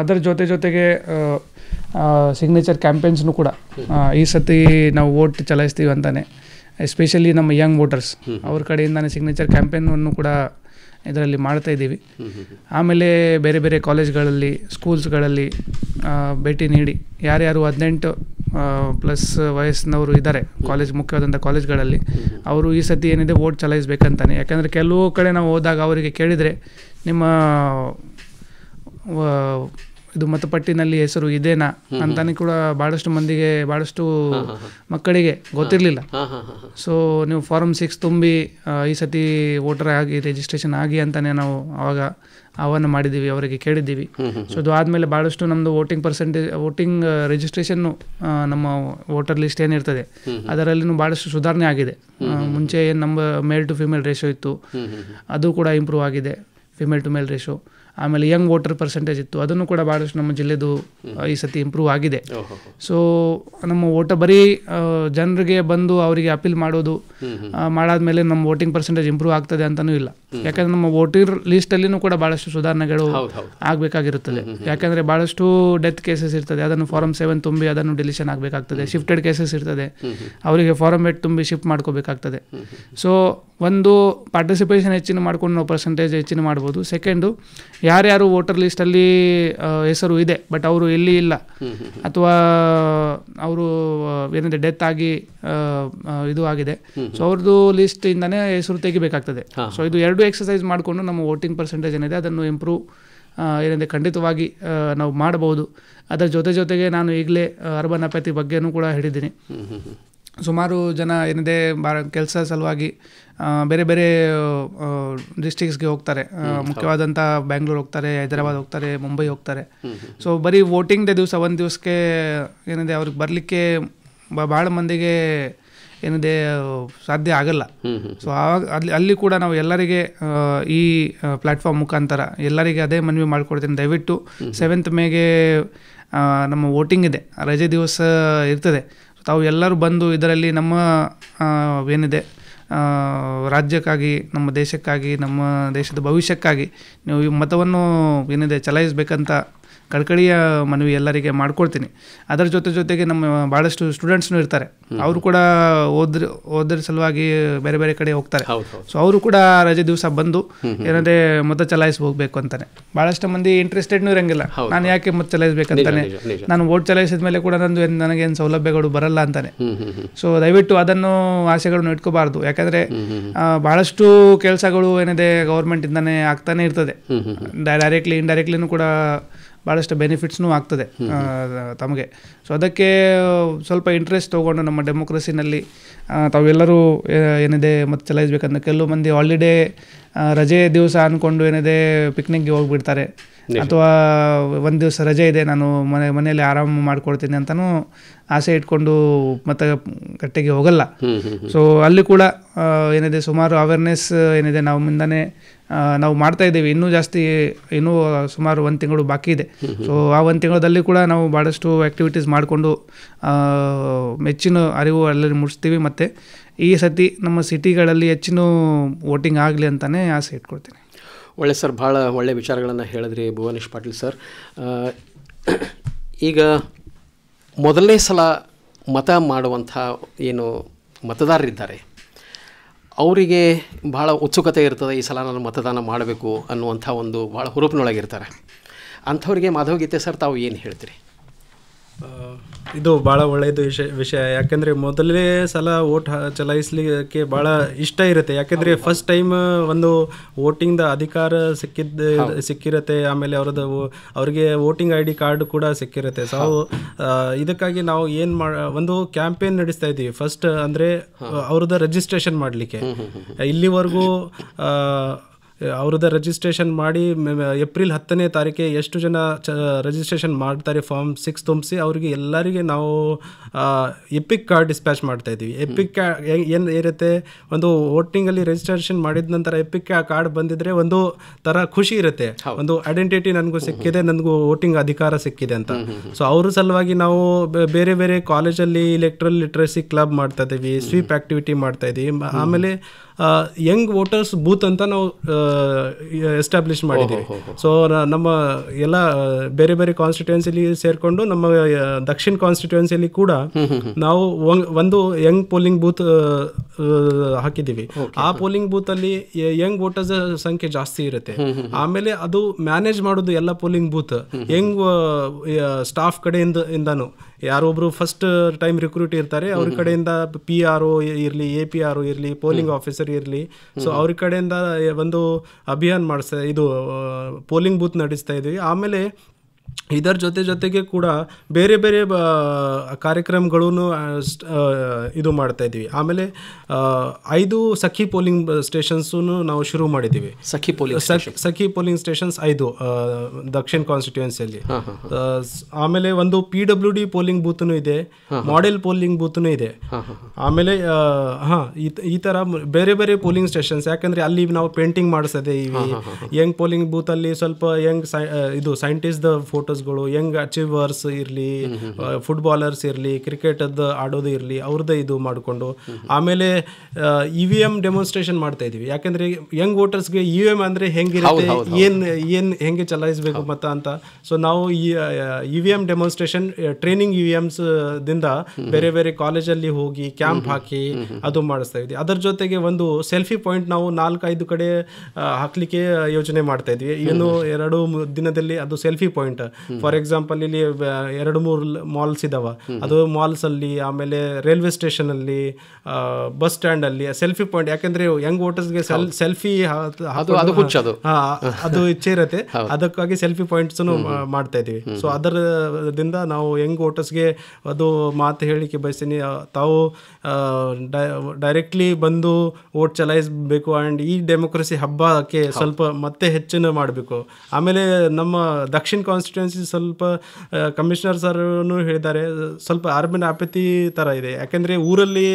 ಅದರ ಜೊತೆ ಜೊತೆಗೆ ಸಿಗ್ನೇಚರ್ ಕ್ಯಾಂಪೇನ್ಸ್ನು ಕೂಡ ಈ ಸತಿ ನಾವು ವೋಟ್ ಚಲಾಯಿಸ್ತೀವಿ ಅಂತಾನೆ ಎಸ್ಪೆಷಲಿ ನಮ್ಮ ಯಂಗ್ ವೋಟರ್ಸ್ ಅವ್ರ ಕಡೆಯಿಂದಾನೇ ಸಿಗ್ನೇಚರ್ ಕ್ಯಾಂಪೇನನ್ನು ಕೂಡ ಇದರಲ್ಲಿ ಮಾಡ್ತಾ ಇದ್ದೀವಿ ಆಮೇಲೆ ಬೇರೆ ಬೇರೆ ಕಾಲೇಜ್ಗಳಲ್ಲಿ ಸ್ಕೂಲ್ಸ್ಗಳಲ್ಲಿ ಭೇಟಿ ನೀಡಿ ಯಾರ್ಯಾರು ಹದಿನೆಂಟು ಪ್ಲಸ್ ವಯಸ್ಸಿನವರು ಇದ್ದಾರೆ ಕಾಲೇಜ್ ಮುಖ್ಯವಾದಂಥ ಕಾಲೇಜ್ಗಳಲ್ಲಿ ಅವರು ಈ ಸತಿ ಏನಿದೆ ವೋಟ್ ಚಲಾಯಿಸ್ಬೇಕಂತಾನೆ ಯಾಕಂದರೆ ಕೆಲವು ಕಡೆ ನಾವು ಹೋದಾಗ ಅವರಿಗೆ ಕೇಳಿದರೆ ನಿಮ್ಮ ಇದು ಮತಪಟ್ಟಿನಲ್ಲಿ ಹೆಸರು ಇದೇನಾ ಅಂತಾನೆ ಕೂಡ ಭಾಳಷ್ಟು ಮಂದಿಗೆ ಭಾಳಷ್ಟು ಮಕ್ಕಳಿಗೆ ಗೊತ್ತಿರಲಿಲ್ಲ ಸೊ ನೀವು ಫಾರ್ಮ್ ಸಿಕ್ಸ್ ತುಂಬಿ ಈ ಸತಿ ವೋಟರ್ ಆಗಿ ರಿಜಿಸ್ಟ್ರೇಷನ್ ಆಗಿ ಅಂತಾನೆ ನಾವು ಆವಾಗ ಆಹ್ವಾನ ಮಾಡಿದ್ದೀವಿ ಅವರಿಗೆ ಕೇಳಿದ್ದೀವಿ ಸೊ ಅದು ಆದಮೇಲೆ ಭಾಳಷ್ಟು ನಮ್ಮದು ವೋಟಿಂಗ್ ಪರ್ಸೆಂಟೇಜ್ ವೋಟಿಂಗ್ ರಿಜಿಸ್ಟ್ರೇಷನ್ನು ನಮ್ಮ ವೋಟರ್ ಲಿಸ್ಟ್ ಏನಿರ್ತದೆ ಅದರಲ್ಲಿನೂ ಭಾಳಷ್ಟು ಸುಧಾರಣೆ ಆಗಿದೆ ಮುಂಚೆ ಏನು ನಮ್ಮ ಮೇಲ್ ಟು ಫಿಮೇಲ್ ರೇಷೋ ಇತ್ತು ಅದು ಕೂಡ ಇಂಪ್ರೂವ್ ಆಗಿದೆ ಫಿಮೇಲ್ ಟು ಮೇಲ್ ರೇಷೋ ಆಮೇಲೆ ಯಂಗ್ ವೋಟರ್ ಪರ್ಸೆಂಟೇಜ್ ಇತ್ತು ಅದನ್ನು ಕೂಡ ಭಾಳಷ್ಟು ನಮ್ಮ ಜಿಲ್ಲೆದು ಈ ಸತಿ ಇಂಪ್ರೂವ್ ಆಗಿದೆ ಸೊ ನಮ್ಮ ಓಟ ಬರೀ ಜನರಿಗೆ ಬಂದು ಅವರಿಗೆ ಅಪೀಲ್ ಮಾಡೋದು ಮಾಡಾದ್ಮೇಲೆ ನಮ್ಮ ವೋಟಿಂಗ್ ಪರ್ಸೆಂಟೇಜ್ ಇಂಪ್ರೂವ್ ಆಗ್ತದೆ ಅಂತಲೂ ಇಲ್ಲ ಯಾಕಂದ್ರೆ ನಮ್ಮ ವೋಟರ್ ಲಿಸ್ಟಲ್ಲಿನೂ ಕೂಡ ಭಾಳಷ್ಟು ಸುಧಾರಣೆಗಳು ಆಗಬೇಕಾಗಿರುತ್ತದೆ ಯಾಕಂದರೆ ಭಾಳಷ್ಟು ಡೆತ್ ಕೇಸಸ್ ಇರ್ತದೆ ಅದನ್ನು ಫಾರಮ್ ಸೆವೆನ್ ತುಂಬಿ ಅದನ್ನು ಡಿಲಿಷನ್ ಆಗಬೇಕಾಗ್ತದೆ ಶಿಫ್ಟೆಡ್ ಕೇಸಸ್ ಇರ್ತದೆ ಅವರಿಗೆ ಫಾರಮ್ ಏಟ್ ತುಂಬಿ ಶಿಫ್ಟ್ ಮಾಡ್ಕೋಬೇಕಾಗ್ತದೆ ಸೊ ಒಂದು ಪಾರ್ಟಿಸಿಪೇಷನ್ ಹೆಚ್ಚಿನ ಮಾಡ್ಕೊಂಡು ನಾವು ಪರ್ಸೆಂಟೇಜ್ ಹೆಚ್ಚಿನ ಮಾಡ್ಬೋದು ಸೆಕೆಂಡು ಯಾರ್ಯಾರು ವೋಟರ್ ಲಿಸ್ಟಲ್ಲಿ ಹೆಸರು ಇದೆ ಬಟ್ ಅವರು ಎಲ್ಲಿ ಇಲ್ಲ ಅಥವಾ ಅವರು ಏನಿದೆ ಡೆತ್ ಆಗಿ ಇದು ಆಗಿದೆ ಸೊ ಅವ್ರದ್ದು ಲಿಸ್ಟಿಂದನೇ ಹೆಸರು ತೆಗಿಬೇಕಾಗ್ತದೆ ಸೊ ಇದು ಎರಡು ಎಕ್ಸಸೈಸ್ ಮಾಡಿಕೊಂಡು ನಮ್ಮ ವೋಟಿಂಗ್ ಪರ್ಸೆಂಟೇಜ್ ಏನಿದೆ ಅದನ್ನು ಇಂಪ್ರೂವ್ ಏನಿದೆ ಖಂಡಿತವಾಗಿ ನಾವು ಮಾಡಬಹುದು ಅದರ ಜೊತೆ ಜೊತೆಗೆ ನಾನು ಈಗಲೇ ಅರ್ಬನ್ ಬಗ್ಗೆನೂ ಕೂಡ ಹೇಳಿದ್ದೀನಿ ಸುಮಾರು ಜನ ಏನಿದೆ ಬಾ ಕೆಲಸ ಸಲುವಾಗಿ ಬೇರೆ ಬೇರೆ ಡಿಸ್ಟಿಕ್ಸ್ಗೆ ಹೋಗ್ತಾರೆ ಮುಖ್ಯವಾದಂಥ ಬ್ಯಾಂಗ್ಳೂರ್ ಹೋಗ್ತಾರೆ ಹೈದರಾಬಾದ್ ಹೋಗ್ತಾರೆ ಮುಂಬೈ ಹೋಗ್ತಾರೆ ಸೊ ಬರೀ ವೋಟಿಂಗ್ ಡೇ ದಿವಸ ಒಂದು ದಿವಸಕ್ಕೆ ಏನಿದೆ ಅವ್ರಿಗೆ ಬರಲಿಕ್ಕೆ ಭಾಳ ಮಂದಿಗೆ ಏನಿದೆ ಸಾಧ್ಯ ಆಗಲ್ಲ ಸೊ ಆವಾಗ ಅಲ್ಲಿ ಅಲ್ಲಿ ಕೂಡ ನಾವು ಎಲ್ಲರಿಗೆ ಈ ಪ್ಲಾಟ್ಫಾರ್ಮ್ ಮುಖಾಂತರ ಎಲ್ಲರಿಗೆ ಅದೇ ಮನವಿ ಮಾಡಿಕೊಡ್ತೀನಿ ದಯವಿಟ್ಟು ಸೆವೆಂತ್ ಮೇಗೆ ನಮ್ಮ ವೋಟಿಂಗ್ ಇದೆ ರಜೆ ದಿವಸ ಇರ್ತದೆ ತಾವು ಎಲ್ಲರೂ ಬಂದು ಇದರಲ್ಲಿ ನಮ್ಮ ಏನಿದೆ ರಾಜ್ಯಕ್ಕಾಗಿ ನಮ್ಮ ದೇಶಕ್ಕಾಗಿ ನಮ್ಮ ದೇಶದ ಭವಿಷ್ಯಕ್ಕಾಗಿ ನೀವು ಈ ಮತವನ್ನು ಏನಿದೆ ಚಲಾಯಿಸಬೇಕಂತ ಕಳಕಳಿಯ ಮನವಿ ಎಲ್ಲರಿಗೆ ಮಾಡ್ಕೊಡ್ತೀನಿ ಅದರ ಜೊತೆ ಜೊತೆಗೆ ನಮ್ಮ ಭಾಳಷ್ಟು ಸ್ಟೂಡೆಂಟ್ಸ್ನು ಇರ್ತಾರೆ ಅವರು ಕೂಡ ಓದ್ರ ಓದ್ರ ಸಲುವಾಗಿ ಬೇರೆ ಬೇರೆ ಕಡೆ ಹೋಗ್ತಾರೆ ಸೊ ಅವರು ಕೂಡ ರಜೆ ದಿವಸ ಬಂದು ಏನಂದ್ರೆ ಮತ ಚಲಾಯಿಸಿ ಹೋಗ್ಬೇಕು ಅಂತಾನೆ ಭಾಳಷ್ಟು ಮಂದಿ ಇಂಟ್ರೆಸ್ಟೆಡ್ನೂ ಇರಂಗಿಲ್ಲ ನಾನು ಯಾಕೆ ಮತ ಚಲಾಯಿಸಬೇಕಂತಾನೆ ನಾನು ಓಟ್ ಚಲಾಯಿಸಿದ ಮೇಲೆ ಕೂಡ ನಂದು ನನಗೇನು ಸೌಲಭ್ಯಗಳು ಬರಲ್ಲ ಅಂತಾನೆ ಸೊ ದಯವಿಟ್ಟು ಅದನ್ನು ಆಸೆಗಳನ್ನು ಇಟ್ಕೋಬಾರ್ದು ಯಾಕಂದ್ರೆ ಬಹಳಷ್ಟು ಕೆಲಸಗಳು ಏನಿದೆ ಇಂದಾನೆ ಆಗ್ತಾನೆ ಇರ್ತದೆ ಡೈರೆಕ್ಟ್ಲಿ ಇಂಡೈರೆಕ್ಟ್ಲಿನೂ ಕೂಡ ಭಾಳಷ್ಟು ಬೆನಿಫಿಟ್ಸ್ನೂ ಆಗ್ತದೆ ತಮಗೆ ಸೊ ಅದಕ್ಕೆ ಸ್ವಲ್ಪ ಇಂಟ್ರೆಸ್ಟ್ ತೊಗೊಂಡು ನಮ್ಮ ಡೆಮೊಕ್ರೆಸಿನಲ್ಲಿ ತಾವೆಲ್ಲರೂ ಏನಿದೆ ಮತ್ತು ಚಲಾಯಿಸ್ಬೇಕಂದ್ರೆ ಕೆಲವು ಮಂದಿ ಹಾಲಿಡೇ ರಜೆ ದಿವಸ ಅಂದ್ಕೊಂಡು ಏನಿದೆ ಪಿಕ್ನಿಕ್ಗೆ ಹೋಗ್ಬಿಡ್ತಾರೆ ಅಥವಾ ಒಂದು ದಿವಸ ರಜೆ ಇದೆ ನಾನು ಮನೆ ಮನೆಯಲ್ಲಿ ಆರಾಮ ಮಾಡ್ಕೊಳ್ತೀನಿ ಅಂತಲೂ ಆಸೆ ಇಟ್ಕೊಂಡು ಮತ್ತೆ ಕಟ್ಟೆಗೆ ಹೋಗಲ್ಲ ಸೊ ಅಲ್ಲಿ ಕೂಡ ಏನಿದೆ ಸುಮಾರು ಅವೇರ್ನೆಸ್ ಏನಿದೆ ಮುಂದಾನೆ ನಾವು ಮಾಡ್ತಾ ಇನ್ನೂ ಜಾಸ್ತಿ ಇನ್ನೂ ಸುಮಾರು ಒಂದು ತಿಂಗಳು ಬಾಕಿ ಇದೆ ಸೊ ಆ ಒಂದು ತಿಂಗಳಲ್ಲಿ ಕೂಡ ನಾವು ಭಾಳಷ್ಟು ಆ್ಯಕ್ಟಿವಿಟೀಸ್ ಮಾಡಿಕೊಂಡು ಮೆಚ್ಚಿನ ಅರಿವು ಅಲ್ಲಿ ಮೂಡಿಸ್ತೀವಿ ಮತ್ತು ಈ ಸತಿ ನಮ್ಮ ಸಿಟಿಗಳಲ್ಲಿ ಹೆಚ್ಚಿನ ವೋಟಿಂಗ್ ಆಗಲಿ ಅಂತಲೇ ಆಸೆ ಇಟ್ಕೊಳ್ತೀನಿ ಒಳ್ಳೆ ಸರ್ ಭಾಳ ಒಳ್ಳೆಯ ವಿಚಾರಗಳನ್ನು ಹೇಳಿದ್ರಿ ಭುವನೇಶ್ ಪಾಟೀಲ್ ಸರ್ ಈಗ ಮೊದಲನೇ ಸಲ ಮತ ಮಾಡುವಂಥ ಏನು ಮತದಾರರಿದ್ದಾರೆ ಅವರಿಗೆ ಭಾಳ ಉತ್ಸುಕತೆ ಇರ್ತದೆ ಈ ಸಲ ನಾನು ಮತದಾನ ಮಾಡಬೇಕು ಅನ್ನುವಂಥ ಒಂದು ಭಾಳ ಹುರುಪಿನೊಳಗಿರ್ತಾರೆ ಅಂಥವ್ರಿಗೆ ಮಾಧವ್ ಗೀತೆ ಸರ್ ತಾವು ಏನು ಹೇಳ್ತೀರಿ ಇದು ಭಾಳ ಒಳ್ಳೆಯದು ವಿಷಯ ವಿಷಯ ಯಾಕೆಂದರೆ ಮೊದಲೇ ಸಲ ಓಟ್ ಚಲಾಯಿಸಲಿಕ್ಕೆ ಭಾಳ ಇಷ್ಟ ಇರುತ್ತೆ ಯಾಕೆಂದರೆ ಫಸ್ಟ್ ಟೈಮ್ ಒಂದು ವೋಟಿಂಗ್ದ ಅಧಿಕಾರ ಸಿಕ್ಕಿದ್ದ ಸಿಕ್ಕಿರುತ್ತೆ ಆಮೇಲೆ ಅವ್ರದ್ದು ಅವ್ರಿಗೆ ವೋಟಿಂಗ್ ಐ ಡಿ ಕಾರ್ಡ್ ಕೂಡ ಸಿಕ್ಕಿರುತ್ತೆ ಸೊ ಇದಕ್ಕಾಗಿ ನಾವು ಏನು ಮಾ ಒಂದು ಕ್ಯಾಂಪೇನ್ ನಡೆಸ್ತಾ ಇದ್ದೀವಿ ಫಸ್ಟ್ ಅಂದರೆ ಅವ್ರದ್ದು ರಿಜಿಸ್ಟ್ರೇಷನ್ ಮಾಡಲಿಕ್ಕೆ ಇಲ್ಲಿವರೆಗೂ ಅವ್ರದ್ದು ರಿಜಿಸ್ಟ್ರೇಷನ್ ಮಾಡಿ ಏಪ್ರಿಲ್ ಹತ್ತನೇ ತಾರೀಕೆ ಎಷ್ಟು ಜನ ಚ ರಿಜಿಸ್ಟ್ರೇಷನ್ ಮಾಡ್ತಾರೆ ಫಾರ್ಮ್ ಸಿಕ್ಸ್ ತುಂಬಿಸಿ ಅವರಿಗೆ ಎಲ್ಲರಿಗೆ ನಾವು ಎಪಿಕ್ ಕಾರ್ಡ್ ಡಿಸ್ಪ್ಯಾಚ್ ಮಾಡ್ತಾಯಿದ್ದೀವಿ ಎಪಿಕ್ ಕ್ಯಾ ಏನು ಇರುತ್ತೆ ಒಂದು ವೋಟಿಂಗಲ್ಲಿ ರಿಜಿಸ್ಟ್ರೇಷನ್ ಮಾಡಿದ ನಂತರ ಎಪಿಕ್ ಕಾರ್ಡ್ ಬಂದಿದ್ರೆ ಒಂದು ಥರ ಖುಷಿ ಇರುತ್ತೆ ಒಂದು ಐಡೆಂಟಿಟಿ ನನಗೂ ಸಿಕ್ಕಿದೆ ನನಗೂ ವೋಟಿಂಗ್ ಅಧಿಕಾರ ಸಿಕ್ಕಿದೆ ಅಂತ ಸೊ ಅವ್ರ ಸಲುವಾಗಿ ನಾವು ಬೇರೆ ಬೇರೆ ಕಾಲೇಜಲ್ಲಿ ಇಲೆಕ್ಟ್ರಲ್ ಲಿಟ್ರಸಿ ಕ್ಲಬ್ ಮಾಡ್ತಾ ಇದ್ದೀವಿ ಸ್ವೀಪ್ ಆ್ಯಕ್ಟಿವಿಟಿ ಮಾಡ್ತಾ ಇದ್ದೀವಿ ಆಮೇಲೆ ಯಂಗ್ ವೋಟರ್ಸ್ ಬೂತ್ ಅಂತ ನಾವು ಎಸ್ಟಾಬ್ಲಿಷ್ ಮಾಡಿದ್ದೀವಿ ಸೊ ನಮ್ಮ ಎಲ್ಲ ಬೇರೆ ಬೇರೆ ಕಾನ್ಸ್ಟಿಟ್ಯೂನ್ಸಿಲಿ ಸೇರಿಕೊಂಡು ನಮ್ಮ ದಕ್ಷಿಣ ಕಾನ್ಸ್ಟಿಟ್ಯೂನ್ಸಿಲಿ ಕೂಡ ನಾವು ಒಂದು ಯಂಗ್ ಪೋಲಿಂಗ್ ಬೂತ್ ಹಾಕಿದ್ದೀವಿ ಆ ಪೋಲಿಂಗ್ ಬೂತ್ ಅಲ್ಲಿ ಯಂಗ್ ವೋಟರ್ಸ್ ಸಂಖ್ಯೆ ಜಾಸ್ತಿ ಇರುತ್ತೆ ಆಮೇಲೆ ಅದು ಮ್ಯಾನೇಜ್ ಮಾಡೋದು ಎಲ್ಲ ಪೋಲಿಂಗ್ ಬೂತ್ ಯಂಗ್ ಸ್ಟಾಫ್ ಕಡೆಯಿಂದ ಇಂದಾನು ಯಾರೊಬ್ರು ಫಸ್ಟ್ ಟೈಮ್ ರಿಕ್ರೂಟ್ ಇರ್ತಾರೆ ಅವ್ರ ಕಡೆಯಿಂದ ಪಿ ಆರ್ ಒ ಇರಲಿ ಎ ಪಿ ಆರ್ ಒ ಇರಲಿ ಪೋಲಿಂಗ್ ಆಫೀಸರ್ ಇರಲಿ ಸೊ ಅವ್ರ ಕಡೆಯಿಂದ ಒಂದು ಅಭಿಯಾನ ಮಾಡಿಸ್ತಾ ಇದು ಪೋಲಿಂಗ್ ಬೂತ್ ನಡೆಸ್ತಾ ಇದ್ವಿ ಆಮೇಲೆ ಇದರ ಜೊತೆ ಜೊತೆಗೆ ಕೂಡ ಬೇರೆ ಬೇರೆ ಕಾರ್ಯಕ್ರಮಗಳು ಇದು ಮಾಡ್ತಾ ಇದ್ದೀವಿ ಆಮೇಲೆ ಐದು ಸಖಿ ಪೋಲಿಂಗ್ ಸ್ಟೇಷನ್ಸೂ ನಾವು ಶುರು ಮಾಡಿದ್ದೀವಿ Sakhi polling Sakhi polling stations ಐದು ದಕ್ಷಿಣ ಕಾನ್ಸ್ಟಿಟ್ಯೂನ್ಸಿಯಲ್ಲಿ ಆಮೇಲೆ ಒಂದು ಪಿ ಡಬ್ಲ್ಯೂ ಡಿ ಪೋಲಿಂಗ್ ಬೂತ್ನು ಇದೆ ಮಾಡೆಲ್ ಪೋಲಿಂಗ್ ಬೂತ್ನು ಇದೆ ಆಮೇಲೆ ಹಾಂ ಈ ಥರ ಬೇರೆ ಬೇರೆ ಪೋಲಿಂಗ್ ಸ್ಟೇಷನ್ಸ್ ಯಾಕಂದ್ರೆ ಅಲ್ಲಿ ನಾವು ಪೇಂಟಿಂಗ್ ಮಾಡಿಸದೆ ಯಂಗ್ ಪೋಲಿಂಗ್ ಬೂತಲ್ಲಿ ಸ್ವಲ್ಪ ಯಂಗ್ ಇದು ಸೈಂಟಿಸ್ಟ್ ಫೋಟೋ ಫೋಟೋಸ್ಗಳು ಯಂಗ್ ಅಚೀವರ್ಸ್ ಇರಲಿ ಫುಟ್ಬಾಲರ್ಸ್ ಇರಲಿ ಕ್ರಿಕೆಟದ್ದು ಆಡೋದು ಇರಲಿ ಅವ್ರದ್ದೇ ಇದು ಮಾಡಿಕೊಂಡು ಆಮೇಲೆ ಇ ವಿ ಎಮ್ ಡೆಮೋನ್ಸ್ಟ್ರೇಷನ್ ಮಾಡ್ತಾ ಇದೀವಿ ಯಾಕಂದ್ರೆ ಯಂಗ್ ವೋಟರ್ಸ್ಗೆ ಇ ವಿ ಎಮ್ ಅಂದ್ರೆ ಹೆಂಗಿರುತ್ತೆ ಏನು ಏನು ಹೆಂಗೆ ಚಲಾಯಿಸಬೇಕು ಮತ್ತ ಅಂತ ಸೊ ನಾವು E V M demonstration training E V Ms ದಿಂದ ಬೇರೆ ಬೇರೆ ಕಾಲೇಜಲ್ಲಿ ಹೋಗಿ ಕ್ಯಾಂಪ್ ಹಾಕಿ ಅದು ಮಾಡಿಸ್ತಾ ಇದ್ವಿ ಅದರ ಜೊತೆಗೆ ಒಂದು ಸೆಲ್ಫಿ ಪಾಯಿಂಟ್ ನಾವು ನಾಲ್ಕೈದು ಕಡೆ ಹಾಕಲಿಕ್ಕೆ ಯೋಚನೆ ಮಾಡ್ತಾ ಇದ್ವಿ ಇನ್ನು ಎರಡು ದಿನದಲ್ಲಿ ಅದು ಸೆಲ್ಫಿ ಪಾಯಿಂಟ್ ಫಾರ್ ಎಕ್ಸಾಂಪಲ್ ಇಲ್ಲಿ ಎರಡು ಮೂರು ಮಾಲ್ಸ್ ಇದಾವ ಅದು ಮಾಲ್ಸ್ ಅಲ್ಲಿ ಆಮೇಲೆ ರೈಲ್ವೆ ಸ್ಟೇಷನ್ ಅಲ್ಲಿ ಬಸ್ ಅಲ್ಲಿ ಸೆಲ್ಫಿ ಪಾಯಿಂಟ್ ಯಾಕಂದ್ರೆ ಯಂಗ್ ವೋಟರ್ಸ್ ಸೆಲ್ಫಿ ಅದು ಇಚ್ಛೆ ಇರತ್ತೆ ಅದಕ್ಕಾಗಿ ಸೆಲ್ಫಿ ಪಾಯಿಂಟ್ಸ್ ಮಾಡ್ತಾ ಇದೀವಿ ಸೊ ಅದರದಿಂದ ನಾವು ಯಂಗ್ ವೋಟರ್ಸ್ಗೆ ಅದು ಮಾತು ಹೇಳಿಕೆ ಬಯಸ್ತೀನಿ ತಾವು ಡೈರೆಕ್ಟ್ಲಿ ಬಂದು ವೋಟ್ ಚಲಾಯಿಸಬೇಕು ಅಂಡ್ ಈ ಡೆಮೋಕ್ರಸಿ ಹಬ್ಬಕ್ಕೆ ಸ್ವಲ್ಪ ಮತ್ತೆ ಹೆಚ್ಚಿನ ಮಾಡಬೇಕು ಆಮೇಲೆ ನಮ್ಮ ದಕ್ಷಿಣ ಕಾನ್ಸ್ಟಿಟ್ಯೂ ಕಾನ್ಸ್ಟಿಟ್ಯೂನ್ಸಿ ಸ್ವಲ್ಪ ಕಮಿಷನರ್ ಸರ್ನು ಹೇಳಿದ್ದಾರೆ ಸ್ವಲ್ಪ ಅರ್ಬನ್ ಆಪತಿ ಥರ ಇದೆ ಯಾಕೆಂದರೆ ಊರಲ್ಲಿ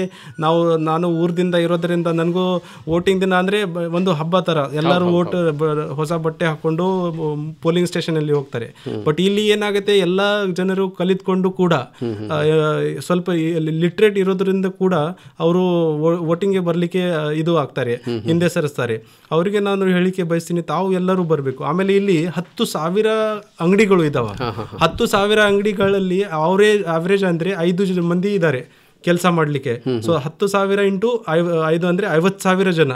ನಾವು ನಾನು ಊರದಿಂದ ಇರೋದರಿಂದ ನನಗೂ ವೋಟಿಂಗ್ ದಿನ ಅಂದರೆ ಒಂದು ಹಬ್ಬ ಥರ ಎಲ್ಲರೂ ವೋಟ್ ಹೊಸ ಬಟ್ಟೆ ಹಾಕ್ಕೊಂಡು ಪೋಲಿಂಗ್ ಸ್ಟೇಷನಲ್ಲಿ ಹೋಗ್ತಾರೆ ಬಟ್ ಇಲ್ಲಿ ಏನಾಗುತ್ತೆ ಎಲ್ಲ ಜನರು ಕಲಿತ್ಕೊಂಡು ಕೂಡ ಸ್ವಲ್ಪ ಲಿಟ್ರೇಟ್ ಇರೋದ್ರಿಂದ ಕೂಡ ಅವರು ವೋಟಿಂಗ್ಗೆ ಬರಲಿಕ್ಕೆ ಇದು ಆಗ್ತಾರೆ ಹಿಂದೆ ಸರಿಸ್ತಾರೆ ಅವರಿಗೆ ನಾನು ಹೇಳಿಕೆ ಬಯಸ್ತೀನಿ ತಾವು ಎಲ್ಲರೂ ಬರಬೇಕು ಆಮೇಲೆ ಇಲ್ಲಿ ಹತ್ತು ಸಾವಿರ ಅಂಗಡಿಗಳು ಅಂಗಡಿಗಳು ಹತ್ತು ಸಾವಿರ ಅಂಗಡಿಗಳಲ್ಲಿ ಅವರೇ ಅವರೇಜ್ ಅಂದ್ರೆ ಐದು ಮಂದಿ ಇದ್ದಾರೆ ಕೆಲಸ ಮಾಡಲಿಕ್ಕೆ ಸೊ ಹತ್ತು ಸಾವಿರ ಇಂಟು ಐದು ಅಂದ್ರೆ ಐವತ್ತು ಸಾವಿರ ಜನ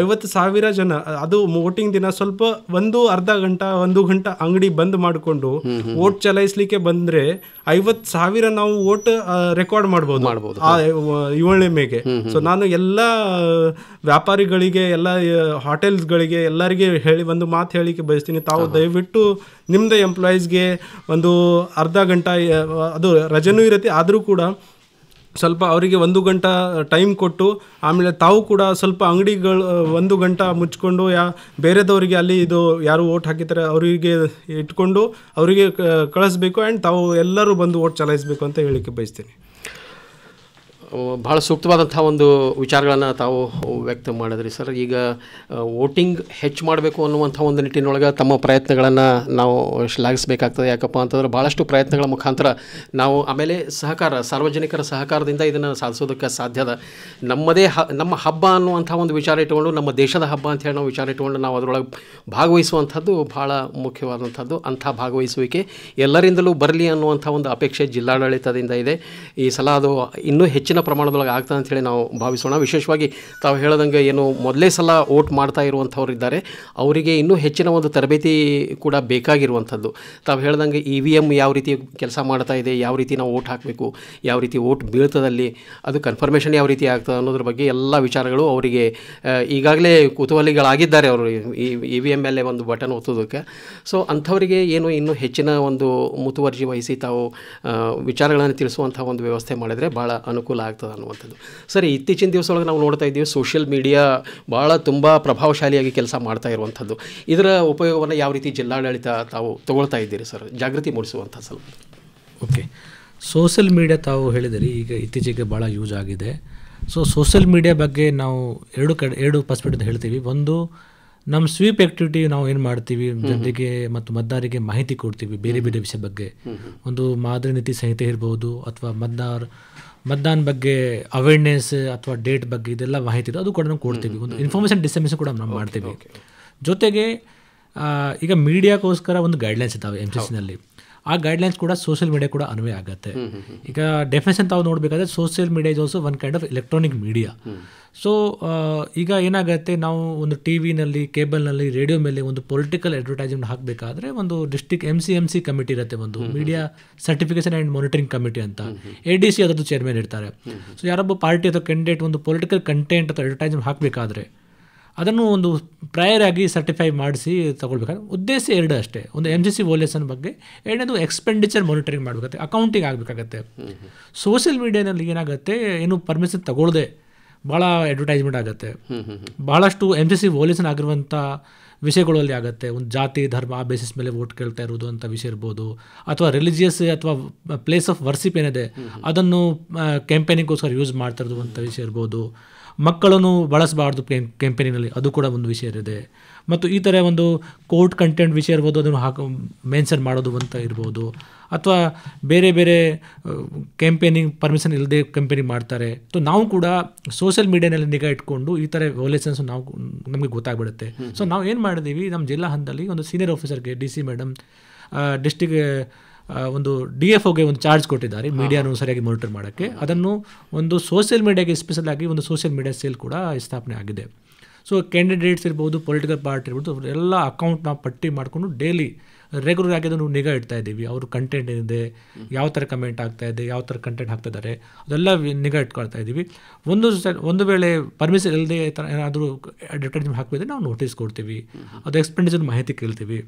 ಐವತ್ತು ಸಾವಿರ ಜನ ಅದು ವೋಟಿಂಗ್ ದಿನ ಸ್ವಲ್ಪ ಒಂದು ಅರ್ಧ ಗಂಟೆ ಒಂದು ಗಂಟೆ ಅಂಗಡಿ ಬಂದ್ ಮಾಡಿಕೊಂಡು ವೋಟ್ ಚಲಾಯಿಸಲಿಕ್ಕೆ ಬಂದ್ರೆ ಐವತ್ ಸಾವಿರ ನಾವು ವೋಟ್ ರೆಕಾರ್ಡ್ ಮಾಡ್ಬೋದು ಮಾಡ್ಬೋದು ಆ ಏಳನೇ ಮೇಗೆ ಸೊ ನಾನು ಎಲ್ಲ ವ್ಯಾಪಾರಿಗಳಿಗೆ ಎಲ್ಲ ಹೋಟೆಲ್ಸ್ಗಳಿಗೆ ಎಲ್ಲರಿಗೆ ಹೇಳಿ ಒಂದು ಮಾತು ಹೇಳಿಕ್ಕೆ ಬಯಸ್ತೀನಿ ತಾವು ದಯವಿಟ್ಟು ನಿಮ್ಮದೇ ಎಂಪ್ಲಾಯೀಸ್ಗೆ ಒಂದು ಅರ್ಧ ಗಂಟೆ ಅದು ರಜೆನೂ ಇರುತ್ತೆ ಆದರೂ ಕೂಡ ಸ್ವಲ್ಪ ಅವರಿಗೆ ಒಂದು ಗಂಟೆ ಟೈಮ್ ಕೊಟ್ಟು ಆಮೇಲೆ ತಾವು ಕೂಡ ಸ್ವಲ್ಪ ಅಂಗಡಿಗಳು ಒಂದು ಗಂಟೆ ಮುಚ್ಕೊಂಡು ಯಾ ಬೇರೆದವರಿಗೆ ಅಲ್ಲಿ ಇದು ಯಾರು ಓಟ್ ಹಾಕಿದ್ದಾರೆ ಅವರಿಗೆ ಇಟ್ಕೊಂಡು ಅವರಿಗೆ ಕಳಿಸ್ಬೇಕು ಆ್ಯಂಡ್ ತಾವು ಎಲ್ಲರೂ ಬಂದು ಓಟ್ ಚಲಾಯಿಸಬೇಕು ಅಂತ ಹೇಳಿಕ್ಕೆ ಬಯಸ್ತೀನಿ ಭಾಳ ಸೂಕ್ತವಾದಂಥ ಒಂದು ವಿಚಾರಗಳನ್ನು ತಾವು ವ್ಯಕ್ತ ಮಾಡಿದ್ರಿ ಸರ್ ಈಗ ವೋಟಿಂಗ್ ಹೆಚ್ಚು ಮಾಡಬೇಕು ಅನ್ನುವಂಥ ಒಂದು ನಿಟ್ಟಿನೊಳಗೆ ತಮ್ಮ ಪ್ರಯತ್ನಗಳನ್ನು ನಾವು ಶ್ಲಾಘಿಸಬೇಕಾಗ್ತದೆ ಯಾಕಪ್ಪ ಅಂತಂದ್ರೆ ಭಾಳಷ್ಟು ಪ್ರಯತ್ನಗಳ ಮುಖಾಂತರ ನಾವು ಆಮೇಲೆ ಸಹಕಾರ ಸಾರ್ವಜನಿಕರ ಸಹಕಾರದಿಂದ ಇದನ್ನು ಸಾಧಿಸೋದಕ್ಕೆ ಸಾಧ್ಯದ ನಮ್ಮದೇ ಹ ನಮ್ಮ ಹಬ್ಬ ಅನ್ನುವಂಥ ಒಂದು ವಿಚಾರ ಇಟ್ಟುಕೊಂಡು ನಮ್ಮ ದೇಶದ ಹಬ್ಬ ಅಂತ ಹೇಳಿ ನಾವು ವಿಚಾರ ಇಟ್ಟುಕೊಂಡು ನಾವು ಅದರೊಳಗೆ ಭಾಗವಹಿಸುವಂಥದ್ದು ಭಾಳ ಮುಖ್ಯವಾದಂಥದ್ದು ಅಂಥ ಭಾಗವಹಿಸುವಿಕೆ ಎಲ್ಲರಿಂದಲೂ ಬರಲಿ ಅನ್ನುವಂಥ ಒಂದು ಅಪೇಕ್ಷೆ ಜಿಲ್ಲಾಡಳಿತದಿಂದ ಇದೆ ಈ ಸಲ ಅದು ಇನ್ನೂ ಹೆಚ್ಚಿನ ಹೆಚ್ಚಿನ ಪ್ರಮಾಣದೊಳಗೆ ಆಗ್ತದೆ ಹೇಳಿ ನಾವು ಭಾವಿಸೋಣ ವಿಶೇಷವಾಗಿ ತಾವು ಹೇಳದಂಗೆ ಏನು ಮೊದಲೇ ಸಲ ವೋಟ್ ಮಾಡ್ತಾ ಇದ್ದಾರೆ ಅವರಿಗೆ ಇನ್ನೂ ಹೆಚ್ಚಿನ ಒಂದು ತರಬೇತಿ ಕೂಡ ಬೇಕಾಗಿರುವಂಥದ್ದು ತಾವು ಹೇಳ್ದಂಗೆ ಇ ವಿ ಎಮ್ ಯಾವ ರೀತಿ ಕೆಲಸ ಮಾಡ್ತಾ ಇದೆ ಯಾವ ರೀತಿ ನಾವು ವೋಟ್ ಹಾಕಬೇಕು ಯಾವ ರೀತಿ ವೋಟ್ ಬೀಳ್ತದಲ್ಲಿ ಅದು ಕನ್ಫರ್ಮೇಷನ್ ಯಾವ ರೀತಿ ಆಗ್ತದೆ ಅನ್ನೋದ್ರ ಬಗ್ಗೆ ಎಲ್ಲ ವಿಚಾರಗಳು ಅವರಿಗೆ ಈಗಾಗಲೇ ಕುತೂಹಲಿಗಳಾಗಿದ್ದಾರೆ ಅವರು ಈ ಇ ವಿ ಎಮ್ ಮೇಲೆ ಒಂದು ಬಟನ್ ಒತ್ತೋದಕ್ಕೆ ಸೊ ಅಂಥವರಿಗೆ ಏನು ಇನ್ನೂ ಹೆಚ್ಚಿನ ಒಂದು ಮುತುವರ್ಜಿ ವಹಿಸಿ ತಾವು ವಿಚಾರಗಳನ್ನು ತಿಳಿಸುವಂಥ ಒಂದು ವ್ಯವಸ್ಥೆ ಮಾಡಿದರೆ ಭಾಳ ಅನುಕೂಲ ಆಗ್ತದೆ ಅನ್ನುವಂಥದ್ದು ಸರಿ ಇತ್ತೀಚಿನ ದಿವಸ ಒಳಗೆ ನಾವು ನೋಡ್ತಾ ಇದ್ದೀವಿ ಸೋಷಿಯಲ್ ಮೀಡಿಯಾ ಭಾಳ ತುಂಬ ಪ್ರಭಾವಶಾಲಿಯಾಗಿ ಕೆಲಸ ಮಾಡ್ತಾ ಇರುವಂಥದ್ದು ಇದರ ಉಪಯೋಗವನ್ನು ಯಾವ ರೀತಿ ಜಿಲ್ಲಾಡಳಿತ ತಾವು ತಗೊಳ್ತಾ ಇದ್ದೀರಿ ಸರ್ ಜಾಗೃತಿ ಮೂಡಿಸುವಂಥ ಸ್ವಲ್ಪ ಓಕೆ ಸೋಷಿಯಲ್ ಮೀಡಿಯಾ ತಾವು ಹೇಳಿದಿರಿ ಈಗ ಇತ್ತೀಚೆಗೆ ಭಾಳ ಯೂಸ್ ಆಗಿದೆ ಸೊ ಸೋಷಿಯಲ್ ಮೀಡಿಯಾ ಬಗ್ಗೆ ನಾವು ಎರಡು ಕಡೆ ಎರಡು ಪರ್ಸ್ಪೆಕ್ಟಿವ್ ಹೇಳ್ತೀವಿ ಒಂದು ನಮ್ಮ ಸ್ವೀಪ್ ಆ್ಯಕ್ಟಿವಿಟಿ ನಾವು ಏನು ಮಾಡ್ತೀವಿ ಜನರಿಗೆ ಮತ್ತು ಮತದಾರರಿಗೆ ಮಾಹಿತಿ ಕೊಡ್ತೀವಿ ಬೇರೆ ಬೇರೆ ವಿಷಯ ಬಗ್ಗೆ ಒಂದು ಮಾದರಿ ನೀತಿ ಸಂಹಿತೆ ಇರ್ಬೋದು ಅಥವಾ ಮತದಾರ ಮತದಾನ ಬಗ್ಗೆ ಅವೇರ್ನೆಸ್ ಅಥವಾ ಡೇಟ್ ಬಗ್ಗೆ ಇದೆಲ್ಲ ಮಾಹಿತಿ ಇದೆ ಅದು ಕೂಡ ನಾವು ಕೊಡ್ತೀವಿ ಒಂದು ಇನ್ಫಾರ್ಮೇಷನ್ ಡಿಸ್ಟಮಿಷನ್ ಕೂಡ ನಾವು ಮಾಡ್ತೀವಿ ಜೊತೆಗೆ ಈಗ ಮೀಡಿಯಾಗೋಸ್ಕರ ಒಂದು ಗೈಡ್ಲೈನ್ಸ್ ಇದ್ದಾವೆ ಎಮ್ ಸಿ ಸಿನಲ್ಲಿ ಆ ಗೈಡ್ಲೈನ್ಸ್ ಕೂಡ ಸೋಷಿಯಲ್ ಮೀಡಿಯಾ ಕೂಡ ಅನ್ವಯ ಆಗುತ್ತೆ ಈಗ ಡೆಫಿನೇಷನ್ ತಾವು ನೋಡಬೇಕಾದ್ರೆ social media is also one kind of electronic media so ಈಗ ಏನಾಗುತ್ತೆ ನಾವು ಒಂದು ಟಿ ವಿನಲ್ಲಿ ಕೇಬಲ್ನಲ್ಲಿ ರೇಡಿಯೋ ಮೇಲೆ ಒಂದು ಪೊಲಿಟಿಕಲ್ ಅಡ್ವರ್ಟೈಸ್ಮೆಂಟ್ ಹಾಕಬೇಕಾದ್ರೆ ಒಂದು district M C M C committee ಇರುತ್ತೆ ಒಂದು media certification and monitoring committee ಅಂತ ಎ ಡಿ ಸಿ ಅದರದ್ದು ಚೇರ್ಮನ್ ಇರ್ತಾರೆ ಸೊ ಯಾರೊಬ್ಬ ಪಾರ್ಟಿ ಅಥವಾ ಕ್ಯಾಂಡಿಡೇಟ್ ಒಂದು ಪೊಲಿಟಿಕಲ್ ಕಂಟೆಂಟ್ ಅಥವಾ ಅಡ್ವರ್ಟೈಸ್ಮೆಂಟ್ ಹಾಕಬೇಕಾದ್ರೆ ಅದನ್ನು ಒಂದು ಪ್ರಯರ್ ಆಗಿ ಸರ್ಟಿಫೈ ಮಾಡಿಸಿ ತಗೊಳ್ಬೇಕಾದ್ರೆ ಉದ್ದೇಶ ಎರಡು ಅಷ್ಟೇ ಒಂದು ಎಮ್ ಜಿ ಸಿ ವೋಲೇಸನ್ ಬಗ್ಗೆ ಎರಡನೇದು ಎಕ್ಸ್ಪೆಂಡಿಚರ್ ಮಾನಿಟರಿಂಗ್ ಮಾಡಬೇಕಾಗುತ್ತೆ ಅಕೌಂಟಿಂಗ್ ಆಗಬೇಕಾಗತ್ತೆ ಸೋಷಿಯಲ್ ಮೀಡಿಯಾನಲ್ಲಿ ಏನಾಗುತ್ತೆ ಏನು ಪರ್ಮಿಷನ್ ತಗೊಳ್ಳದೆ ಭಾಳ ಅಡ್ವರ್ಟೈಸ್ಮೆಂಟ್ ಆಗುತ್ತೆ ಭಾಳಷ್ಟು ಎಮ್ ಜಿ ಸಿ ವೋಲೇಸನ್ ಆಗಿರುವಂಥ ವಿಷಯಗಳಲ್ಲಿ ಆಗುತ್ತೆ ಒಂದು ಜಾತಿ ಧರ್ಮ ಆ ಬೇಸಿಸ್ ಮೇಲೆ ವೋಟ್ ಕೇಳ್ತಾ ಇರೋದು ಅಂತ ವಿಷಯ ಇರ್ಬೋದು ಅಥವಾ ರಿಲಿಜಿಯಸ್ ಅಥವಾ ಪ್ಲೇಸ್ ಆಫ್ ವರ್ಸಿಪ್ ಏನಿದೆ ಅದನ್ನು ಕ್ಯಾಂಪೇನಿಗೋಸ್ಕರ ಯೂಸ್ ಮಾಡ್ತಾ ಅಂತ ವಿಷಯ ಇರ್ಬೋದು ಮಕ್ಕಳನ್ನು ಬಳಸಬಾರ್ದು ಕೆಂಪೇನಿನಲ್ಲಿ ಅದು ಕೂಡ ಒಂದು ವಿಷಯ ಇರಿದೆ ಮತ್ತು ಈ ಥರ ಒಂದು ಕೋರ್ಟ್ ಕಂಟೆಂಟ್ ವಿಷಯ ಇರ್ಬೋದು ಅದನ್ನು ಹಾಕೋ ಮೆನ್ಷನ್ ಮಾಡೋದು ಅಂತ ಇರ್ಬೋದು ಅಥವಾ ಬೇರೆ ಬೇರೆ ಕ್ಯಾಂಪೇನಿಂಗ್ ಪರ್ಮಿಷನ್ ಇಲ್ಲದೆ ಕ್ಯಾಂಪೇನಿಂಗ್ ಮಾಡ್ತಾರೆ ಸೊ ನಾವು ಕೂಡ ಸೋಷಿಯಲ್ ಮೀಡಿಯಾನಲ್ಲಿ ನಿಗಾ ಇಟ್ಕೊಂಡು ಈ ಥರ ವೈಲೇಷನ್ಸ್ ನಾವು ನಮಗೆ ಗೊತ್ತಾಗ್ಬಿಡುತ್ತೆ ಸೊ ನಾವು ಏನು ಮಾಡಿದ್ದೀವಿ ನಮ್ಮ ಜಿಲ್ಲಾ ಹಂತದಲ್ಲಿ ಒಂದು ಸೀನಿಯರ್ ಆಫೀಸರ್ಗೆ ಡಿ ಸಿ ಮೇಡಮ್ ಡಿಸ್ಟಿಕ್ ಒಂದು ಡಿ ಎಫ್ ಒಗೆ ಒಂದು ಚಾರ್ಜ್ ಕೊಟ್ಟಿದ್ದಾರೆ ಮೀಡಿಯಾನು ಸರಿಯಾಗಿ ಮಾನಿಟರ್ ಮಾಡೋಕ್ಕೆ ಅದನ್ನು ಒಂದು ಸೋಷಿಯಲ್ ಮೀಡಿಯಾಗೆ ಸ್ಪೆಷಲ್ ಆಗಿ ಒಂದು ಸೋಷಿಯಲ್ ಮೀಡಿಯಾ ಸೇಲ್ ಕೂಡ ಸ್ಥಾಪನೆ ಆಗಿದೆ ಸೊ ಕ್ಯಾಂಡಿಡೇಟ್ಸ್ ಇರ್ಬೋದು ಪೊಲಿಟಿಕಲ್ ಪಾರ್ಟಿ ಇರ್ಬೋದು ಅವರೆಲ್ಲ ಅಕೌಂಟ್ ನಾವು ಪಟ್ಟಿ ಮಾಡಿಕೊಂಡು ಡೈಲಿ ರೆಗ್ಯುಲರ್ ಆಗಿ ಅದನ್ನು ನಿಗಾ ಇಡ್ತಾ ಇದ್ದೀವಿ ಅವರು ಕಂಟೆಂಟ್ ಏನಿದೆ ಯಾವ ಥರ ಕಮೆಂಟ್ ಆಗ್ತಾ ಇದೆ ಯಾವ ಥರ ಕಂಟೆಂಟ್ ಹಾಕ್ತಾ ಅದೆಲ್ಲ ನಿಗಾ ಇಟ್ಕೊಳ್ತಾ ಇದ್ದೀವಿ ಒಂದು ಒಂದು ವೇಳೆ ಪರ್ಮಿಷನ್ ಇಲ್ಲದೆ ಏನಾದರೂ ಅಡ್ವರ್ಟೈಸ್ಮೆಂಟ್ ಹಾಕಿದ್ರೆ ನಾವು ನೋಟಿಸ್ ಕೊಡ್ತೀವಿ ಅದು ಎಕ್ಸ್ಪೆಂಡಿಚರ್ ಮಾಹಿತಿ ಕೇಳ್ತೀವಿ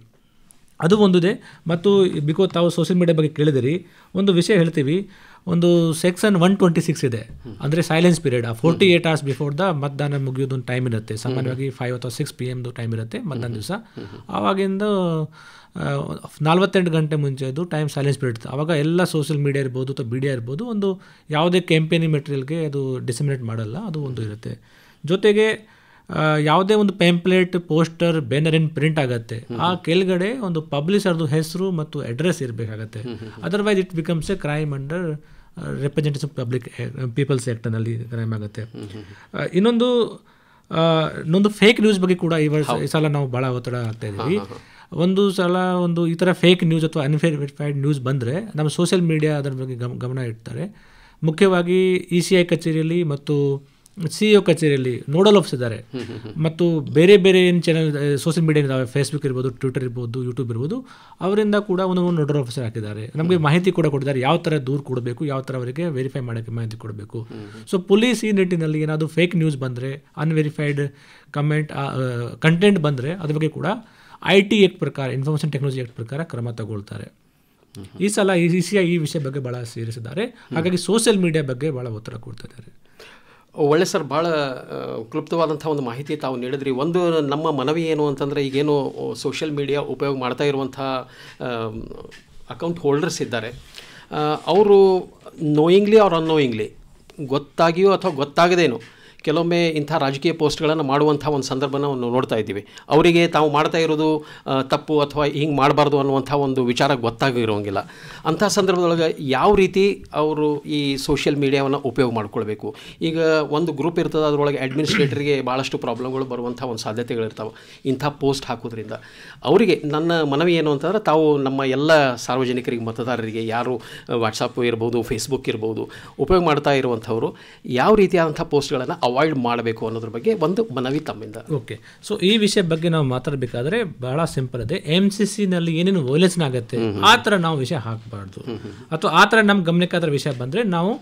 ಅದು ಒಂದಿದೆ ಮತ್ತು ಬಿಕಾಸ್ ತಾವು ಸೋಷಿಯಲ್ ಮೀಡಿಯಾ ಬಗ್ಗೆ ಕೇಳಿದಿರಿ ಒಂದು ವಿಷಯ ಹೇಳ್ತೀವಿ ಒಂದು ಸೆಕ್ಷನ್ ಒನ್ ಟ್ವೆಂಟಿ ಸಿಕ್ಸ್ ಇದೆ ಅಂದರೆ silence period forty eight hours before the ಮತದಾನ ಮುಗಿಯೋದು ಒಂದು ಟೈಮ್ ಇರುತ್ತೆ ಸಾಮಾನ್ಯವಾಗಿ ಫೈವ್ ಅಥವಾ ಸಿಕ್ಸ್ ಪಿ ಎಮ್ದು ಟೈಮ್ ಇರುತ್ತೆ ಮತದಾನ ದಿವಸ ಆವಾಗಿಂದ ನಲ್ವತ್ತೆಂಟು ಗಂಟೆ ಮುಂಚೆ ಅದು ಟೈಮ್ ಸೈಲೆನ್ಸ್ ಪೀರಿಯಡ್ ಇತ್ತು ಆವಾಗ ಎಲ್ಲ ಸೋಷಿಯಲ್ ಮೀಡಿಯಾ ಇರ್ಬೋದು ಅಥವಾ ಬಿಡಿಯಾ ಇರ್ಬೋದು ಒಂದು ಯಾವುದೇ ಕ್ಯಾಂಪೇನಿಂಗ್ ಮೆಟೀರಿಯಲ್ಗೆ ಅದು ಡಿಸಿಮಿನೇಟ್ ಮಾಡಲ್ಲ ಅದು ಒಂದು ಇರುತ್ತೆ ಜೊತೆಗೆ ಯಾವುದೇ ಒಂದು ಪೆಂಪ್ಲೇಟ್ ಪೋಸ್ಟರ್ ಬ್ಯಾನರ್ ಏನು ಪ್ರಿಂಟ್ ಆಗುತ್ತೆ ಆ ಕೆಳಗಡೆ ಒಂದು ಪಬ್ಲಿಷರ್ದು ಹೆಸರು ಮತ್ತು ಅಡ್ರೆಸ್ ಇರಬೇಕಾಗತ್ತೆ otherwise it becomes a crime under representative public people's ಆ್ಯಕ್ಟ್ನಲ್ಲಿ ಕ್ರೈಮ್ ಆಗುತ್ತೆ ಇನ್ನೊಂದು ಇನ್ನೊಂದು ಫೇಕ್ ನ್ಯೂಸ್ ಬಗ್ಗೆ ಕೂಡ ಈ ವರ್ಷ ಈ ಸಲ ನಾವು ಭಾಳ ಒತ್ತಡ ಆಗ್ತಾ ಇದ್ದೀವಿ ಒಂದು ಸಲ ಒಂದು ಈ ಥರ ಫೇಕ್ ನ್ಯೂಸ್ ಅಥವಾ ಅನ್ವೆರಿಫೈಡ್ ನ್ಯೂಸ್ ಬಂದರೆ ನಮ್ಮ ಸೋಷಿಯಲ್ ಮೀಡಿಯಾ ಅದರ ಬಗ್ಗೆ ಗಮನ ಇಡ್ತಾರೆ ಮುಖ್ಯವಾಗಿ ಇ ಸಿ ಐ ಕಚೇರಿಯಲ್ಲಿ ಮತ್ತು ಸಿ ಇ ಒ ಕಚೇರಿಯಲ್ಲಿ ನೋಡಲ್ ಆಫೀಸ್ ಇದ್ದಾರೆ ಮತ್ತು ಬೇರೆ ಬೇರೆ ಏನು ಚಾನಲ್ ಸೋಷಿಯಲ್ ಮೀಡಿಯಾ ಇದ್ದಾವೆ ಫೇಸ್ಬುಕ್ ಇರ್ಬೋದು ಟ್ವಿಟರ್ ಇರ್ಬೋದು ಯೂಟ್ಯೂಬ್ ಇರ್ಬೋದು ಅವರಿಂದ ಕೂಡ ಒಂದು ನೋಡಲ್ ಆಫೀಸರ್ ಹಾಕಿದ್ದಾರೆ ನಮಗೆ ಮಾಹಿತಿ ಕೂಡ ಕೊಟ್ಟಿದ್ದಾರೆ ಯಾವ ಥರ ದೂರು ಕೊಡಬೇಕು ಯಾವ ಥರ ಅವರಿಗೆ ವೆರಿಫೈ ಮಾಡೋಕ್ಕೆ ಮಾಹಿತಿ ಕೊಡಬೇಕು ಸೊ ಪೊಲೀಸ್ ಈ ನಿಟ್ಟಿನಲ್ಲಿ ಏನಾದರೂ ಫೇಕ್ ನ್ಯೂಸ್ ಬಂದರೆ ಅನ್ವೆರಿಫೈಡ್ ಕಮೆಂಟ್ ಕಂಟೆಂಟ್ ಬಂದರೆ ಅದ್ರ ಬಗ್ಗೆ ಕೂಡ ಐ ಟಿ ಎಕ್ ಪ್ರಕಾರ ಇನ್ಫಾರ್ಮೇಷನ್ ಟೆಕ್ನಾಲಜಿ ಆ್ಯಕ್ಟ್ ಪ್ರಕಾರ ಕ್ರಮ ತಗೊಳ್ತಾರೆ ಈ ಸಲ ಈ ಸಿ ಈ ವಿಷಯ ಬಗ್ಗೆ ಭಾಳ ಸೇರಿಸಿದ್ದಾರೆ ಹಾಗಾಗಿ ಸೋಷಿಯಲ್ ಮೀಡಿಯಾ ಬಗ್ಗೆ ಭಾಳ ಒತ್ತಡ ಕೊಡ್ತಾ ಒಳ್ಳೆ ಸರ್ ಭಾಳ ಕ್ಲುಪ್ತವಾದಂಥ ಒಂದು ಮಾಹಿತಿ ತಾವು ನೀಡಿದ್ರಿ ಒಂದು ನಮ್ಮ ಮನವಿ ಏನು ಅಂತಂದರೆ ಈಗೇನು ಸೋಷಿಯಲ್ ಮೀಡಿಯಾ ಉಪಯೋಗ ಮಾಡ್ತಾ ಇರುವಂಥ ಅಕೌಂಟ್ ಹೋಲ್ಡರ್ಸ್ ಇದ್ದಾರೆ ಅವರು ನೋಯಿಂಗ್ಲಿ ಅವ್ರು ಅನ್ನೋಯಿಂಗ್ಲಿ ಗೊತ್ತಾಗಿಯೋ ಅಥವಾ ಗೊತ್ತಾಗದೇನೋ ಕೆಲವೊಮ್ಮೆ ಇಂಥ ರಾಜಕೀಯ ಪೋಸ್ಟ್ಗಳನ್ನು ಮಾಡುವಂಥ ಒಂದು ಸಂದರ್ಭನ ನೋಡ್ತಾ ಇದ್ದೀವಿ ಅವರಿಗೆ ತಾವು ಮಾಡ್ತಾ ಇರೋದು ತಪ್ಪು ಅಥವಾ ಹಿಂಗೆ ಮಾಡಬಾರ್ದು ಅನ್ನುವಂಥ ಒಂದು ವಿಚಾರ ಗೊತ್ತಾಗಿರೋಂಗಿಲ್ಲ ಅಂಥ ಸಂದರ್ಭದೊಳಗೆ ಯಾವ ರೀತಿ ಅವರು ಈ ಸೋಷಿಯಲ್ ಮೀಡಿಯಾವನ್ನು ಉಪಯೋಗ ಮಾಡ್ಕೊಳ್ಬೇಕು ಈಗ ಒಂದು ಗ್ರೂಪ್ ಇರ್ತದೆ ಅದರೊಳಗೆ ಅಡ್ಮಿನಿಸ್ಟ್ರೇಟರ್ಗೆ ಭಾಳಷ್ಟು ಪ್ರಾಬ್ಲಮ್ಗಳು ಬರುವಂಥ ಒಂದು ಸಾಧ್ಯತೆಗಳಿರ್ತಾವೆ ಇಂಥ ಪೋಸ್ಟ್ ಹಾಕೋದ್ರಿಂದ ಅವರಿಗೆ ನನ್ನ ಮನವಿ ಏನು ಅಂತಂದ್ರೆ ತಾವು ನಮ್ಮ ಎಲ್ಲ ಸಾರ್ವಜನಿಕರಿಗೆ ಮತದಾರರಿಗೆ ಯಾರು ವಾಟ್ಸಪ್ ಇರ್ಬೋದು ಫೇಸ್ಬುಕ್ ಇರ್ಬೋದು ಉಪಯೋಗ ಮಾಡ್ತಾ ಇರುವಂಥವರು ಯಾವ ರೀತಿಯಾದಂಥ ಪೋಸ್ಟ್ಗಳನ್ನು ಅವಾಯ್ಡ್ ಮಾಡಬೇಕು ಅನ್ನೋದ್ರ ಬಗ್ಗೆ ಒಂದು ಮನವಿ ತಮ್ಮಿಂದ ಓಕೆ ಸೊ ಈ ವಿಷಯ ಬಗ್ಗೆ ನಾವು ಮಾತಾಡಬೇಕಾದ್ರೆ ಬಹಳ ಸಿಂಪಲ್ ಇದೆ ಎಂ ಸಿ ನಲ್ಲಿ ಏನೇನು ವೈಲೇಷನ್ ಆಗುತ್ತೆ ಆ ಥರ ನಾವು ವಿಷಯ ಹಾಕಬಾರ್ದು ಅಥವಾ ಆ ಥರ ನಮ್ಮ ಗಮನಕ್ಕೆ ವಿಷಯ ಬಂದರೆ ನಾವು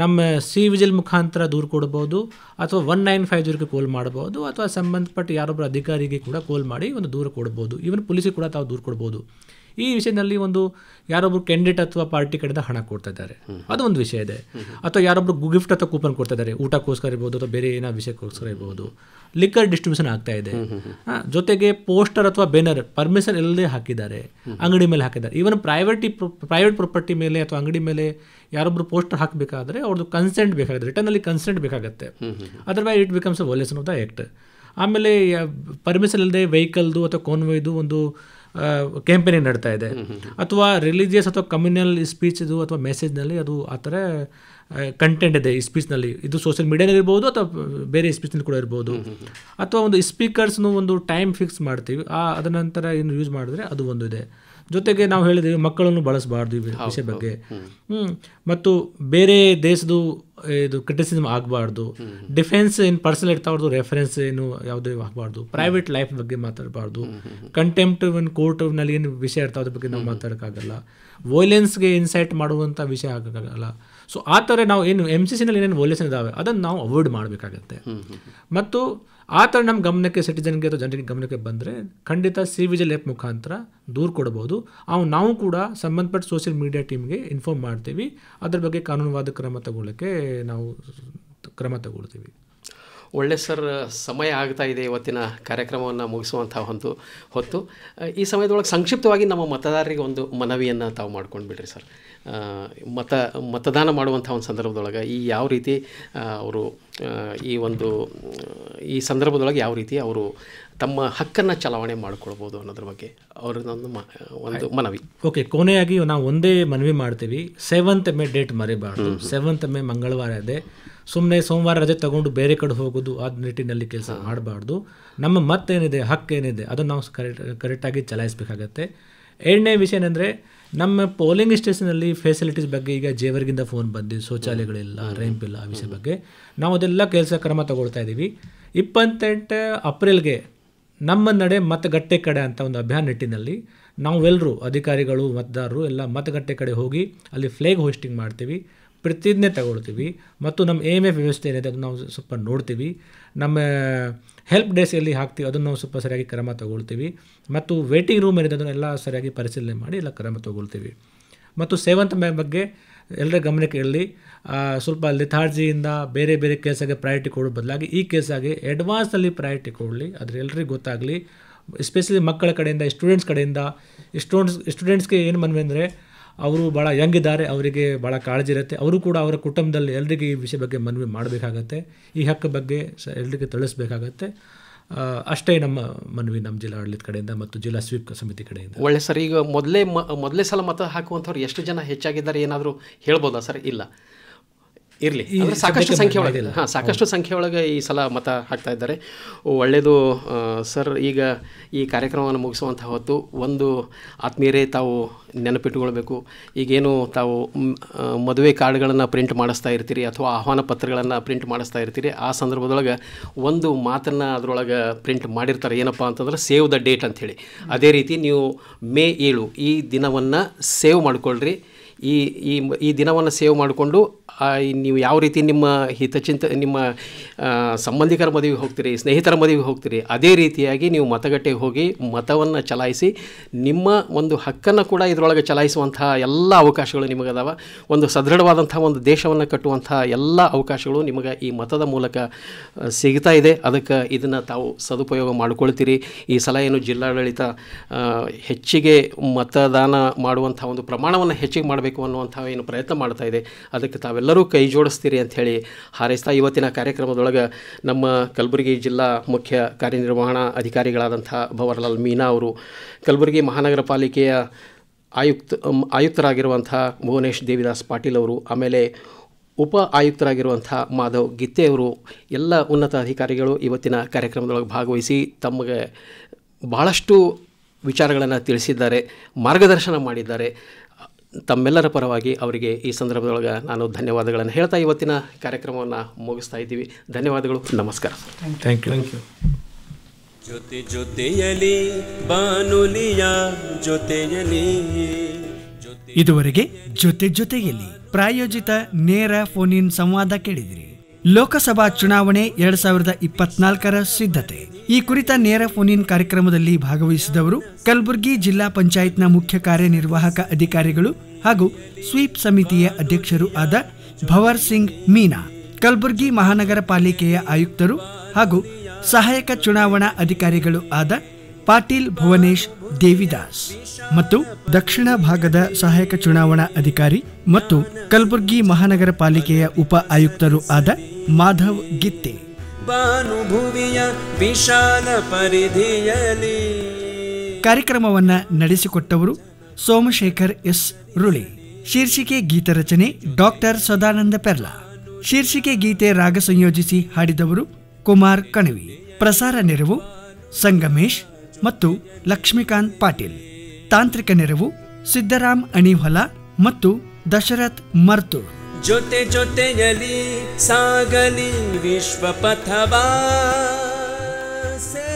ನಮ್ಮ ಸಿ ವಿಜಿಲ್ ಮುಖಾಂತರ ದೂರು ಕೊಡ್ಬೋದು ಅಥವಾ ಒನ್ ನೈನ್ ಫೈವ್ ಜೀರೋಗೆ ಕಾಲ್ ಮಾಡ್ಬೋದು ಅಥವಾ ಸಂಬಂಧಪಟ್ಟ ಯಾರೊಬ್ಬರ ಅಧಿಕಾರಿಗೆ ಕೂಡ ಕಾಲ್ ಮಾಡಿ ಒಂದು ದೂರ ಕೊಡ್ಬೋದು ಇವನ್ ಪೊಲೀಸಿಗೆ ಕೂಡ ತಾವು ದೂರು ಕೊಡ್ಬೋದು ಈ ವಿಷಯದಲ್ಲಿ ಒಂದು ಯಾರೊಬ್ರು ಕ್ಯಾಂಡಿಡೇಟ್ ಅಥವಾ ಪಾರ್ಟಿ ಕಡೆದ ಹಣ ಕೊಡ್ತಾ ಇದ್ದಾರೆ ಅದು ಒಂದು ವಿಷಯ ಇದೆ ಅಥವಾ ಯಾರೊಬ್ರು ಗಿಫ್ಟ್ ಅಥವಾ ಕೂಪನ್ ಕೊಡ್ತಾ ಇದ್ದಾರೆ ಊಟಕ್ಕೋಸ್ಕರ ಇರ್ಬೋದು ಅಥವಾ ಬೇರೆ ಏನೋ ವಿಷಯಕ್ಕೋಸ್ಕರ ಇರ್ಬೋದು ಲಿಕ್ಕರ್ ಡಿಸ್ಟ್ರಿಬ್ಯೂಷನ್ ಆಗ್ತಾ ಇದೆ ಜೊತೆಗೆ ಪೋಸ್ಟರ್ ಅಥವಾ ಬ್ಯಾನರ್ ಪರ್ಮಿಷನ್ ಇಲ್ಲದೆ ಹಾಕಿದ್ದಾರೆ ಅಂಗಡಿ ಮೇಲೆ ಹಾಕಿದ್ದಾರೆ ಈವನ್ ಪ್ರೈವೇಟಿ ಪ್ರೈವೇಟ್ ಪ್ರಾಪರ್ಟಿ ಮೇಲೆ ಅಥವಾ ಅಂಗಡಿ ಮೇಲೆ ಯಾರೊಬ್ರು ಪೋಸ್ಟರ್ ಹಾಕಬೇಕಾದ್ರೆ ಅವ್ರದ್ದು ಕನ್ಸೆಂಟ್ ಬೇಕಾಗುತ್ತೆ ಅಲ್ಲಿ ಕನ್ಸೆಂಟ್ ಬೇಕಾಗುತ್ತೆ otherwise it becomes a violation of the act ಆಮೇಲೆ ಪರ್ಮಿಷನ್ ಇಲ್ಲದೆ ವೆಹಿಕಲ್ದು ಅಥವಾ ಕೋನ್ವೈದು ಒಂದು ಕ್ಯಾಂಪೇನಿಂಗ್ ನಡೀತಾ ಇದೆ ಅಥವಾ ರಿಲಿಜಿಯಸ್ ಅಥವಾ ಕಮ್ಯುನಲ್ ಸ್ಪೀಚ್ ಅಥವಾ ಮೆಸೇಜ್ನಲ್ಲಿ ಅದು ಆ ಥರ ಕಂಟೆಂಟ್ ಇದೆ ಈ ಸ್ಪೀಚ್ನಲ್ಲಿ ಇದು ಸೋಷಿಯಲ್ ಮೀಡಿಯಾದಲ್ಲಿ ಇರ್ಬೋದು ಅಥವಾ ಬೇರೆ ಸ್ಪೀಚ್ನಲ್ಲಿ ಕೂಡ ಇರ್ಬೋದು ಅಥವಾ ಒಂದು ಸ್ಪೀಕರ್ಸ್ನು ಒಂದು ಟೈಮ್ ಫಿಕ್ಸ್ ಮಾಡ್ತೀವಿ ಆ ಅದ ನಂತರ ಏನು ಯೂಸ್ ಮಾಡಿದ್ರೆ ಅದು ಒಂದು ಇದೆ ಜೊತೆಗೆ ನಾವು ಹೇಳಿದ್ದೀವಿ ಮಕ್ಕಳನ್ನು ಬಳಸಬಾರ್ದು ವಿಷಯ ಬಗ್ಗೆ ಮತ್ತು ಬೇರೆ ದೇಶದ್ದು ಇದು ಕ್ರಿಟಿಸಿಸಮ್ ಆಗಬಾರ್ದು ಡಿಫೆನ್ಸ್ ಏನು ಪರ್ಸನಲ್ ಇರ್ತಾವ್ರದ್ದು ರೆಫರೆನ್ಸ್ ಏನು ಯಾವುದೇ ಆಗಬಾರ್ದು ಪ್ರೈವೇಟ್ ಲೈಫ್ ಬಗ್ಗೆ ಮಾತಾಡಬಾರ್ದು ಕಂಟೆಂಪ್ಟ್ ಒಂದು ಕೋರ್ಟ್ನಲ್ಲಿ ಏನು ವಿಷಯ ಇರ್ತಾವ ಅದ್ರ ಬಗ್ಗೆ ನಾವು ಮಾತಾಡೋಕ್ಕಾಗಲ್ಲ ವೈಲೆನ್ಸ್ಗೆ ಇನ್ಸೈಟ್ ಮಾಡುವಂಥ ವಿಷಯ ಆಗೋಕ್ಕಾಗಲ್ಲ ಸೊ ಆ ಥರ ನಾವು ಏನು ಎಮ್ ಸಿ ಸಿನಲ್ಲಿ ಏನೇನು ವೊಲೇಷನ್ ಇದ್ದಾವೆ ಅದನ್ನು ನಾವು ಅವಾಯ್ಡ್ ಮಾಡಬೇಕಾಗತ್ತೆ ಮತ್ತು ಆ ಥರ ನಮ್ಮ ಗಮನಕ್ಕೆ ಸಿಟಿಜನ್ಗೆ ಅಥವಾ ಜನರಿಗೆ ಗಮನಕ್ಕೆ ಬಂದರೆ ಖಂಡಿತ ಸಿ ವಿಜಿಲ್ ಆ್ಯಪ್ ಮುಖಾಂತರ ದೂರು ಕೊಡ್ಬೋದು ಅವು ನಾವು ಕೂಡ ಸಂಬಂಧಪಟ್ಟ ಸೋಷಿಯಲ್ ಮೀಡಿಯಾ ಟೀಮ್ಗೆ ಇನ್ಫಾರ್ಮ್ ಮಾಡ್ತೀವಿ ಅದ್ರ ಬಗ್ಗೆ ಕಾನೂನುವಾದ ಕ್ರಮ ತಗೊಳ್ಳೋಕ್ಕೆ ನಾವು ಕ್ರಮ ತಗೊಳ್ತೀವಿ ಒಳ್ಳೆ ಸರ್ ಸಮಯ ಆಗ್ತಾ ಇದೆ ಇವತ್ತಿನ ಕಾರ್ಯಕ್ರಮವನ್ನು ಮುಗಿಸುವಂಥ ಒಂದು ಹೊತ್ತು ಈ ಸಮಯದೊಳಗೆ ಸಂಕ್ಷಿಪ್ತವಾಗಿ ನಮ್ಮ ಮತದಾರರಿಗೆ ಒಂದು ಮನವಿಯನ್ನು ತಾವು ಮಾಡ್ಕೊಂಡು ಬಿಡ್ರಿ ಸರ್ ಮತ ಮತದಾನ ಮಾಡುವಂಥ ಒಂದು ಸಂದರ್ಭದೊಳಗೆ ಈ ಯಾವ ರೀತಿ ಅವರು ಈ ಒಂದು ಈ ಸಂದರ್ಭದೊಳಗೆ ಯಾವ ರೀತಿ ಅವರು ತಮ್ಮ ಹಕ್ಕನ್ನು ಚಲಾವಣೆ ಮಾಡಿಕೊಳ್ಬೋದು ಅನ್ನೋದ್ರ ಬಗ್ಗೆ ಮ ಒಂದು ಮನವಿ ಓಕೆ ಕೊನೆಯಾಗಿ ನಾವು ಒಂದೇ ಮನವಿ ಮಾಡ್ತೀವಿ ಸೆವೆಂತ್ ಮೇ ಡೇಟ್ ಮರಿಬಾರ್ದು ಸೆವೆಂತ್ ಮೇ ಮಂಗಳವಾರ ಇದೆ ಸುಮ್ಮನೆ ಸೋಮವಾರ ರಜೆ ತಗೊಂಡು ಬೇರೆ ಕಡೆ ಹೋಗೋದು ಆ ನಿಟ್ಟಿನಲ್ಲಿ ಕೆಲಸ ಮಾಡಬಾರ್ದು ನಮ್ಮ ಮತ್ತೇನಿದೆ ಹಕ್ಕೇನಿದೆ ಅದನ್ನು ನಾವು ಕರೆಕ್ಟ್ ಕರೆಕ್ಟಾಗಿ ಚಲಾಯಿಸಬೇಕಾಗತ್ತೆ ಎರಡನೇ ವಿಷಯ ಏನಂದರೆ ನಮ್ಮ ಪೋಲಿಂಗ್ ಸ್ಟೇಷನಲ್ಲಿ ಫೆಸಿಲಿಟೀಸ್ ಬಗ್ಗೆ ಈಗ ಜೇವರ್ಗಿಂದ ಫೋನ್ ಬಂದು ಶೌಚಾಲಯಗಳಿಲ್ಲ ರೇಂಪ್ ಇಲ್ಲ ಆ ವಿಷಯ ಬಗ್ಗೆ ನಾವು ಅದೆಲ್ಲ ಕೆಲಸ ಕ್ರಮ ತಗೊಳ್ತಾ ಇದ್ದೀವಿ ಇಪ್ಪತ್ತೆಂಟು ಅಪ್ರಿಲ್ಗೆ ನಮ್ಮ ನಡೆ ಮತಗಟ್ಟೆ ಕಡೆ ಅಂತ ಒಂದು ಅಭಿಯಾನ ನಿಟ್ಟಿನಲ್ಲಿ ನಾವೆಲ್ಲರೂ ಅಧಿಕಾರಿಗಳು ಮತದಾರರು ಎಲ್ಲ ಮತಗಟ್ಟೆ ಕಡೆ ಹೋಗಿ ಅಲ್ಲಿ ಫ್ಲೇಗ್ ಹೋಸ್ಟಿಂಗ್ ಮಾಡ್ತೀವಿ ಪ್ರತಿಜ್ಞೆ ತಗೊಳ್ತೀವಿ ಮತ್ತು ನಮ್ಮ ಎ ಎಮ್ ಎಫ್ ವ್ಯವಸ್ಥೆ ಏನಿದೆ ಅದನ್ನು ನಾವು ಸ್ವಲ್ಪ ನೋಡ್ತೀವಿ ನಮ್ಮ ಹೆಲ್ಪ್ ಡೇಸ್ ಎಲ್ಲಿ ಹಾಕ್ತೀವಿ ಅದನ್ನು ನಾವು ಸ್ವಲ್ಪ ಸರಿಯಾಗಿ ಕ್ರಮ ತಗೊಳ್ತೀವಿ ಮತ್ತು ವೇಟಿಂಗ್ ರೂಮ್ ಏನಿದೆ ಅದನ್ನೆಲ್ಲ ಸರಿಯಾಗಿ ಪರಿಶೀಲನೆ ಮಾಡಿ ಎಲ್ಲ ಕ್ರಮ ತಗೊಳ್ತೀವಿ ಮತ್ತು ಸೇವಂತ ಮ್ಯಾಮ್ ಬಗ್ಗೆ ಎಲ್ಲರ ಗಮನಕ್ಕೆ ಇರಲಿ ಸ್ವಲ್ಪ ಲಿಥಾರ್ಜಿಯಿಂದ ಬೇರೆ ಬೇರೆ ಕೇಸಾಗಿ ಪ್ರಯಾರಿಟಿ ಕೊಡೋ ಬದಲಾಗಿ ಈ ಕೇಸಾಗಿ ಅಡ್ವಾನ್ಸಲ್ಲಿ ಪ್ರಯಾರಿಟಿ ಕೊಡಲಿ ಅದ್ರ ಎಲ್ಲರಿಗೂ ಗೊತ್ತಾಗಲಿ ಎಸ್ಪೆಷಲಿ ಮಕ್ಕಳ ಕಡೆಯಿಂದ ಸ್ಟೂಡೆಂಟ್ಸ್ ಕಡೆಯಿಂದ ಸ್ಟೂಡೆಂಟ್ಸ್ ಸ್ಟೂಡೆಂಟ್ಸ್ಗೆ ಏನು ಮನವಿ ಅಂದರೆ ಅವರು ಭಾಳ ಯಂಗ್ ಇದ್ದಾರೆ ಅವರಿಗೆ ಭಾಳ ಕಾಳಜಿ ಇರುತ್ತೆ ಅವರು ಕೂಡ ಅವರ ಕುಟುಂಬದಲ್ಲಿ ಎಲ್ರಿಗೂ ಈ ವಿಷಯ ಬಗ್ಗೆ ಮನವಿ ಮಾಡಬೇಕಾಗತ್ತೆ ಈ ಹಕ್ಕು ಬಗ್ಗೆ ಸ ಎಲ್ರಿಗೂ ತಿಳಿಸ್ಬೇಕಾಗತ್ತೆ ಅಷ್ಟೇ ನಮ್ಮ ಮನವಿ ನಮ್ಮ ಜಿಲ್ಲಾಡಳಿತ ಕಡೆಯಿಂದ ಮತ್ತು ಜಿಲ್ಲಾ ಸ್ವೀಪ್ ಸಮಿತಿ ಕಡೆಯಿಂದ ಒಳ್ಳೆ ಸರ್ ಈಗ ಮೊದಲೇ ಮೊದಲೇ ಸಲ ಮತ ಹಾಕುವಂಥವ್ರು ಎಷ್ಟು ಜನ ಹೆಚ್ಚಾಗಿದ್ದಾರೆ ಏನಾದರೂ ಹೇಳ್ಬೋದಾ ಸರ್ ಇಲ್ಲ ಇರಲಿ ಸಾಕಷ್ಟು ಸಂಖ್ಯೆ ಒಳಗೆ ಹಾಂ ಸಾಕಷ್ಟು ಸಂಖ್ಯೆ ಒಳಗೆ ಈ ಸಲ ಮತ ಹಾಕ್ತಾ ಇದ್ದಾರೆ ಒಳ್ಳೆಯದು ಸರ್ ಈಗ ಈ ಕಾರ್ಯಕ್ರಮವನ್ನು ಮುಗಿಸುವಂತಹ ಹೊತ್ತು ಒಂದು ಆತ್ಮೀಯರೇ ತಾವು ನೆನಪಿಟ್ಟುಕೊಳ್ಬೇಕು ಈಗೇನು ತಾವು ಮದುವೆ ಕಾರ್ಡ್ಗಳನ್ನು ಪ್ರಿಂಟ್ ಮಾಡಿಸ್ತಾ ಇರ್ತೀರಿ ಅಥವಾ ಆಹ್ವಾನ ಪತ್ರಗಳನ್ನು ಪ್ರಿಂಟ್ ಮಾಡಿಸ್ತಾ ಇರ್ತೀರಿ ಆ ಸಂದರ್ಭದೊಳಗೆ ಒಂದು ಮಾತನ್ನು ಅದರೊಳಗೆ ಪ್ರಿಂಟ್ ಮಾಡಿರ್ತಾರೆ ಏನಪ್ಪ ಅಂತಂದ್ರೆ ಸೇವ್ ದ ಡೇಟ್ ಅಂಥೇಳಿ ಅದೇ ರೀತಿ ನೀವು ಮೇ ಏಳು ಈ ದಿನವನ್ನು ಸೇವ್ ಮಾಡಿಕೊಳ್ಳ್ರಿ ಈ ಈ ದಿನವನ್ನು ಸೇವ್ ಮಾಡಿಕೊಂಡು ನೀವು ಯಾವ ರೀತಿ ನಿಮ್ಮ ಹಿತಚಿಂತ ನಿಮ್ಮ ಸಂಬಂಧಿಕರ ಮದುವೆಗೆ ಹೋಗ್ತೀರಿ ಸ್ನೇಹಿತರ ಮದುವೆಗೆ ಹೋಗ್ತೀರಿ ಅದೇ ರೀತಿಯಾಗಿ ನೀವು ಮತಗಟ್ಟೆಗೆ ಹೋಗಿ ಮತವನ್ನು ಚಲಾಯಿಸಿ ನಿಮ್ಮ ಒಂದು ಹಕ್ಕನ್ನು ಕೂಡ ಇದರೊಳಗೆ ಚಲಾಯಿಸುವಂತಹ ಎಲ್ಲ ಅವಕಾಶಗಳು ನಿಮಗದಾವ ಒಂದು ಸದೃಢವಾದಂಥ ಒಂದು ದೇಶವನ್ನು ಕಟ್ಟುವಂತಹ ಎಲ್ಲ ಅವಕಾಶಗಳು ನಿಮಗೆ ಈ ಮತದ ಮೂಲಕ ಸಿಗ್ತಾ ಇದೆ ಅದಕ್ಕೆ ಇದನ್ನು ತಾವು ಸದುಪಯೋಗ ಮಾಡಿಕೊಳ್ತೀರಿ ಈ ಸಲ ಏನು ಜಿಲ್ಲಾಡಳಿತ ಹೆಚ್ಚಿಗೆ ಮತದಾನ ಮಾಡುವಂಥ ಒಂದು ಪ್ರಮಾಣವನ್ನು ಹೆಚ್ಚಿಗೆ ಮಾಡಬೇಕು ಅನ್ನುವಂಥ ಏನು ಪ್ರಯತ್ನ ಮಾಡ್ತಾ ಇದೆ ಅದಕ್ಕೆ ತಾವು ತಾವೆಲ್ಲರೂ ಕೈ ಜೋಡಿಸ್ತೀರಿ ಅಂಥೇಳಿ ಹಾರೈಸ್ತಾ ಇವತ್ತಿನ ಕಾರ್ಯಕ್ರಮದೊಳಗೆ ನಮ್ಮ ಕಲಬುರಗಿ ಜಿಲ್ಲಾ ಮುಖ್ಯ ಕಾರ್ಯನಿರ್ವಹಣಾ ಅಧಿಕಾರಿಗಳಾದಂಥ ಭವರ್ಲಾಲ್ ಮೀನಾ ಅವರು ಕಲಬುರಗಿ ಮಹಾನಗರ ಪಾಲಿಕೆಯ ಆಯುಕ್ತ ಆಯುಕ್ತರಾಗಿರುವಂಥ ಭುವನೇಶ್ ದೇವಿದಾಸ್ ಪಾಟೀಲ್ ಅವರು ಆಮೇಲೆ ಉಪ ಆಯುಕ್ತರಾಗಿರುವಂಥ ಮಾಧವ್ ಅವರು ಎಲ್ಲ ಉನ್ನತ ಅಧಿಕಾರಿಗಳು ಇವತ್ತಿನ ಕಾರ್ಯಕ್ರಮದೊಳಗೆ ಭಾಗವಹಿಸಿ ತಮಗೆ ಭಾಳಷ್ಟು ವಿಚಾರಗಳನ್ನು ತಿಳಿಸಿದ್ದಾರೆ ಮಾರ್ಗದರ್ಶನ ಮಾಡಿದ್ದಾರೆ ತಮ್ಮೆಲ್ಲರ ಪರವಾಗಿ ಅವರಿಗೆ ಈ ಸಂದರ್ಭದೊಳಗೆ ನಾನು ಧನ್ಯವಾದಗಳನ್ನು ಹೇಳ್ತಾ ಇವತ್ತಿನ ಕಾರ್ಯಕ್ರಮವನ್ನು ಮುಗಿಸ್ತಾ ಇದ್ದೀವಿ ಧನ್ಯವಾದಗಳು ನಮಸ್ಕಾರ ಥ್ಯಾಂಕ್ ಯು ಥ್ಯಾಂಕ್ ಯು ಜೊತೆ ಜೊತೆಯಲಿ ಬಾನುಲಿಯ ಜೊತೆಯಲಿ ಇದುವರೆಗೆ ಜೊತೆ ಜೊತೆಯಲ್ಲಿ ಪ್ರಾಯೋಜಿತ ನೇರ ಫೋನ್ ಸಂವಾದ ಕೇಳಿದಿರಿ ಲೋಕಸಭಾ ಚುನಾವಣೆ ಎರಡ್ ಸಾವಿರದ ಇಪ್ಪತ್ನಾಲ್ಕರ ಸಿದ್ಧತೆ ಈ ಕುರಿತ ನೇರ ಫೋನ್ ಇನ್ ಕಾರ್ಯಕ್ರಮದಲ್ಲಿ ಭಾಗವಹಿಸಿದವರು ಕಲಬುರಗಿ ಜಿಲ್ಲಾ ಪಂಚಾಯತ್ನ ಮುಖ್ಯ ಕಾರ್ಯನಿರ್ವಾಹಕ ಅಧಿಕಾರಿಗಳು ಹಾಗೂ ಸ್ವೀಪ್ ಸಮಿತಿಯ ಅಧ್ಯಕ್ಷರು ಆದ ಭವರ್ ಸಿಂಗ್ ಮೀನಾ ಕಲಬುರಗಿ ಮಹಾನಗರ ಪಾಲಿಕೆಯ ಆಯುಕ್ತರು ಹಾಗೂ ಸಹಾಯಕ ಚುನಾವಣಾ ಅಧಿಕಾರಿಗಳು ಆದ ಪಾಟೀಲ್ ಭುವನೇಶ್ ದೇವಿದಾಸ್ ಮತ್ತು ದಕ್ಷಿಣ ಭಾಗದ ಸಹಾಯಕ ಚುನಾವಣಾ ಅಧಿಕಾರಿ ಮತ್ತು ಕಲಬುರಗಿ ಮಹಾನಗರ ಪಾಲಿಕೆಯ ಉಪ ಆಯುಕ್ತರು ಆದ ಮಾಧವ್ ಗಿತ್ತೆ ಭಾನುಭುವಿಯ ವಿಶಾಲ ಪರಿಧಿಯಲ್ಲಿ ಕಾರ್ಯಕ್ರಮವನ್ನ ನಡೆಸಿಕೊಟ್ಟವರು ಸೋಮಶೇಖರ್ ಎಸ್ ರುಳಿ ಶೀರ್ಷಿಕೆ ಗೀತ ರಚನೆ ಡಾಕ್ಟರ್ ಸದಾನಂದ ಪೆರ್ಲಾ ಶೀರ್ಷಿಕೆ ಗೀತೆ ರಾಗ ಸಂಯೋಜಿಸಿ ಹಾಡಿದವರು ಕುಮಾರ್ ಕಣವಿ ಪ್ರಸಾರ ನೆರವು ಸಂಗಮೇಶ್ ಮತ್ತು ಲಕ್ಷ್ಮೀಕಾಂತ್ ಪಾಟೀಲ್ ತಾಂತ್ರಿಕ ನೆರವು ಸಿದ್ದರಾಮ್ ಅಣಿಹೊಲ ಮತ್ತು ದಶರಥ್ ಮರ್ತೂರ್ जोते जोते यली सागली विश्व विश्व से